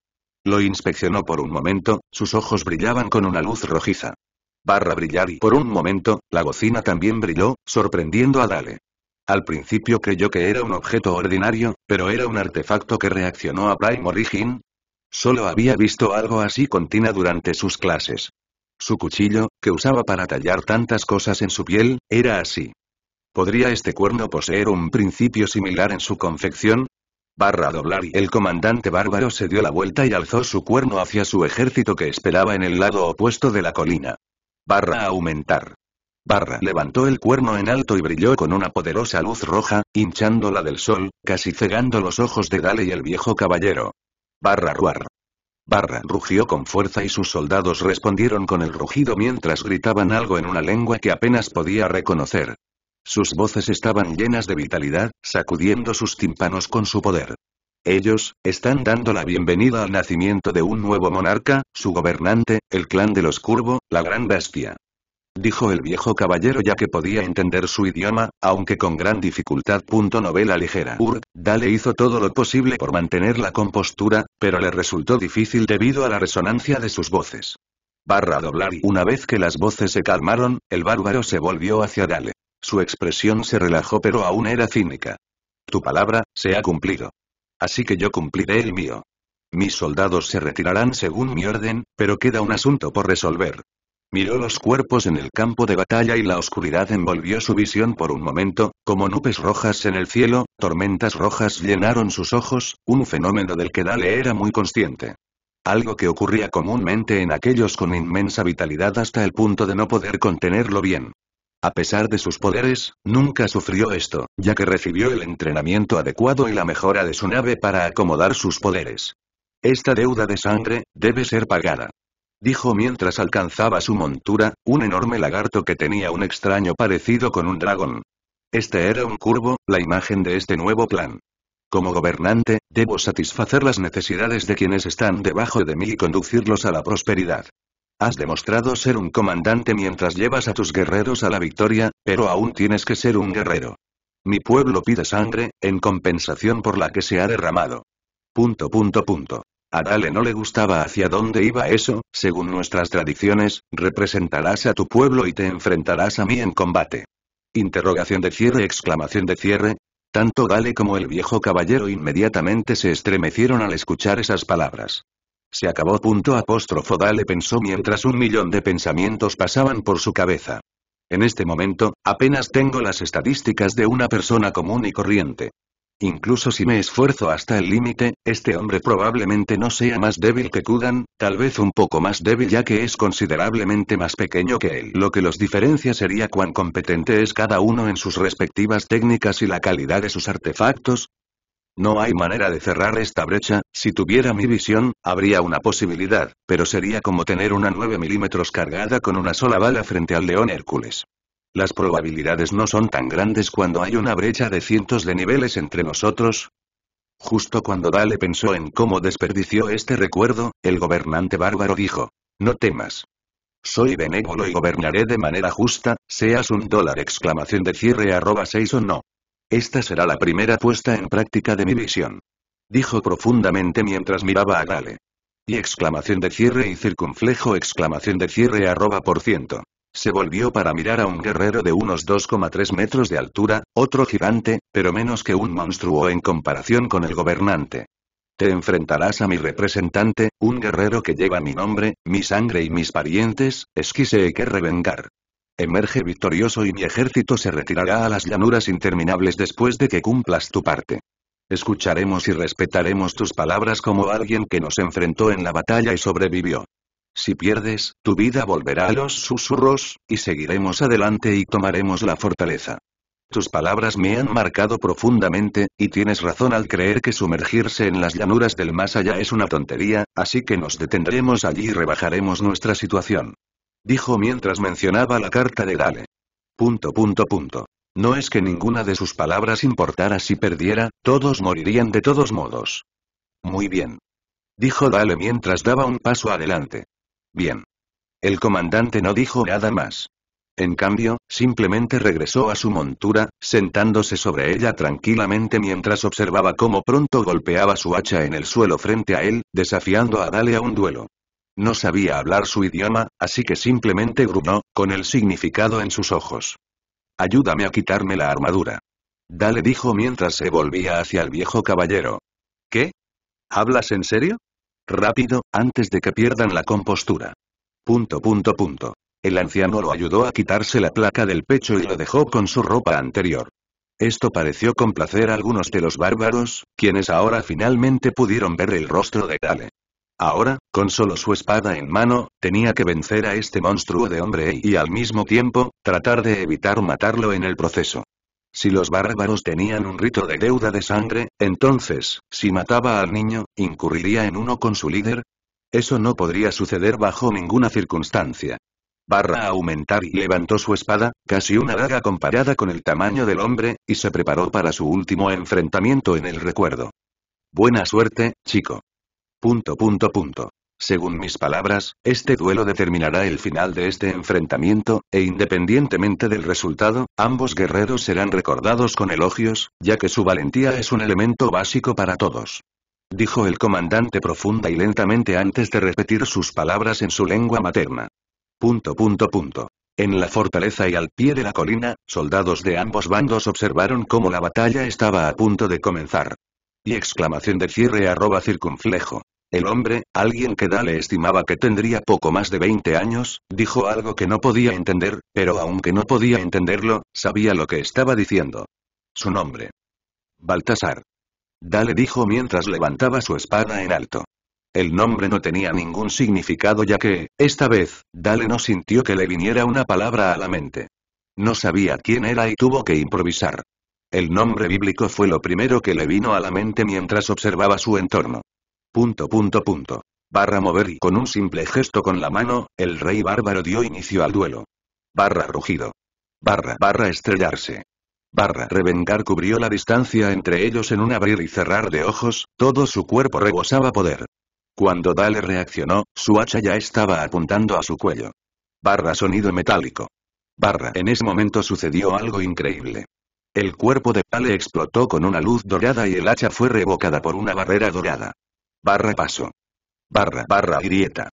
Lo inspeccionó por un momento, sus ojos brillaban con una luz rojiza. Barra brillar y por un momento, la bocina también brilló, sorprendiendo a Dale. Al principio creyó que era un objeto ordinario, pero era un artefacto que reaccionó a Prime Origin. Solo había visto algo así con Tina durante sus clases. Su cuchillo, que usaba para tallar tantas cosas en su piel, era así. ¿Podría este cuerno poseer un principio similar en su confección? Barra doblar y el comandante bárbaro se dio la vuelta y alzó su cuerno hacia su ejército que esperaba en el lado opuesto de la colina. Barra aumentar. Barra levantó el cuerno en alto y brilló con una poderosa luz roja, hinchando la del sol, casi cegando los ojos de Dale y el viejo caballero. Barra ruar. Barra rugió con fuerza y sus soldados respondieron con el rugido mientras gritaban algo en una lengua que apenas podía reconocer. Sus voces estaban llenas de vitalidad, sacudiendo sus tímpanos con su poder. Ellos, están dando la bienvenida al nacimiento de un nuevo monarca, su gobernante, el clan de los Curvo, la gran bestia. Dijo el viejo caballero ya que podía entender su idioma, aunque con gran dificultad. novela ligera. Urg, Dale hizo todo lo posible por mantener la compostura, pero le resultó difícil debido a la resonancia de sus voces. Barra doblar y una vez que las voces se calmaron, el bárbaro se volvió hacia Dale. Su expresión se relajó pero aún era cínica. Tu palabra, se ha cumplido. Así que yo cumpliré el mío. Mis soldados se retirarán según mi orden, pero queda un asunto por resolver. Miró los cuerpos en el campo de batalla y la oscuridad envolvió su visión por un momento, como nubes rojas en el cielo, tormentas rojas llenaron sus ojos, un fenómeno del que Dale era muy consciente. Algo que ocurría comúnmente en aquellos con inmensa vitalidad hasta el punto de no poder contenerlo bien. A pesar de sus poderes, nunca sufrió esto, ya que recibió el entrenamiento adecuado y la mejora de su nave para acomodar sus poderes. Esta deuda de sangre, debe ser pagada. Dijo mientras alcanzaba su montura, un enorme lagarto que tenía un extraño parecido con un dragón. Este era un curvo, la imagen de este nuevo plan. Como gobernante, debo satisfacer las necesidades de quienes están debajo de mí y conducirlos a la prosperidad. Has demostrado ser un comandante mientras llevas a tus guerreros a la victoria, pero aún tienes que ser un guerrero. Mi pueblo pide sangre, en compensación por la que se ha derramado. Punto punto punto. A Dale no le gustaba hacia dónde iba eso, según nuestras tradiciones, representarás a tu pueblo y te enfrentarás a mí en combate. Interrogación de cierre, exclamación de cierre. Tanto Dale como el viejo caballero inmediatamente se estremecieron al escuchar esas palabras. Se acabó. apóstrofo Dale pensó mientras un millón de pensamientos pasaban por su cabeza. En este momento, apenas tengo las estadísticas de una persona común y corriente. Incluso si me esfuerzo hasta el límite, este hombre probablemente no sea más débil que Kudan, tal vez un poco más débil ya que es considerablemente más pequeño que él. Lo que los diferencia sería cuán competente es cada uno en sus respectivas técnicas y la calidad de sus artefactos, no hay manera de cerrar esta brecha, si tuviera mi visión, habría una posibilidad, pero sería como tener una 9 milímetros cargada con una sola bala frente al león Hércules. Las probabilidades no son tan grandes cuando hay una brecha de cientos de niveles entre nosotros. Justo cuando Dale pensó en cómo desperdició este recuerdo, el gobernante bárbaro dijo, no temas. Soy benévolo y gobernaré de manera justa, seas un dólar exclamación de cierre arroba 6 o no. Esta será la primera puesta en práctica de mi visión. Dijo profundamente mientras miraba a Gale. Y exclamación de cierre y circunflejo exclamación de cierre arroba por ciento. Se volvió para mirar a un guerrero de unos 2,3 metros de altura, otro gigante, pero menos que un monstruo en comparación con el gobernante. Te enfrentarás a mi representante, un guerrero que lleva mi nombre, mi sangre y mis parientes, esquise que revengar. Emerge victorioso y mi ejército se retirará a las llanuras interminables después de que cumplas tu parte. Escucharemos y respetaremos tus palabras como alguien que nos enfrentó en la batalla y sobrevivió. Si pierdes, tu vida volverá a los susurros, y seguiremos adelante y tomaremos la fortaleza. Tus palabras me han marcado profundamente, y tienes razón al creer que sumergirse en las llanuras del más allá es una tontería, así que nos detendremos allí y rebajaremos nuestra situación dijo mientras mencionaba la carta de Dale. Punto punto punto. No es que ninguna de sus palabras importara si perdiera, todos morirían de todos modos. Muy bien. Dijo Dale mientras daba un paso adelante. Bien. El comandante no dijo nada más. En cambio, simplemente regresó a su montura, sentándose sobre ella tranquilamente mientras observaba cómo pronto golpeaba su hacha en el suelo frente a él, desafiando a Dale a un duelo. No sabía hablar su idioma, así que simplemente gruñó, con el significado en sus ojos. Ayúdame a quitarme la armadura. Dale dijo mientras se volvía hacia el viejo caballero. ¿Qué? ¿Hablas en serio? Rápido, antes de que pierdan la compostura. Punto punto punto. El anciano lo ayudó a quitarse la placa del pecho y lo dejó con su ropa anterior. Esto pareció complacer a algunos de los bárbaros, quienes ahora finalmente pudieron ver el rostro de Dale. Ahora, con solo su espada en mano, tenía que vencer a este monstruo de hombre y, al mismo tiempo, tratar de evitar matarlo en el proceso. Si los bárbaros tenían un rito de deuda de sangre, entonces, si mataba al niño, ¿incurriría en uno con su líder? Eso no podría suceder bajo ninguna circunstancia. Barra aumentar y levantó su espada, casi una daga comparada con el tamaño del hombre, y se preparó para su último enfrentamiento en el recuerdo. Buena suerte, chico. Punto punto punto. Según mis palabras, este duelo determinará el final de este enfrentamiento, e independientemente del resultado, ambos guerreros serán recordados con elogios, ya que su valentía es un elemento básico para todos. Dijo el comandante profunda y lentamente antes de repetir sus palabras en su lengua materna. Punto punto punto. En la fortaleza y al pie de la colina, soldados de ambos bandos observaron cómo la batalla estaba a punto de comenzar. Y exclamación de cierre arroba circunflejo. El hombre, alguien que Dale estimaba que tendría poco más de 20 años, dijo algo que no podía entender, pero aunque no podía entenderlo, sabía lo que estaba diciendo. Su nombre. Baltasar. Dale dijo mientras levantaba su espada en alto. El nombre no tenía ningún significado ya que, esta vez, Dale no sintió que le viniera una palabra a la mente. No sabía quién era y tuvo que improvisar. El nombre bíblico fue lo primero que le vino a la mente mientras observaba su entorno. Punto punto punto. Barra mover y con un simple gesto con la mano, el rey bárbaro dio inicio al duelo. Barra rugido. Barra barra estrellarse. Barra revengar cubrió la distancia entre ellos en un abrir y cerrar de ojos, todo su cuerpo rebosaba poder. Cuando Dale reaccionó, su hacha ya estaba apuntando a su cuello. Barra sonido metálico. Barra en ese momento sucedió algo increíble. El cuerpo de Pale explotó con una luz dorada y el hacha fue revocada por una barrera dorada. Barra paso. Barra barra grieta.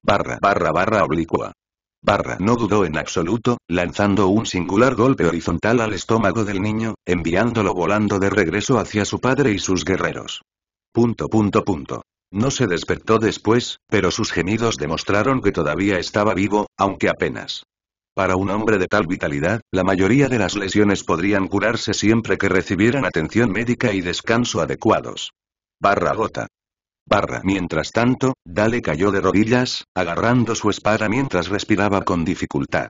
Barra barra barra oblicua. Barra no dudó en absoluto, lanzando un singular golpe horizontal al estómago del niño, enviándolo volando de regreso hacia su padre y sus guerreros. Punto punto punto. No se despertó después, pero sus gemidos demostraron que todavía estaba vivo, aunque apenas. Para un hombre de tal vitalidad, la mayoría de las lesiones podrían curarse siempre que recibieran atención médica y descanso adecuados. Barra gota. Barra. Mientras tanto, Dale cayó de rodillas, agarrando su espada mientras respiraba con dificultad.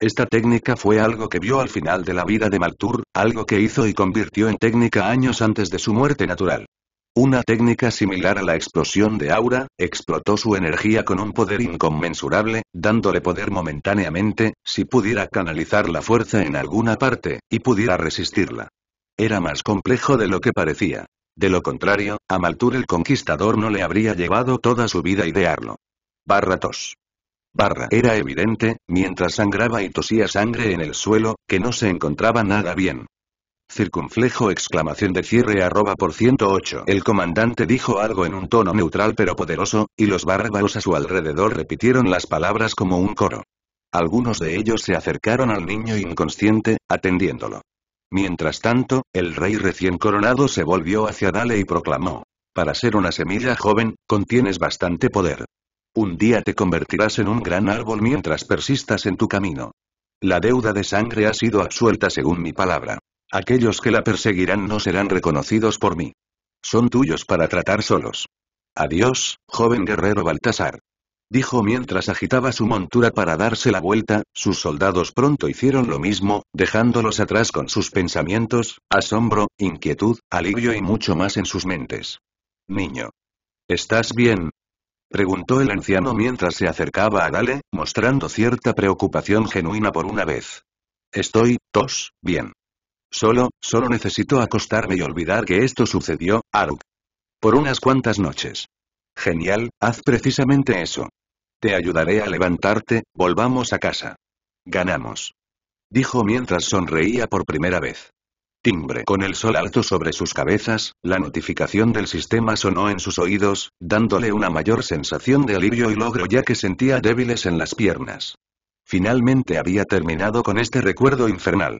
Esta técnica fue algo que vio al final de la vida de Maltur, algo que hizo y convirtió en técnica años antes de su muerte natural. Una técnica similar a la explosión de aura, explotó su energía con un poder inconmensurable, dándole poder momentáneamente, si pudiera canalizar la fuerza en alguna parte, y pudiera resistirla. Era más complejo de lo que parecía. De lo contrario, a Maltur el Conquistador no le habría llevado toda su vida idearlo. Barra tos. Barra era evidente, mientras sangraba y tosía sangre en el suelo, que no se encontraba nada bien. Circunflejo exclamación de cierre arroba por 108. El comandante dijo algo en un tono neutral pero poderoso, y los bárbaros a su alrededor repitieron las palabras como un coro. Algunos de ellos se acercaron al niño inconsciente, atendiéndolo. Mientras tanto, el rey recién coronado se volvió hacia Dale y proclamó. Para ser una semilla joven, contienes bastante poder. Un día te convertirás en un gran árbol mientras persistas en tu camino. La deuda de sangre ha sido absuelta según mi palabra. Aquellos que la perseguirán no serán reconocidos por mí. Son tuyos para tratar solos. Adiós, joven guerrero Baltasar. Dijo mientras agitaba su montura para darse la vuelta, sus soldados pronto hicieron lo mismo, dejándolos atrás con sus pensamientos, asombro, inquietud, alivio y mucho más en sus mentes. Niño. ¿Estás bien? Preguntó el anciano mientras se acercaba a Dale, mostrando cierta preocupación genuina por una vez. Estoy, tos, bien. Solo, solo necesito acostarme y olvidar que esto sucedió, Aruk. Por unas cuantas noches. Genial, haz precisamente eso. Te ayudaré a levantarte, volvamos a casa. Ganamos. Dijo mientras sonreía por primera vez. Timbre con el sol alto sobre sus cabezas, la notificación del sistema sonó en sus oídos, dándole una mayor sensación de alivio y logro ya que sentía débiles en las piernas. Finalmente había terminado con este recuerdo infernal.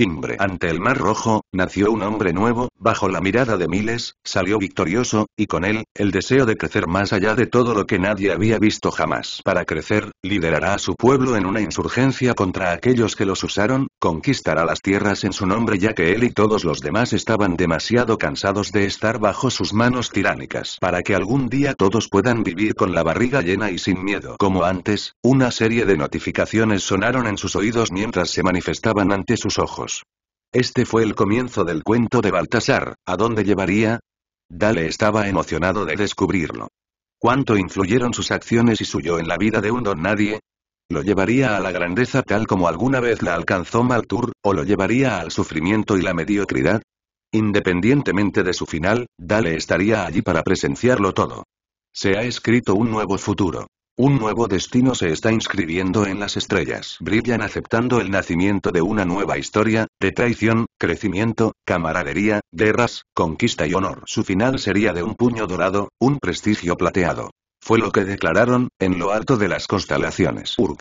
Timbre. Ante el Mar Rojo, nació un hombre nuevo, bajo la mirada de miles, salió victorioso, y con él, el deseo de crecer más allá de todo lo que nadie había visto jamás. Para crecer, liderará a su pueblo en una insurgencia contra aquellos que los usaron, conquistará las tierras en su nombre ya que él y todos los demás estaban demasiado cansados de estar bajo sus manos tiránicas para que algún día todos puedan vivir con la barriga llena y sin miedo. Como antes, una serie de notificaciones sonaron en sus oídos mientras se manifestaban ante sus ojos. Este fue el comienzo del cuento de Baltasar, ¿a dónde llevaría? Dale estaba emocionado de descubrirlo. ¿Cuánto influyeron sus acciones y suyo en la vida de un don nadie? Lo llevaría a la grandeza tal como alguna vez la alcanzó Maltur, o lo llevaría al sufrimiento y la mediocridad. Independientemente de su final, Dale estaría allí para presenciarlo todo. Se ha escrito un nuevo futuro. Un nuevo destino se está inscribiendo en las estrellas. Brillan aceptando el nacimiento de una nueva historia, de traición, crecimiento, camaradería, guerras, conquista y honor. Su final sería de un puño dorado, un prestigio plateado. Fue lo que declararon, en lo alto de las constelaciones Urg.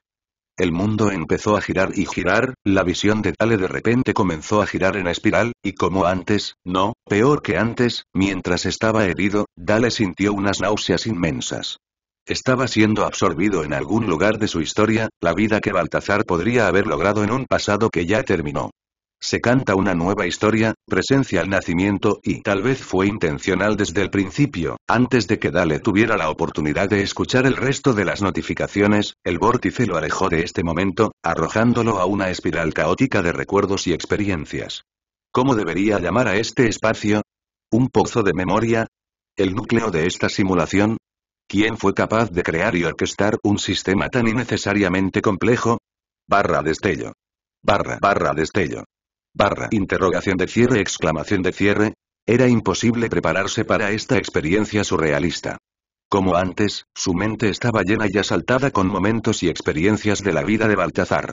El mundo empezó a girar y girar, la visión de Dale de repente comenzó a girar en espiral, y como antes, no, peor que antes, mientras estaba herido, Dale sintió unas náuseas inmensas. Estaba siendo absorbido en algún lugar de su historia, la vida que Baltazar podría haber logrado en un pasado que ya terminó. Se canta una nueva historia, presencia al nacimiento y tal vez fue intencional desde el principio, antes de que Dale tuviera la oportunidad de escuchar el resto de las notificaciones, el vórtice lo alejó de este momento, arrojándolo a una espiral caótica de recuerdos y experiencias. ¿Cómo debería llamar a este espacio? ¿Un pozo de memoria? ¿El núcleo de esta simulación? ¿Quién fue capaz de crear y orquestar un sistema tan innecesariamente complejo? Barra destello. Barra barra destello. Barra interrogación de cierre exclamación de cierre. Era imposible prepararse para esta experiencia surrealista. Como antes, su mente estaba llena y asaltada con momentos y experiencias de la vida de Baltazar.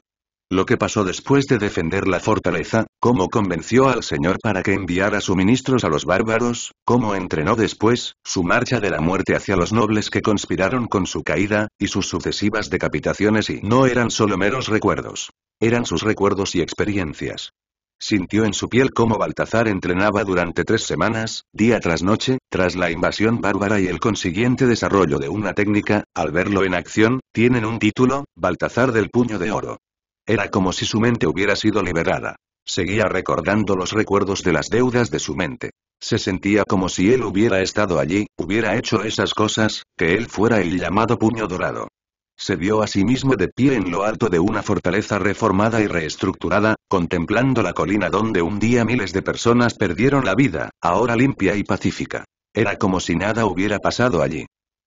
Lo que pasó después de defender la fortaleza, cómo convenció al señor para que enviara suministros a los bárbaros, cómo entrenó después, su marcha de la muerte hacia los nobles que conspiraron con su caída, y sus sucesivas decapitaciones y no eran solo meros recuerdos. Eran sus recuerdos y experiencias. Sintió en su piel cómo Baltazar entrenaba durante tres semanas, día tras noche, tras la invasión bárbara y el consiguiente desarrollo de una técnica, al verlo en acción, tienen un título, Baltazar del Puño de Oro. Era como si su mente hubiera sido liberada. Seguía recordando los recuerdos de las deudas de su mente. Se sentía como si él hubiera estado allí, hubiera hecho esas cosas, que él fuera el llamado puño dorado. Se vio a sí mismo de pie en lo alto de una fortaleza reformada y reestructurada, contemplando la colina donde un día miles de personas perdieron la vida, ahora limpia y pacífica. Era como si nada hubiera pasado allí.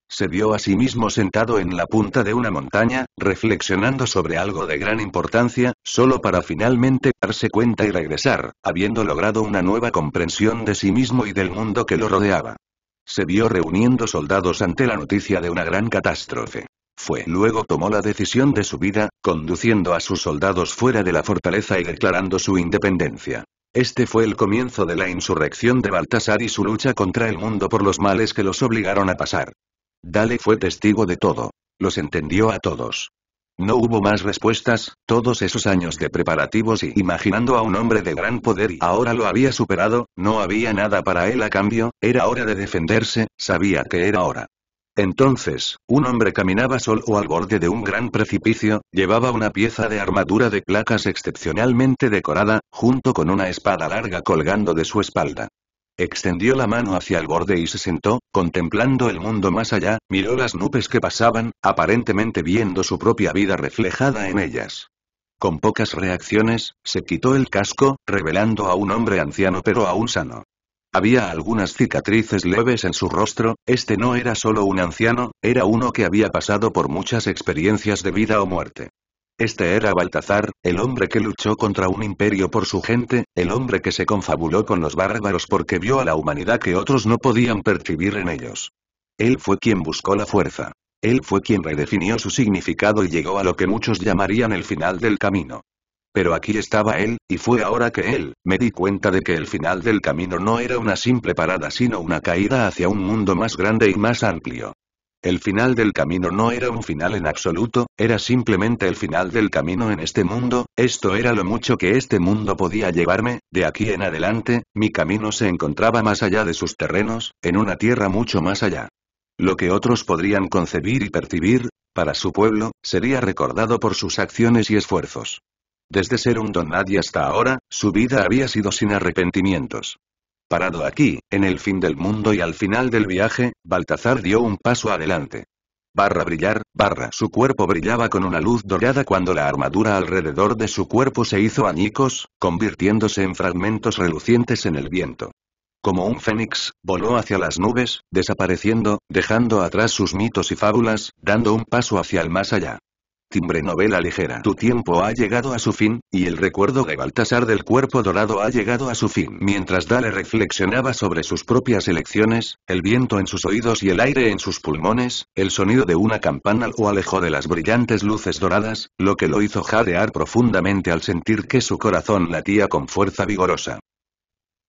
Se vio a sí mismo sentado en la punta de una montaña, reflexionando sobre algo de gran importancia, solo para finalmente darse cuenta y regresar, habiendo logrado una nueva comprensión de sí mismo y del mundo que lo rodeaba. Se vio reuniendo soldados ante la noticia de una gran catástrofe fue. Luego tomó la decisión de su vida, conduciendo a sus soldados fuera de la fortaleza y declarando su independencia. Este fue el comienzo de la insurrección de Baltasar y su lucha contra el mundo por los males que los obligaron a pasar. Dale fue testigo de todo. Los entendió a todos. No hubo más respuestas, todos esos años de preparativos y imaginando a un hombre de gran poder y ahora lo había superado, no había nada para él a cambio, era hora de defenderse, sabía que era hora. Entonces, un hombre caminaba solo al borde de un gran precipicio, llevaba una pieza de armadura de placas excepcionalmente decorada, junto con una espada larga colgando de su espalda. Extendió la mano hacia el borde y se sentó, contemplando el mundo más allá, miró las nubes que pasaban, aparentemente viendo su propia vida reflejada en ellas. Con pocas reacciones, se quitó el casco, revelando a un hombre anciano pero aún sano. Había algunas cicatrices leves en su rostro, este no era solo un anciano, era uno que había pasado por muchas experiencias de vida o muerte. Este era Baltazar, el hombre que luchó contra un imperio por su gente, el hombre que se confabuló con los bárbaros porque vio a la humanidad que otros no podían percibir en ellos. Él fue quien buscó la fuerza. Él fue quien redefinió su significado y llegó a lo que muchos llamarían el final del camino. Pero aquí estaba él, y fue ahora que él, me di cuenta de que el final del camino no era una simple parada sino una caída hacia un mundo más grande y más amplio. El final del camino no era un final en absoluto, era simplemente el final del camino en este mundo, esto era lo mucho que este mundo podía llevarme, de aquí en adelante, mi camino se encontraba más allá de sus terrenos, en una tierra mucho más allá. Lo que otros podrían concebir y percibir, para su pueblo, sería recordado por sus acciones y esfuerzos. Desde ser un don nadie hasta ahora, su vida había sido sin arrepentimientos. Parado aquí, en el fin del mundo y al final del viaje, Baltazar dio un paso adelante. Barra brillar, barra su cuerpo brillaba con una luz dorada cuando la armadura alrededor de su cuerpo se hizo añicos, convirtiéndose en fragmentos relucientes en el viento. Como un fénix, voló hacia las nubes, desapareciendo, dejando atrás sus mitos y fábulas, dando un paso hacia el más allá. Timbre novela ligera. Tu tiempo ha llegado a su fin, y el recuerdo de Baltasar del cuerpo dorado ha llegado a su fin. Mientras Dale reflexionaba sobre sus propias elecciones, el viento en sus oídos y el aire en sus pulmones, el sonido de una campana o alejó de las brillantes luces doradas, lo que lo hizo jadear profundamente al sentir que su corazón latía con fuerza vigorosa.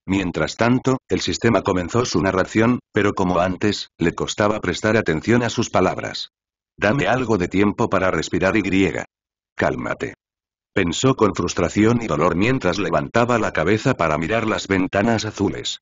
Mientras tanto, el sistema comenzó su narración, pero como antes, le costaba prestar atención a sus palabras. Dame algo de tiempo para respirar y griega. Cálmate. Pensó con frustración y dolor mientras levantaba la cabeza para mirar las ventanas azules.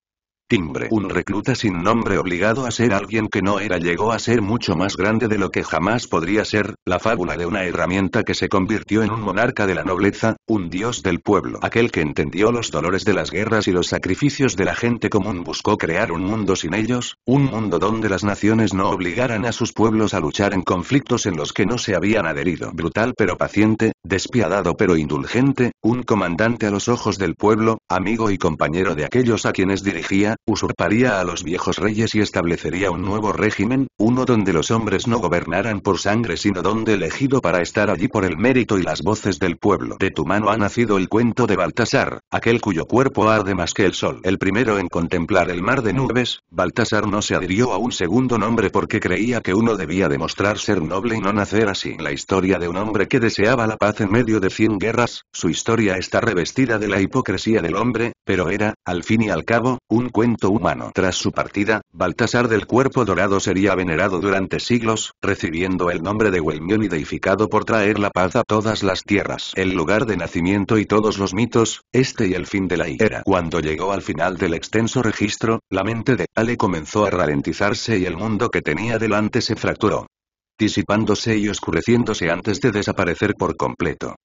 Timbre. Un recluta sin nombre obligado a ser alguien que no era llegó a ser mucho más grande de lo que jamás podría ser, la fábula de una herramienta que se convirtió en un monarca de la nobleza, un dios del pueblo. Aquel que entendió los dolores de las guerras y los sacrificios de la gente común buscó crear un mundo sin ellos, un mundo donde las naciones no obligaran a sus pueblos a luchar en conflictos en los que no se habían adherido. Brutal pero paciente, despiadado pero indulgente, un comandante a los ojos del pueblo, amigo y compañero de aquellos a quienes dirigía, usurparía a los viejos reyes y establecería un nuevo régimen, uno donde los hombres no gobernaran por sangre sino donde elegido para estar allí por el mérito y las voces del pueblo. De tu mano ha nacido el cuento de Baltasar, aquel cuyo cuerpo arde más que el sol. El primero en contemplar el mar de nubes, Baltasar no se adhirió a un segundo nombre porque creía que uno debía demostrar ser noble y no nacer así. La historia de un hombre que deseaba la paz en medio de cien guerras, su historia está revestida de la hipocresía del hombre, pero era, al fin y al cabo, un cuento humano. Tras su partida, Baltasar del Cuerpo Dorado sería venerado durante siglos, recibiendo el nombre de Huelmión y deificado por traer la paz a todas las tierras. El lugar de nacimiento y todos los mitos, este y el fin de la era. Cuando llegó al final del extenso registro, la mente de Ale comenzó a ralentizarse y el mundo que tenía delante se fracturó disipándose y oscureciéndose antes de desaparecer por completo.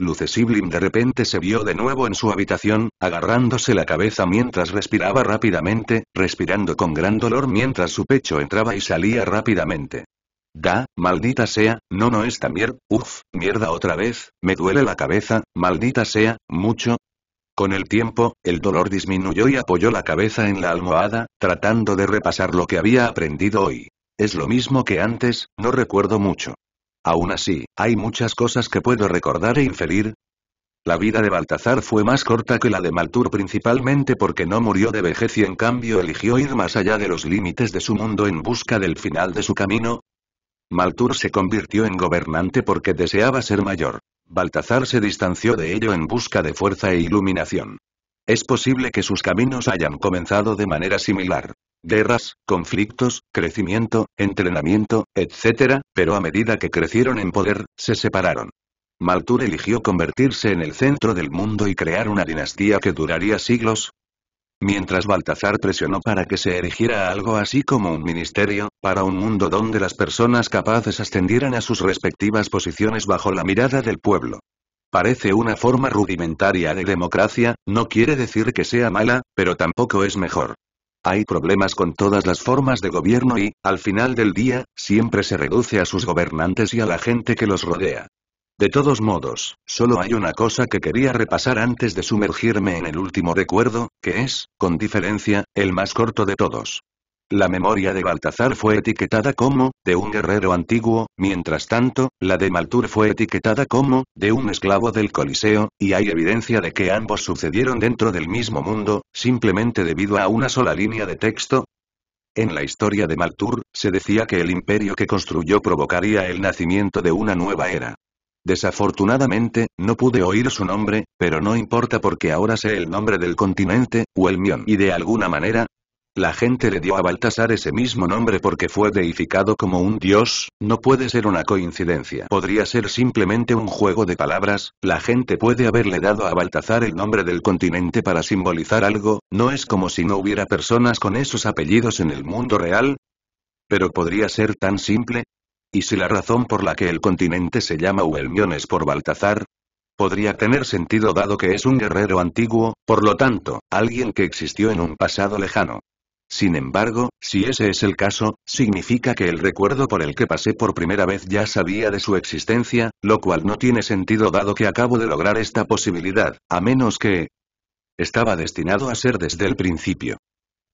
Lucesiblim de repente se vio de nuevo en su habitación, agarrándose la cabeza mientras respiraba rápidamente, respirando con gran dolor mientras su pecho entraba y salía rápidamente. Da, maldita sea, no no es mierda, uff, mierda otra vez, me duele la cabeza, maldita sea, mucho. Con el tiempo, el dolor disminuyó y apoyó la cabeza en la almohada, tratando de repasar lo que había aprendido hoy. Es lo mismo que antes, no recuerdo mucho. Aún así, hay muchas cosas que puedo recordar e inferir. La vida de Baltazar fue más corta que la de Maltur principalmente porque no murió de vejez y en cambio eligió ir más allá de los límites de su mundo en busca del final de su camino. Maltur se convirtió en gobernante porque deseaba ser mayor. Baltazar se distanció de ello en busca de fuerza e iluminación. Es posible que sus caminos hayan comenzado de manera similar guerras, conflictos, crecimiento, entrenamiento, etc., pero a medida que crecieron en poder, se separaron. Maltur eligió convertirse en el centro del mundo y crear una dinastía que duraría siglos. Mientras baltazar presionó para que se erigiera algo así como un ministerio, para un mundo donde las personas capaces ascendieran a sus respectivas posiciones bajo la mirada del pueblo. Parece una forma rudimentaria de democracia, no quiere decir que sea mala, pero tampoco es mejor. Hay problemas con todas las formas de gobierno y, al final del día, siempre se reduce a sus gobernantes y a la gente que los rodea. De todos modos, solo hay una cosa que quería repasar antes de sumergirme en el último recuerdo, que es, con diferencia, el más corto de todos. La memoria de Baltazar fue etiquetada como, de un guerrero antiguo, mientras tanto, la de Maltur fue etiquetada como, de un esclavo del Coliseo, y hay evidencia de que ambos sucedieron dentro del mismo mundo, simplemente debido a una sola línea de texto, en la historia de Maltur, se decía que el imperio que construyó provocaría el nacimiento de una nueva era. Desafortunadamente, no pude oír su nombre, pero no importa porque ahora sé el nombre del continente, o el Mion. Y de alguna manera, la gente le dio a Baltasar ese mismo nombre porque fue deificado como un dios, no puede ser una coincidencia. Podría ser simplemente un juego de palabras, la gente puede haberle dado a Baltasar el nombre del continente para simbolizar algo, no es como si no hubiera personas con esos apellidos en el mundo real. Pero podría ser tan simple. ¿Y si la razón por la que el continente se llama Uelmiones es por Baltasar? podría tener sentido dado que es un guerrero antiguo, por lo tanto, alguien que existió en un pasado lejano. Sin embargo, si ese es el caso, significa que el recuerdo por el que pasé por primera vez ya sabía de su existencia, lo cual no tiene sentido dado que acabo de lograr esta posibilidad, a menos que... Estaba destinado a ser desde el principio.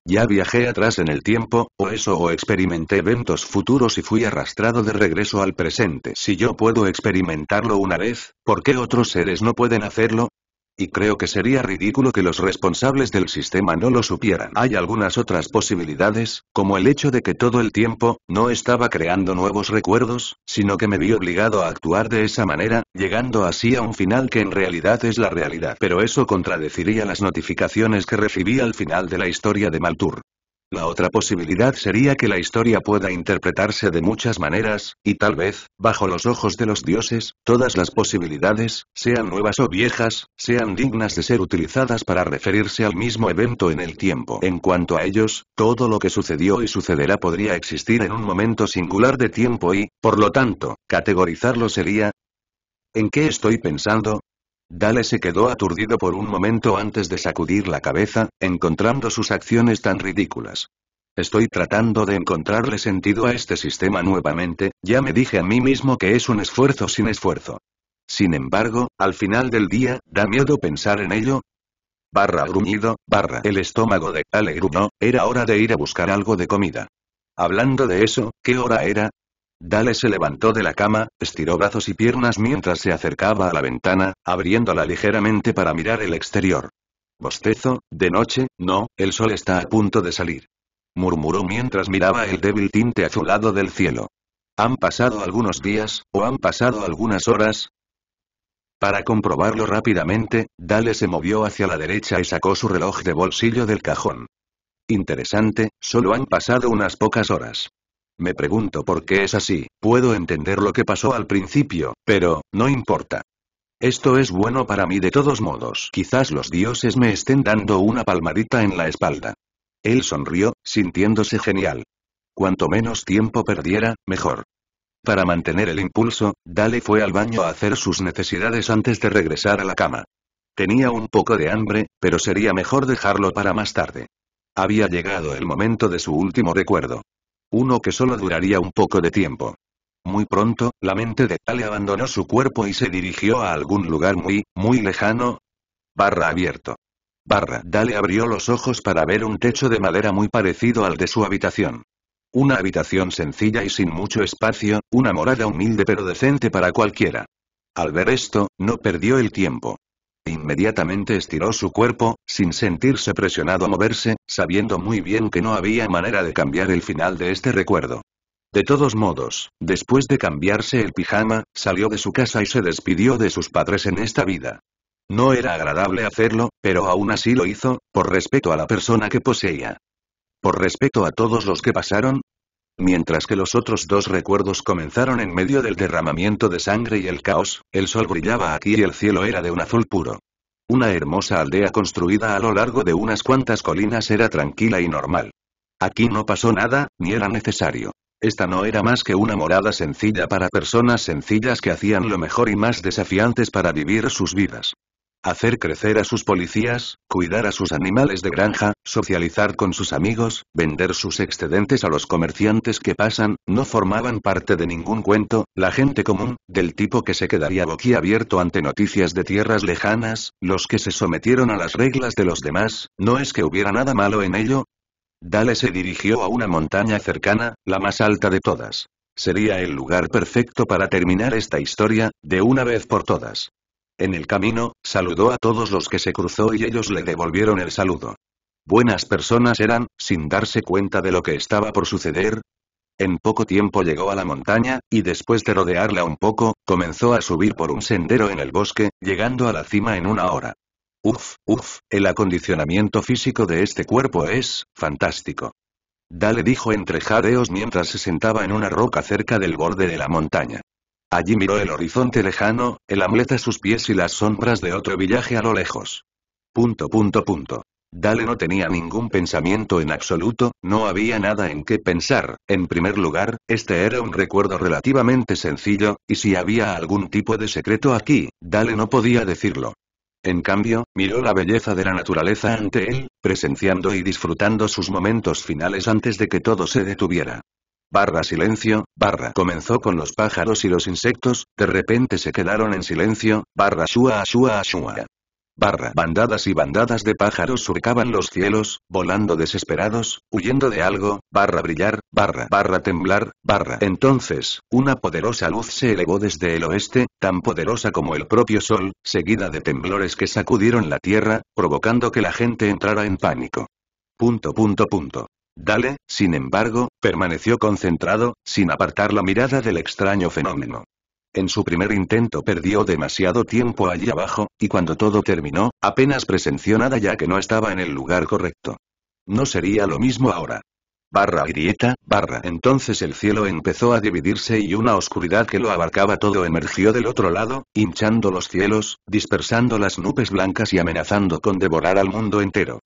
Ya viajé atrás en el tiempo, o eso o experimenté eventos futuros y fui arrastrado de regreso al presente. Si yo puedo experimentarlo una vez, ¿por qué otros seres no pueden hacerlo? Y creo que sería ridículo que los responsables del sistema no lo supieran. Hay algunas otras posibilidades, como el hecho de que todo el tiempo, no estaba creando nuevos recuerdos, sino que me vi obligado a actuar de esa manera, llegando así a un final que en realidad es la realidad. Pero eso contradeciría las notificaciones que recibí al final de la historia de Maltur. La otra posibilidad sería que la historia pueda interpretarse de muchas maneras, y tal vez, bajo los ojos de los dioses, todas las posibilidades, sean nuevas o viejas, sean dignas de ser utilizadas para referirse al mismo evento en el tiempo. En cuanto a ellos, todo lo que sucedió y sucederá podría existir en un momento singular de tiempo y, por lo tanto, categorizarlo sería, ¿En qué estoy pensando? Dale se quedó aturdido por un momento antes de sacudir la cabeza, encontrando sus acciones tan ridículas. Estoy tratando de encontrarle sentido a este sistema nuevamente, ya me dije a mí mismo que es un esfuerzo sin esfuerzo. Sin embargo, al final del día, ¿da miedo pensar en ello? Barra gruñido, barra el estómago de Ale gruñó, era hora de ir a buscar algo de comida. Hablando de eso, ¿qué hora era? Dale se levantó de la cama, estiró brazos y piernas mientras se acercaba a la ventana, abriéndola ligeramente para mirar el exterior. Bostezo, de noche, no, el sol está a punto de salir. Murmuró mientras miraba el débil tinte azulado del cielo. ¿Han pasado algunos días, o han pasado algunas horas? Para comprobarlo rápidamente, Dale se movió hacia la derecha y sacó su reloj de bolsillo del cajón. Interesante, solo han pasado unas pocas horas. Me pregunto por qué es así, puedo entender lo que pasó al principio, pero, no importa. Esto es bueno para mí de todos modos, quizás los dioses me estén dando una palmadita en la espalda. Él sonrió, sintiéndose genial. Cuanto menos tiempo perdiera, mejor. Para mantener el impulso, Dale fue al baño a hacer sus necesidades antes de regresar a la cama. Tenía un poco de hambre, pero sería mejor dejarlo para más tarde. Había llegado el momento de su último recuerdo. Uno que solo duraría un poco de tiempo. Muy pronto, la mente de Dale abandonó su cuerpo y se dirigió a algún lugar muy, muy lejano. Barra abierto. Barra Dale abrió los ojos para ver un techo de madera muy parecido al de su habitación. Una habitación sencilla y sin mucho espacio, una morada humilde pero decente para cualquiera. Al ver esto, no perdió el tiempo. Inmediatamente estiró su cuerpo, sin sentirse presionado a moverse, sabiendo muy bien que no había manera de cambiar el final de este recuerdo. De todos modos, después de cambiarse el pijama, salió de su casa y se despidió de sus padres en esta vida. No era agradable hacerlo, pero aún así lo hizo, por respeto a la persona que poseía. Por respeto a todos los que pasaron, Mientras que los otros dos recuerdos comenzaron en medio del derramamiento de sangre y el caos, el sol brillaba aquí y el cielo era de un azul puro. Una hermosa aldea construida a lo largo de unas cuantas colinas era tranquila y normal. Aquí no pasó nada, ni era necesario. Esta no era más que una morada sencilla para personas sencillas que hacían lo mejor y más desafiantes para vivir sus vidas hacer crecer a sus policías, cuidar a sus animales de granja, socializar con sus amigos, vender sus excedentes a los comerciantes que pasan, no formaban parte de ningún cuento, la gente común, del tipo que se quedaría boquiabierto ante noticias de tierras lejanas, los que se sometieron a las reglas de los demás, no es que hubiera nada malo en ello. Dale se dirigió a una montaña cercana, la más alta de todas. Sería el lugar perfecto para terminar esta historia, de una vez por todas. En el camino, saludó a todos los que se cruzó y ellos le devolvieron el saludo. Buenas personas eran, sin darse cuenta de lo que estaba por suceder. En poco tiempo llegó a la montaña, y después de rodearla un poco, comenzó a subir por un sendero en el bosque, llegando a la cima en una hora. Uf, uf, el acondicionamiento físico de este cuerpo es, fantástico. Dale dijo entre jadeos mientras se sentaba en una roca cerca del borde de la montaña. Allí miró el horizonte lejano, el amlet a sus pies y las sombras de otro villaje a lo lejos. Punto punto punto. Dale no tenía ningún pensamiento en absoluto, no había nada en qué pensar, en primer lugar, este era un recuerdo relativamente sencillo, y si había algún tipo de secreto aquí, Dale no podía decirlo. En cambio, miró la belleza de la naturaleza ante él, presenciando y disfrutando sus momentos finales antes de que todo se detuviera barra silencio, barra comenzó con los pájaros y los insectos, de repente se quedaron en silencio, barra shua shua shua. Barra bandadas y bandadas de pájaros surcaban los cielos, volando desesperados, huyendo de algo, barra brillar, barra barra temblar, barra. Entonces, una poderosa luz se elevó desde el oeste, tan poderosa como el propio sol, seguida de temblores que sacudieron la tierra, provocando que la gente entrara en pánico. Punto punto punto. Dale, sin embargo, permaneció concentrado, sin apartar la mirada del extraño fenómeno. En su primer intento perdió demasiado tiempo allí abajo, y cuando todo terminó, apenas presenció nada ya que no estaba en el lugar correcto. No sería lo mismo ahora. Barra grieta, barra. Entonces el cielo empezó a dividirse y una oscuridad que lo abarcaba todo emergió del otro lado, hinchando los cielos, dispersando las nubes blancas y amenazando con devorar al mundo entero.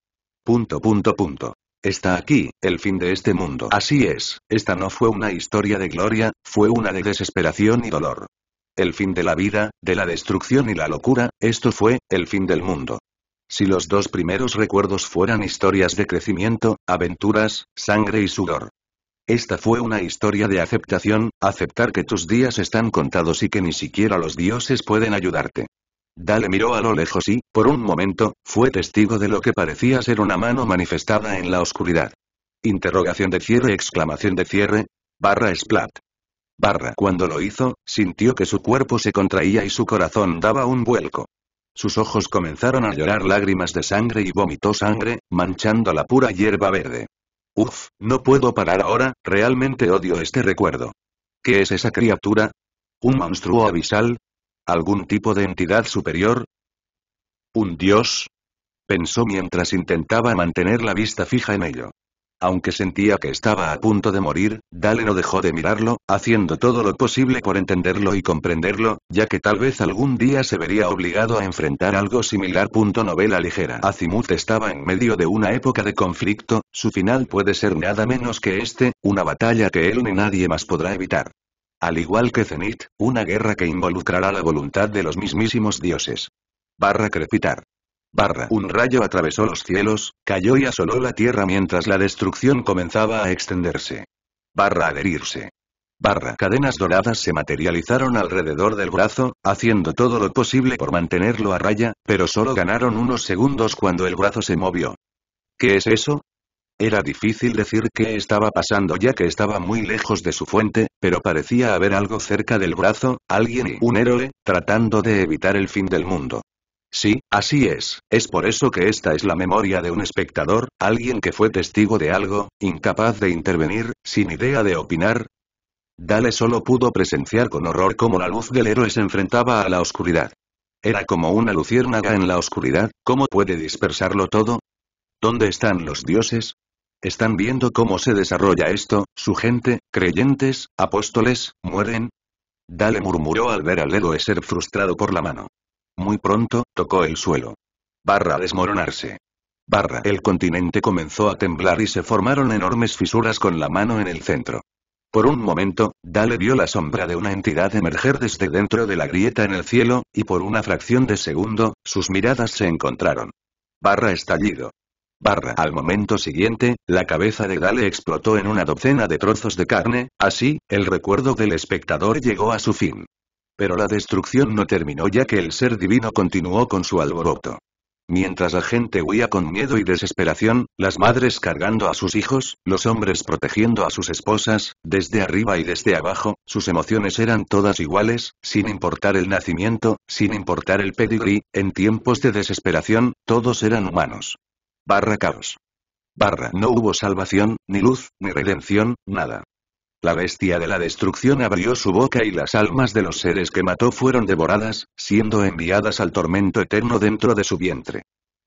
Punto punto punto. Está aquí, el fin de este mundo. Así es, esta no fue una historia de gloria, fue una de desesperación y dolor. El fin de la vida, de la destrucción y la locura, esto fue, el fin del mundo. Si los dos primeros recuerdos fueran historias de crecimiento, aventuras, sangre y sudor. Esta fue una historia de aceptación, aceptar que tus días están contados y que ni siquiera los dioses pueden ayudarte. Dale miró a lo lejos y, por un momento, fue testigo de lo que parecía ser una mano manifestada en la oscuridad. Interrogación de cierre, exclamación de cierre, barra splat. Barra. Cuando lo hizo, sintió que su cuerpo se contraía y su corazón daba un vuelco. Sus ojos comenzaron a llorar lágrimas de sangre y vomitó sangre, manchando la pura hierba verde. Uf, no puedo parar ahora, realmente odio este recuerdo. ¿Qué es esa criatura? ¿Un monstruo abisal? ¿Algún tipo de entidad superior? ¿Un dios? Pensó mientras intentaba mantener la vista fija en ello. Aunque sentía que estaba a punto de morir, Dale no dejó de mirarlo, haciendo todo lo posible por entenderlo y comprenderlo, ya que tal vez algún día se vería obligado a enfrentar algo similar. novela ligera. Azimuth estaba en medio de una época de conflicto, su final puede ser nada menos que este, una batalla que él ni nadie más podrá evitar. Al igual que Zenit, una guerra que involucrará la voluntad de los mismísimos dioses. Barra crepitar. Barra. Un rayo atravesó los cielos, cayó y asoló la tierra mientras la destrucción comenzaba a extenderse. Barra adherirse. Barra. Cadenas doradas se materializaron alrededor del brazo, haciendo todo lo posible por mantenerlo a raya, pero solo ganaron unos segundos cuando el brazo se movió. ¿Qué es eso? Era difícil decir qué estaba pasando ya que estaba muy lejos de su fuente, pero parecía haber algo cerca del brazo, alguien un héroe, tratando de evitar el fin del mundo. Sí, así es, es por eso que esta es la memoria de un espectador, alguien que fue testigo de algo, incapaz de intervenir, sin idea de opinar. Dale solo pudo presenciar con horror cómo la luz del héroe se enfrentaba a la oscuridad. Era como una luciérnaga en la oscuridad, ¿cómo puede dispersarlo todo? ¿Dónde están los dioses? Están viendo cómo se desarrolla esto, su gente, creyentes, apóstoles, mueren. Dale murmuró al ver al héroe ser frustrado por la mano. Muy pronto, tocó el suelo. Barra desmoronarse. Barra. El continente comenzó a temblar y se formaron enormes fisuras con la mano en el centro. Por un momento, Dale vio la sombra de una entidad emerger desde dentro de la grieta en el cielo, y por una fracción de segundo, sus miradas se encontraron. Barra estallido. Barra. Al momento siguiente, la cabeza de Dale explotó en una docena de trozos de carne, así, el recuerdo del espectador llegó a su fin. Pero la destrucción no terminó ya que el ser divino continuó con su alboroto. Mientras la gente huía con miedo y desesperación, las madres cargando a sus hijos, los hombres protegiendo a sus esposas, desde arriba y desde abajo, sus emociones eran todas iguales, sin importar el nacimiento, sin importar el pedigrí, en tiempos de desesperación, todos eran humanos barra caos. Barra no hubo salvación, ni luz, ni redención, nada. La bestia de la destrucción abrió su boca y las almas de los seres que mató fueron devoradas, siendo enviadas al tormento eterno dentro de su vientre.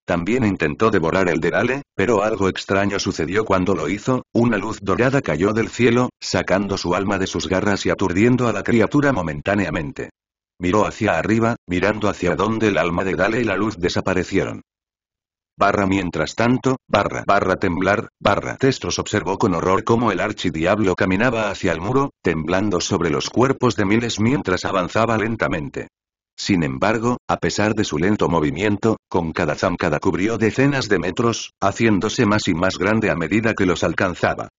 También intentó devorar el de dale pero algo extraño sucedió cuando lo hizo, una luz dorada cayó del cielo, sacando su alma de sus garras y aturdiendo a la criatura momentáneamente. Miró hacia arriba, mirando hacia donde el alma de Dale y la luz desaparecieron. Barra mientras tanto, barra barra temblar, barra Testros observó con horror cómo el archidiablo caminaba hacia el muro, temblando sobre los cuerpos de miles mientras avanzaba lentamente. Sin embargo, a pesar de su lento movimiento, con cada zancada cubrió decenas de metros, haciéndose más y más grande a medida que los alcanzaba.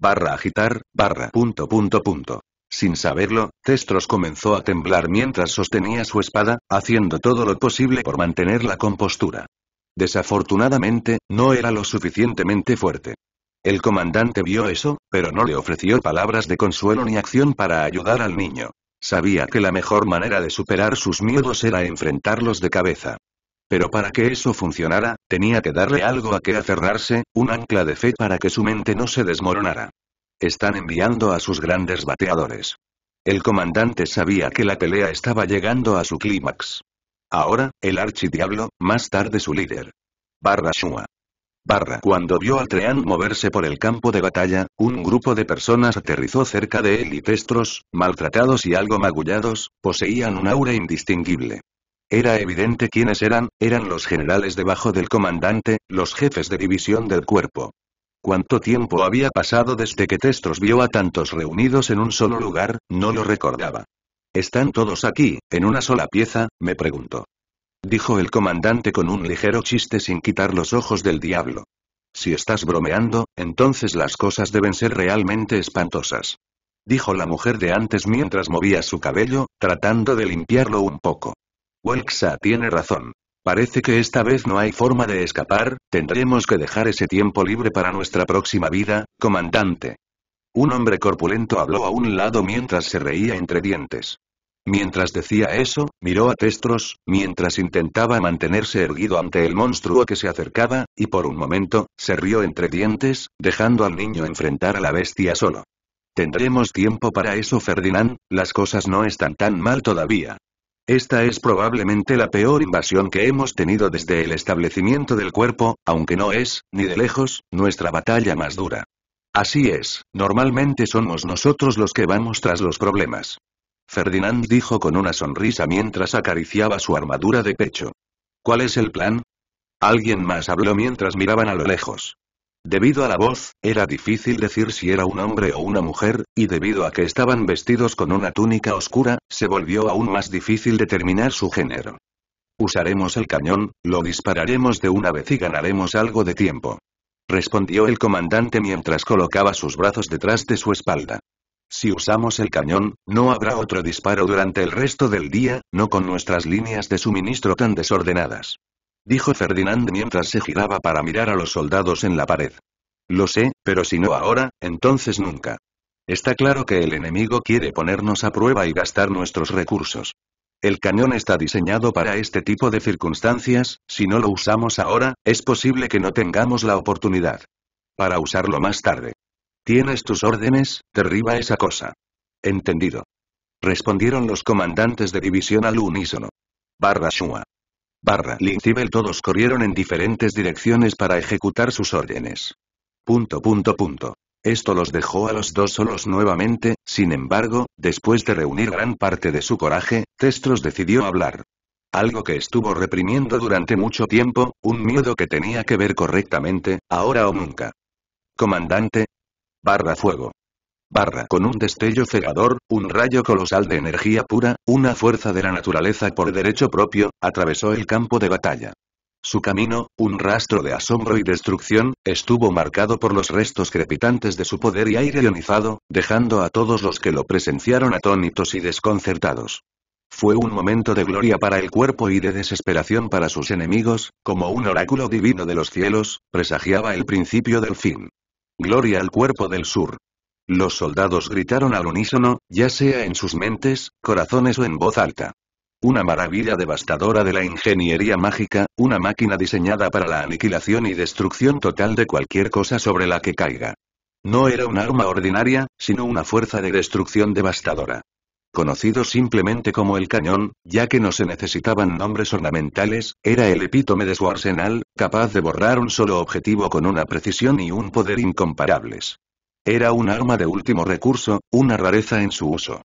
Barra agitar, barra punto punto punto. Sin saberlo, Testros comenzó a temblar mientras sostenía su espada, haciendo todo lo posible por mantener la compostura. Desafortunadamente, no era lo suficientemente fuerte. El comandante vio eso, pero no le ofreció palabras de consuelo ni acción para ayudar al niño. Sabía que la mejor manera de superar sus miedos era enfrentarlos de cabeza. Pero para que eso funcionara, tenía que darle algo a que aferrarse, un ancla de fe para que su mente no se desmoronara. Están enviando a sus grandes bateadores. El comandante sabía que la pelea estaba llegando a su clímax. Ahora, el archidiablo, más tarde su líder. Barra Shua. Barra. Cuando vio a Trean moverse por el campo de batalla, un grupo de personas aterrizó cerca de él y Testros, maltratados y algo magullados, poseían un aura indistinguible. Era evidente quiénes eran, eran los generales debajo del comandante, los jefes de división del cuerpo. Cuánto tiempo había pasado desde que Testros vio a tantos reunidos en un solo lugar, no lo recordaba. ¿Están todos aquí, en una sola pieza? me pregunto. Dijo el comandante con un ligero chiste sin quitar los ojos del diablo. Si estás bromeando, entonces las cosas deben ser realmente espantosas. Dijo la mujer de antes mientras movía su cabello, tratando de limpiarlo un poco. Welksa tiene razón. Parece que esta vez no hay forma de escapar, tendremos que dejar ese tiempo libre para nuestra próxima vida, comandante. Un hombre corpulento habló a un lado mientras se reía entre dientes. Mientras decía eso, miró a Testros, mientras intentaba mantenerse erguido ante el monstruo que se acercaba, y por un momento, se rió entre dientes, dejando al niño enfrentar a la bestia solo. Tendremos tiempo para eso Ferdinand, las cosas no están tan mal todavía. Esta es probablemente la peor invasión que hemos tenido desde el establecimiento del cuerpo, aunque no es, ni de lejos, nuestra batalla más dura. Así es, normalmente somos nosotros los que vamos tras los problemas. Ferdinand dijo con una sonrisa mientras acariciaba su armadura de pecho. ¿Cuál es el plan? Alguien más habló mientras miraban a lo lejos. Debido a la voz, era difícil decir si era un hombre o una mujer, y debido a que estaban vestidos con una túnica oscura, se volvió aún más difícil determinar su género. Usaremos el cañón, lo dispararemos de una vez y ganaremos algo de tiempo. Respondió el comandante mientras colocaba sus brazos detrás de su espalda. Si usamos el cañón, no habrá otro disparo durante el resto del día, no con nuestras líneas de suministro tan desordenadas. Dijo Ferdinand mientras se giraba para mirar a los soldados en la pared. Lo sé, pero si no ahora, entonces nunca. Está claro que el enemigo quiere ponernos a prueba y gastar nuestros recursos. El cañón está diseñado para este tipo de circunstancias, si no lo usamos ahora, es posible que no tengamos la oportunidad. Para usarlo más tarde. Tienes tus órdenes, derriba esa cosa. Entendido. Respondieron los comandantes de división al unísono. Barra Shua. Barra Lincibel todos corrieron en diferentes direcciones para ejecutar sus órdenes. Punto punto punto. Esto los dejó a los dos solos nuevamente, sin embargo, después de reunir gran parte de su coraje, Testros decidió hablar. Algo que estuvo reprimiendo durante mucho tiempo, un miedo que tenía que ver correctamente, ahora o nunca. Comandante, barra fuego. Barra con un destello cegador, un rayo colosal de energía pura, una fuerza de la naturaleza por derecho propio, atravesó el campo de batalla. Su camino, un rastro de asombro y destrucción, estuvo marcado por los restos crepitantes de su poder y aire ionizado, dejando a todos los que lo presenciaron atónitos y desconcertados. Fue un momento de gloria para el cuerpo y de desesperación para sus enemigos, como un oráculo divino de los cielos, presagiaba el principio del fin. ¡Gloria al cuerpo del sur! Los soldados gritaron al unísono, ya sea en sus mentes, corazones o en voz alta. Una maravilla devastadora de la ingeniería mágica, una máquina diseñada para la aniquilación y destrucción total de cualquier cosa sobre la que caiga. No era un arma ordinaria, sino una fuerza de destrucción devastadora conocido simplemente como el cañón, ya que no se necesitaban nombres ornamentales, era el epítome de su arsenal, capaz de borrar un solo objetivo con una precisión y un poder incomparables. Era un arma de último recurso, una rareza en su uso.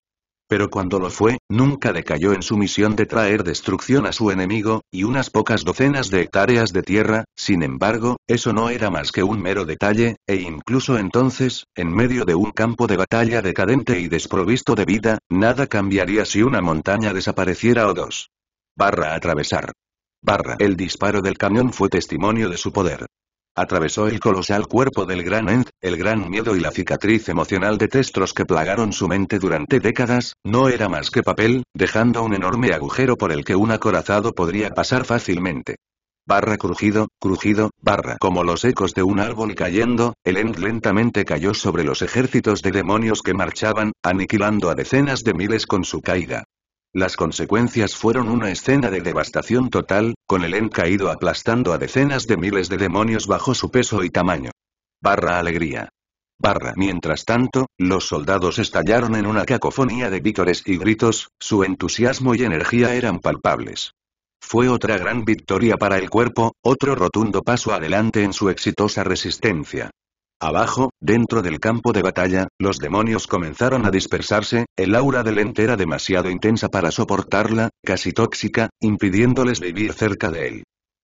Pero cuando lo fue, nunca decayó en su misión de traer destrucción a su enemigo, y unas pocas docenas de hectáreas de tierra, sin embargo, eso no era más que un mero detalle, e incluso entonces, en medio de un campo de batalla decadente y desprovisto de vida, nada cambiaría si una montaña desapareciera o dos. Barra atravesar. Barra. El disparo del camión fue testimonio de su poder. Atravesó el colosal cuerpo del gran end, el gran miedo y la cicatriz emocional de testros que plagaron su mente durante décadas, no era más que papel, dejando un enorme agujero por el que un acorazado podría pasar fácilmente. Barra crujido, crujido, barra. Como los ecos de un árbol cayendo, el End lentamente cayó sobre los ejércitos de demonios que marchaban, aniquilando a decenas de miles con su caída. Las consecuencias fueron una escena de devastación total, con el en caído aplastando a decenas de miles de demonios bajo su peso y tamaño. Barra alegría. Barra. Mientras tanto, los soldados estallaron en una cacofonía de vítores y gritos, su entusiasmo y energía eran palpables. Fue otra gran victoria para el cuerpo, otro rotundo paso adelante en su exitosa resistencia. Abajo, dentro del campo de batalla, los demonios comenzaron a dispersarse, el aura del Lent era demasiado intensa para soportarla, casi tóxica, impidiéndoles vivir cerca de él.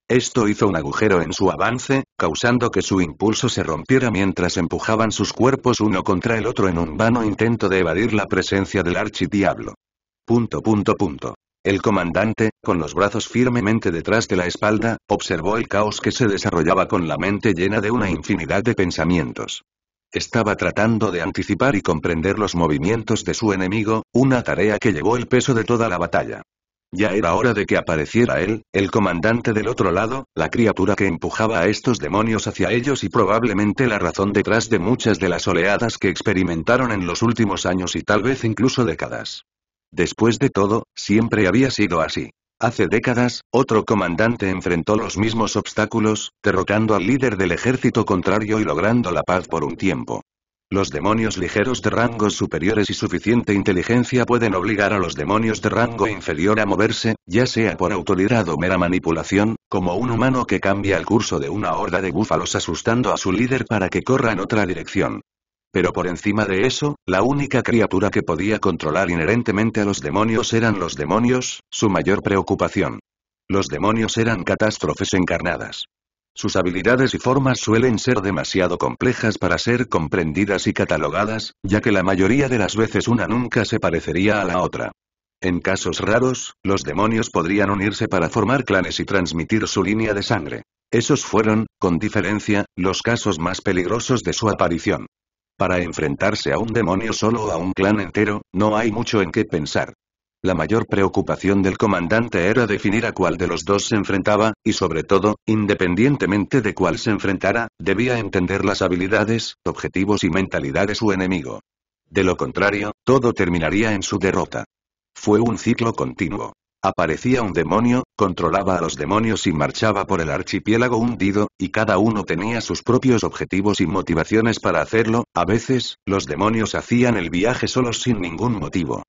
Esto hizo un agujero en su avance, causando que su impulso se rompiera mientras empujaban sus cuerpos uno contra el otro en un vano intento de evadir la presencia del archidiablo. Punto punto punto. El comandante, con los brazos firmemente detrás de la espalda, observó el caos que se desarrollaba con la mente llena de una infinidad de pensamientos. Estaba tratando de anticipar y comprender los movimientos de su enemigo, una tarea que llevó el peso de toda la batalla. Ya era hora de que apareciera él, el comandante del otro lado, la criatura que empujaba a estos demonios hacia ellos y probablemente la razón detrás de muchas de las oleadas que experimentaron en los últimos años y tal vez incluso décadas. Después de todo, siempre había sido así. Hace décadas, otro comandante enfrentó los mismos obstáculos, derrotando al líder del ejército contrario y logrando la paz por un tiempo. Los demonios ligeros de rangos superiores y suficiente inteligencia pueden obligar a los demonios de rango inferior a moverse, ya sea por autoridad o mera manipulación, como un humano que cambia el curso de una horda de búfalos asustando a su líder para que corra en otra dirección. Pero por encima de eso, la única criatura que podía controlar inherentemente a los demonios eran los demonios, su mayor preocupación. Los demonios eran catástrofes encarnadas. Sus habilidades y formas suelen ser demasiado complejas para ser comprendidas y catalogadas, ya que la mayoría de las veces una nunca se parecería a la otra. En casos raros, los demonios podrían unirse para formar clanes y transmitir su línea de sangre. Esos fueron, con diferencia, los casos más peligrosos de su aparición. Para enfrentarse a un demonio solo o a un clan entero, no hay mucho en qué pensar. La mayor preocupación del comandante era definir a cuál de los dos se enfrentaba, y sobre todo, independientemente de cuál se enfrentara, debía entender las habilidades, objetivos y mentalidad de su enemigo. De lo contrario, todo terminaría en su derrota. Fue un ciclo continuo. Aparecía un demonio, controlaba a los demonios y marchaba por el archipiélago hundido, y cada uno tenía sus propios objetivos y motivaciones para hacerlo, a veces, los demonios hacían el viaje solos sin ningún motivo.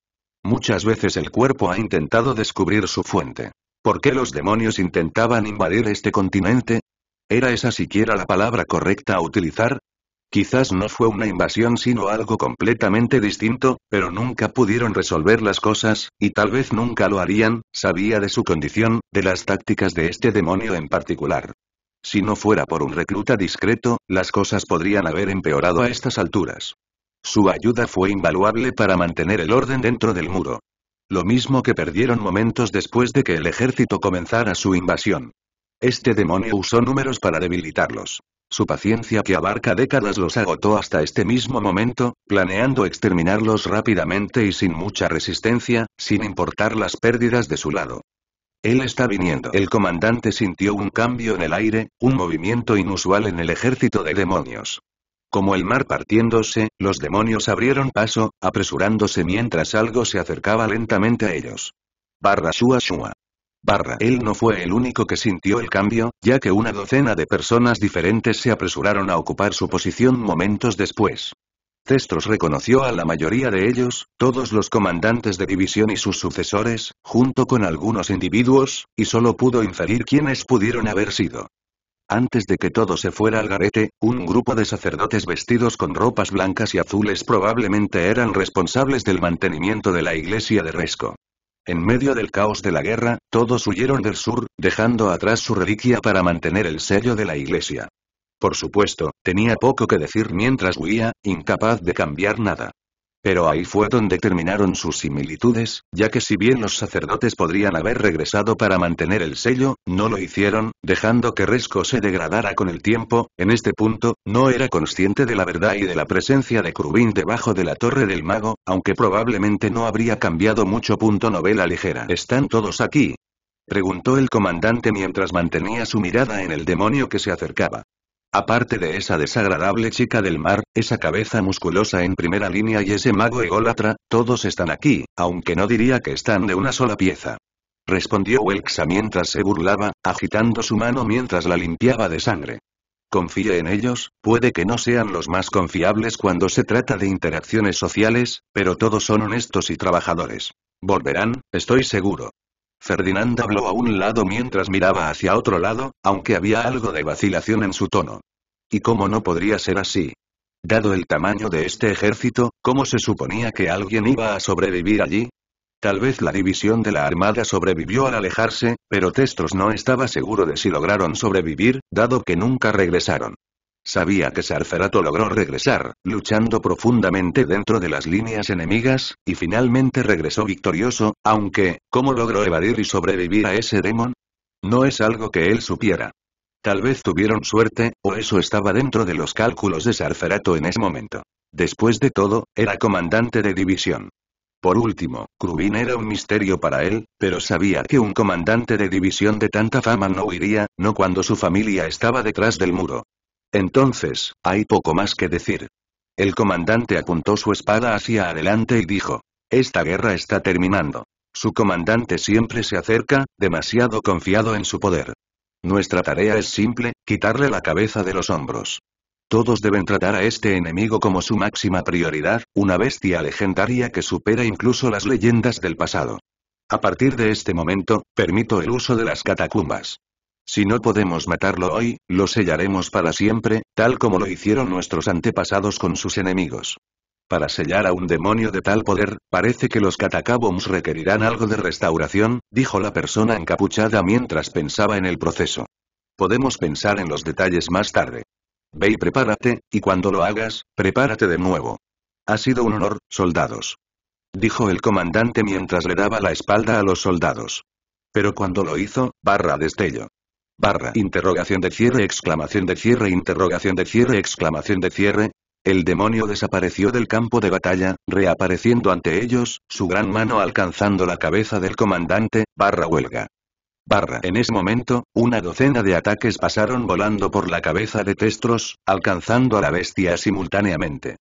Muchas veces el cuerpo ha intentado descubrir su fuente. ¿Por qué los demonios intentaban invadir este continente? ¿Era esa siquiera la palabra correcta a utilizar? Quizás no fue una invasión sino algo completamente distinto, pero nunca pudieron resolver las cosas, y tal vez nunca lo harían, sabía de su condición, de las tácticas de este demonio en particular. Si no fuera por un recluta discreto, las cosas podrían haber empeorado a estas alturas. Su ayuda fue invaluable para mantener el orden dentro del muro. Lo mismo que perdieron momentos después de que el ejército comenzara su invasión. Este demonio usó números para debilitarlos. Su paciencia que abarca décadas los agotó hasta este mismo momento, planeando exterminarlos rápidamente y sin mucha resistencia, sin importar las pérdidas de su lado. Él está viniendo. El comandante sintió un cambio en el aire, un movimiento inusual en el ejército de demonios. Como el mar partiéndose, los demonios abrieron paso, apresurándose mientras algo se acercaba lentamente a ellos. Barra Shua Shua. Barra. Él no fue el único que sintió el cambio, ya que una docena de personas diferentes se apresuraron a ocupar su posición momentos después. Cestros reconoció a la mayoría de ellos, todos los comandantes de división y sus sucesores, junto con algunos individuos, y solo pudo inferir quiénes pudieron haber sido. Antes de que todo se fuera al garete, un grupo de sacerdotes vestidos con ropas blancas y azules probablemente eran responsables del mantenimiento de la iglesia de Resco. En medio del caos de la guerra, todos huyeron del sur, dejando atrás su reliquia para mantener el sello de la iglesia. Por supuesto, tenía poco que decir mientras huía, incapaz de cambiar nada. Pero ahí fue donde terminaron sus similitudes, ya que si bien los sacerdotes podrían haber regresado para mantener el sello, no lo hicieron, dejando que Resco se degradara con el tiempo, en este punto, no era consciente de la verdad y de la presencia de Krubin debajo de la torre del mago, aunque probablemente no habría cambiado mucho. Punto novela ligera. ¿Están todos aquí? Preguntó el comandante mientras mantenía su mirada en el demonio que se acercaba. Aparte de esa desagradable chica del mar, esa cabeza musculosa en primera línea y ese mago ególatra, todos están aquí, aunque no diría que están de una sola pieza. Respondió Welxa mientras se burlaba, agitando su mano mientras la limpiaba de sangre. Confíe en ellos, puede que no sean los más confiables cuando se trata de interacciones sociales, pero todos son honestos y trabajadores. Volverán, estoy seguro. Ferdinand habló a un lado mientras miraba hacia otro lado, aunque había algo de vacilación en su tono. ¿Y cómo no podría ser así? Dado el tamaño de este ejército, ¿cómo se suponía que alguien iba a sobrevivir allí? Tal vez la división de la Armada sobrevivió al alejarse, pero Testros no estaba seguro de si lograron sobrevivir, dado que nunca regresaron. Sabía que Sarferato logró regresar, luchando profundamente dentro de las líneas enemigas, y finalmente regresó victorioso, aunque, ¿cómo logró evadir y sobrevivir a ese demon? No es algo que él supiera. Tal vez tuvieron suerte, o eso estaba dentro de los cálculos de Sarferato en ese momento. Después de todo, era comandante de división. Por último, Krubin era un misterio para él, pero sabía que un comandante de división de tanta fama no huiría, no cuando su familia estaba detrás del muro. Entonces, hay poco más que decir. El comandante apuntó su espada hacia adelante y dijo. Esta guerra está terminando. Su comandante siempre se acerca, demasiado confiado en su poder. Nuestra tarea es simple, quitarle la cabeza de los hombros. Todos deben tratar a este enemigo como su máxima prioridad, una bestia legendaria que supera incluso las leyendas del pasado. A partir de este momento, permito el uso de las catacumbas. Si no podemos matarlo hoy, lo sellaremos para siempre, tal como lo hicieron nuestros antepasados con sus enemigos. Para sellar a un demonio de tal poder, parece que los catacaboms requerirán algo de restauración, dijo la persona encapuchada mientras pensaba en el proceso. Podemos pensar en los detalles más tarde. Ve y prepárate, y cuando lo hagas, prepárate de nuevo. Ha sido un honor, soldados. Dijo el comandante mientras le daba la espalda a los soldados. Pero cuando lo hizo, barra destello barra interrogación de cierre exclamación de cierre interrogación de cierre exclamación de cierre. El demonio desapareció del campo de batalla, reapareciendo ante ellos, su gran mano alcanzando la cabeza del comandante, barra huelga. Barra. En ese momento, una docena de ataques pasaron volando por la cabeza de Testros, alcanzando a la bestia simultáneamente.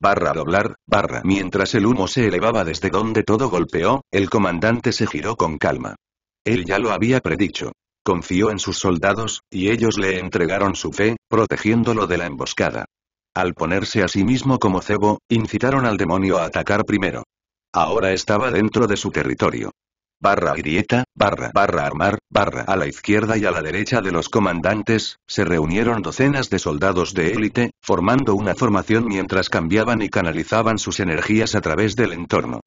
Barra doblar, barra. Mientras el humo se elevaba desde donde todo golpeó, el comandante se giró con calma. Él ya lo había predicho. Confió en sus soldados, y ellos le entregaron su fe, protegiéndolo de la emboscada. Al ponerse a sí mismo como cebo, incitaron al demonio a atacar primero. Ahora estaba dentro de su territorio. Barra grieta, barra barra armar, barra a la izquierda y a la derecha de los comandantes, se reunieron docenas de soldados de élite, formando una formación mientras cambiaban y canalizaban sus energías a través del entorno.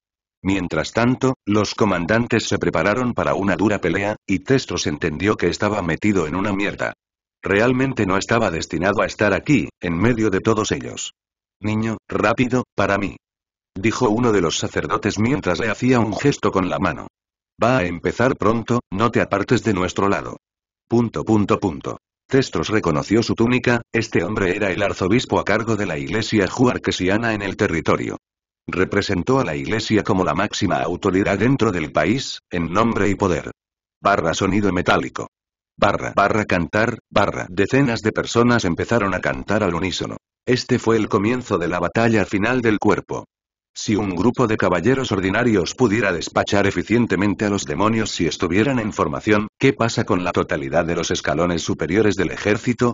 Mientras tanto, los comandantes se prepararon para una dura pelea, y Testros entendió que estaba metido en una mierda. Realmente no estaba destinado a estar aquí, en medio de todos ellos. Niño, rápido, para mí. Dijo uno de los sacerdotes mientras le hacía un gesto con la mano. Va a empezar pronto, no te apartes de nuestro lado. Punto punto punto. Testros reconoció su túnica, este hombre era el arzobispo a cargo de la iglesia juarquesiana en el territorio. Representó a la Iglesia como la máxima autoridad dentro del país, en nombre y poder. Barra sonido metálico. Barra barra cantar, barra. Decenas de personas empezaron a cantar al unísono. Este fue el comienzo de la batalla final del cuerpo. Si un grupo de caballeros ordinarios pudiera despachar eficientemente a los demonios si estuvieran en formación, ¿qué pasa con la totalidad de los escalones superiores del ejército?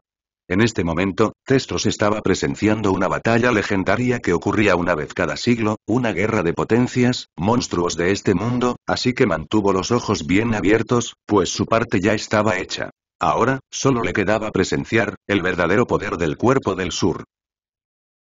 En este momento, Testros estaba presenciando una batalla legendaria que ocurría una vez cada siglo, una guerra de potencias, monstruos de este mundo, así que mantuvo los ojos bien abiertos, pues su parte ya estaba hecha. Ahora, solo le quedaba presenciar, el verdadero poder del cuerpo del sur.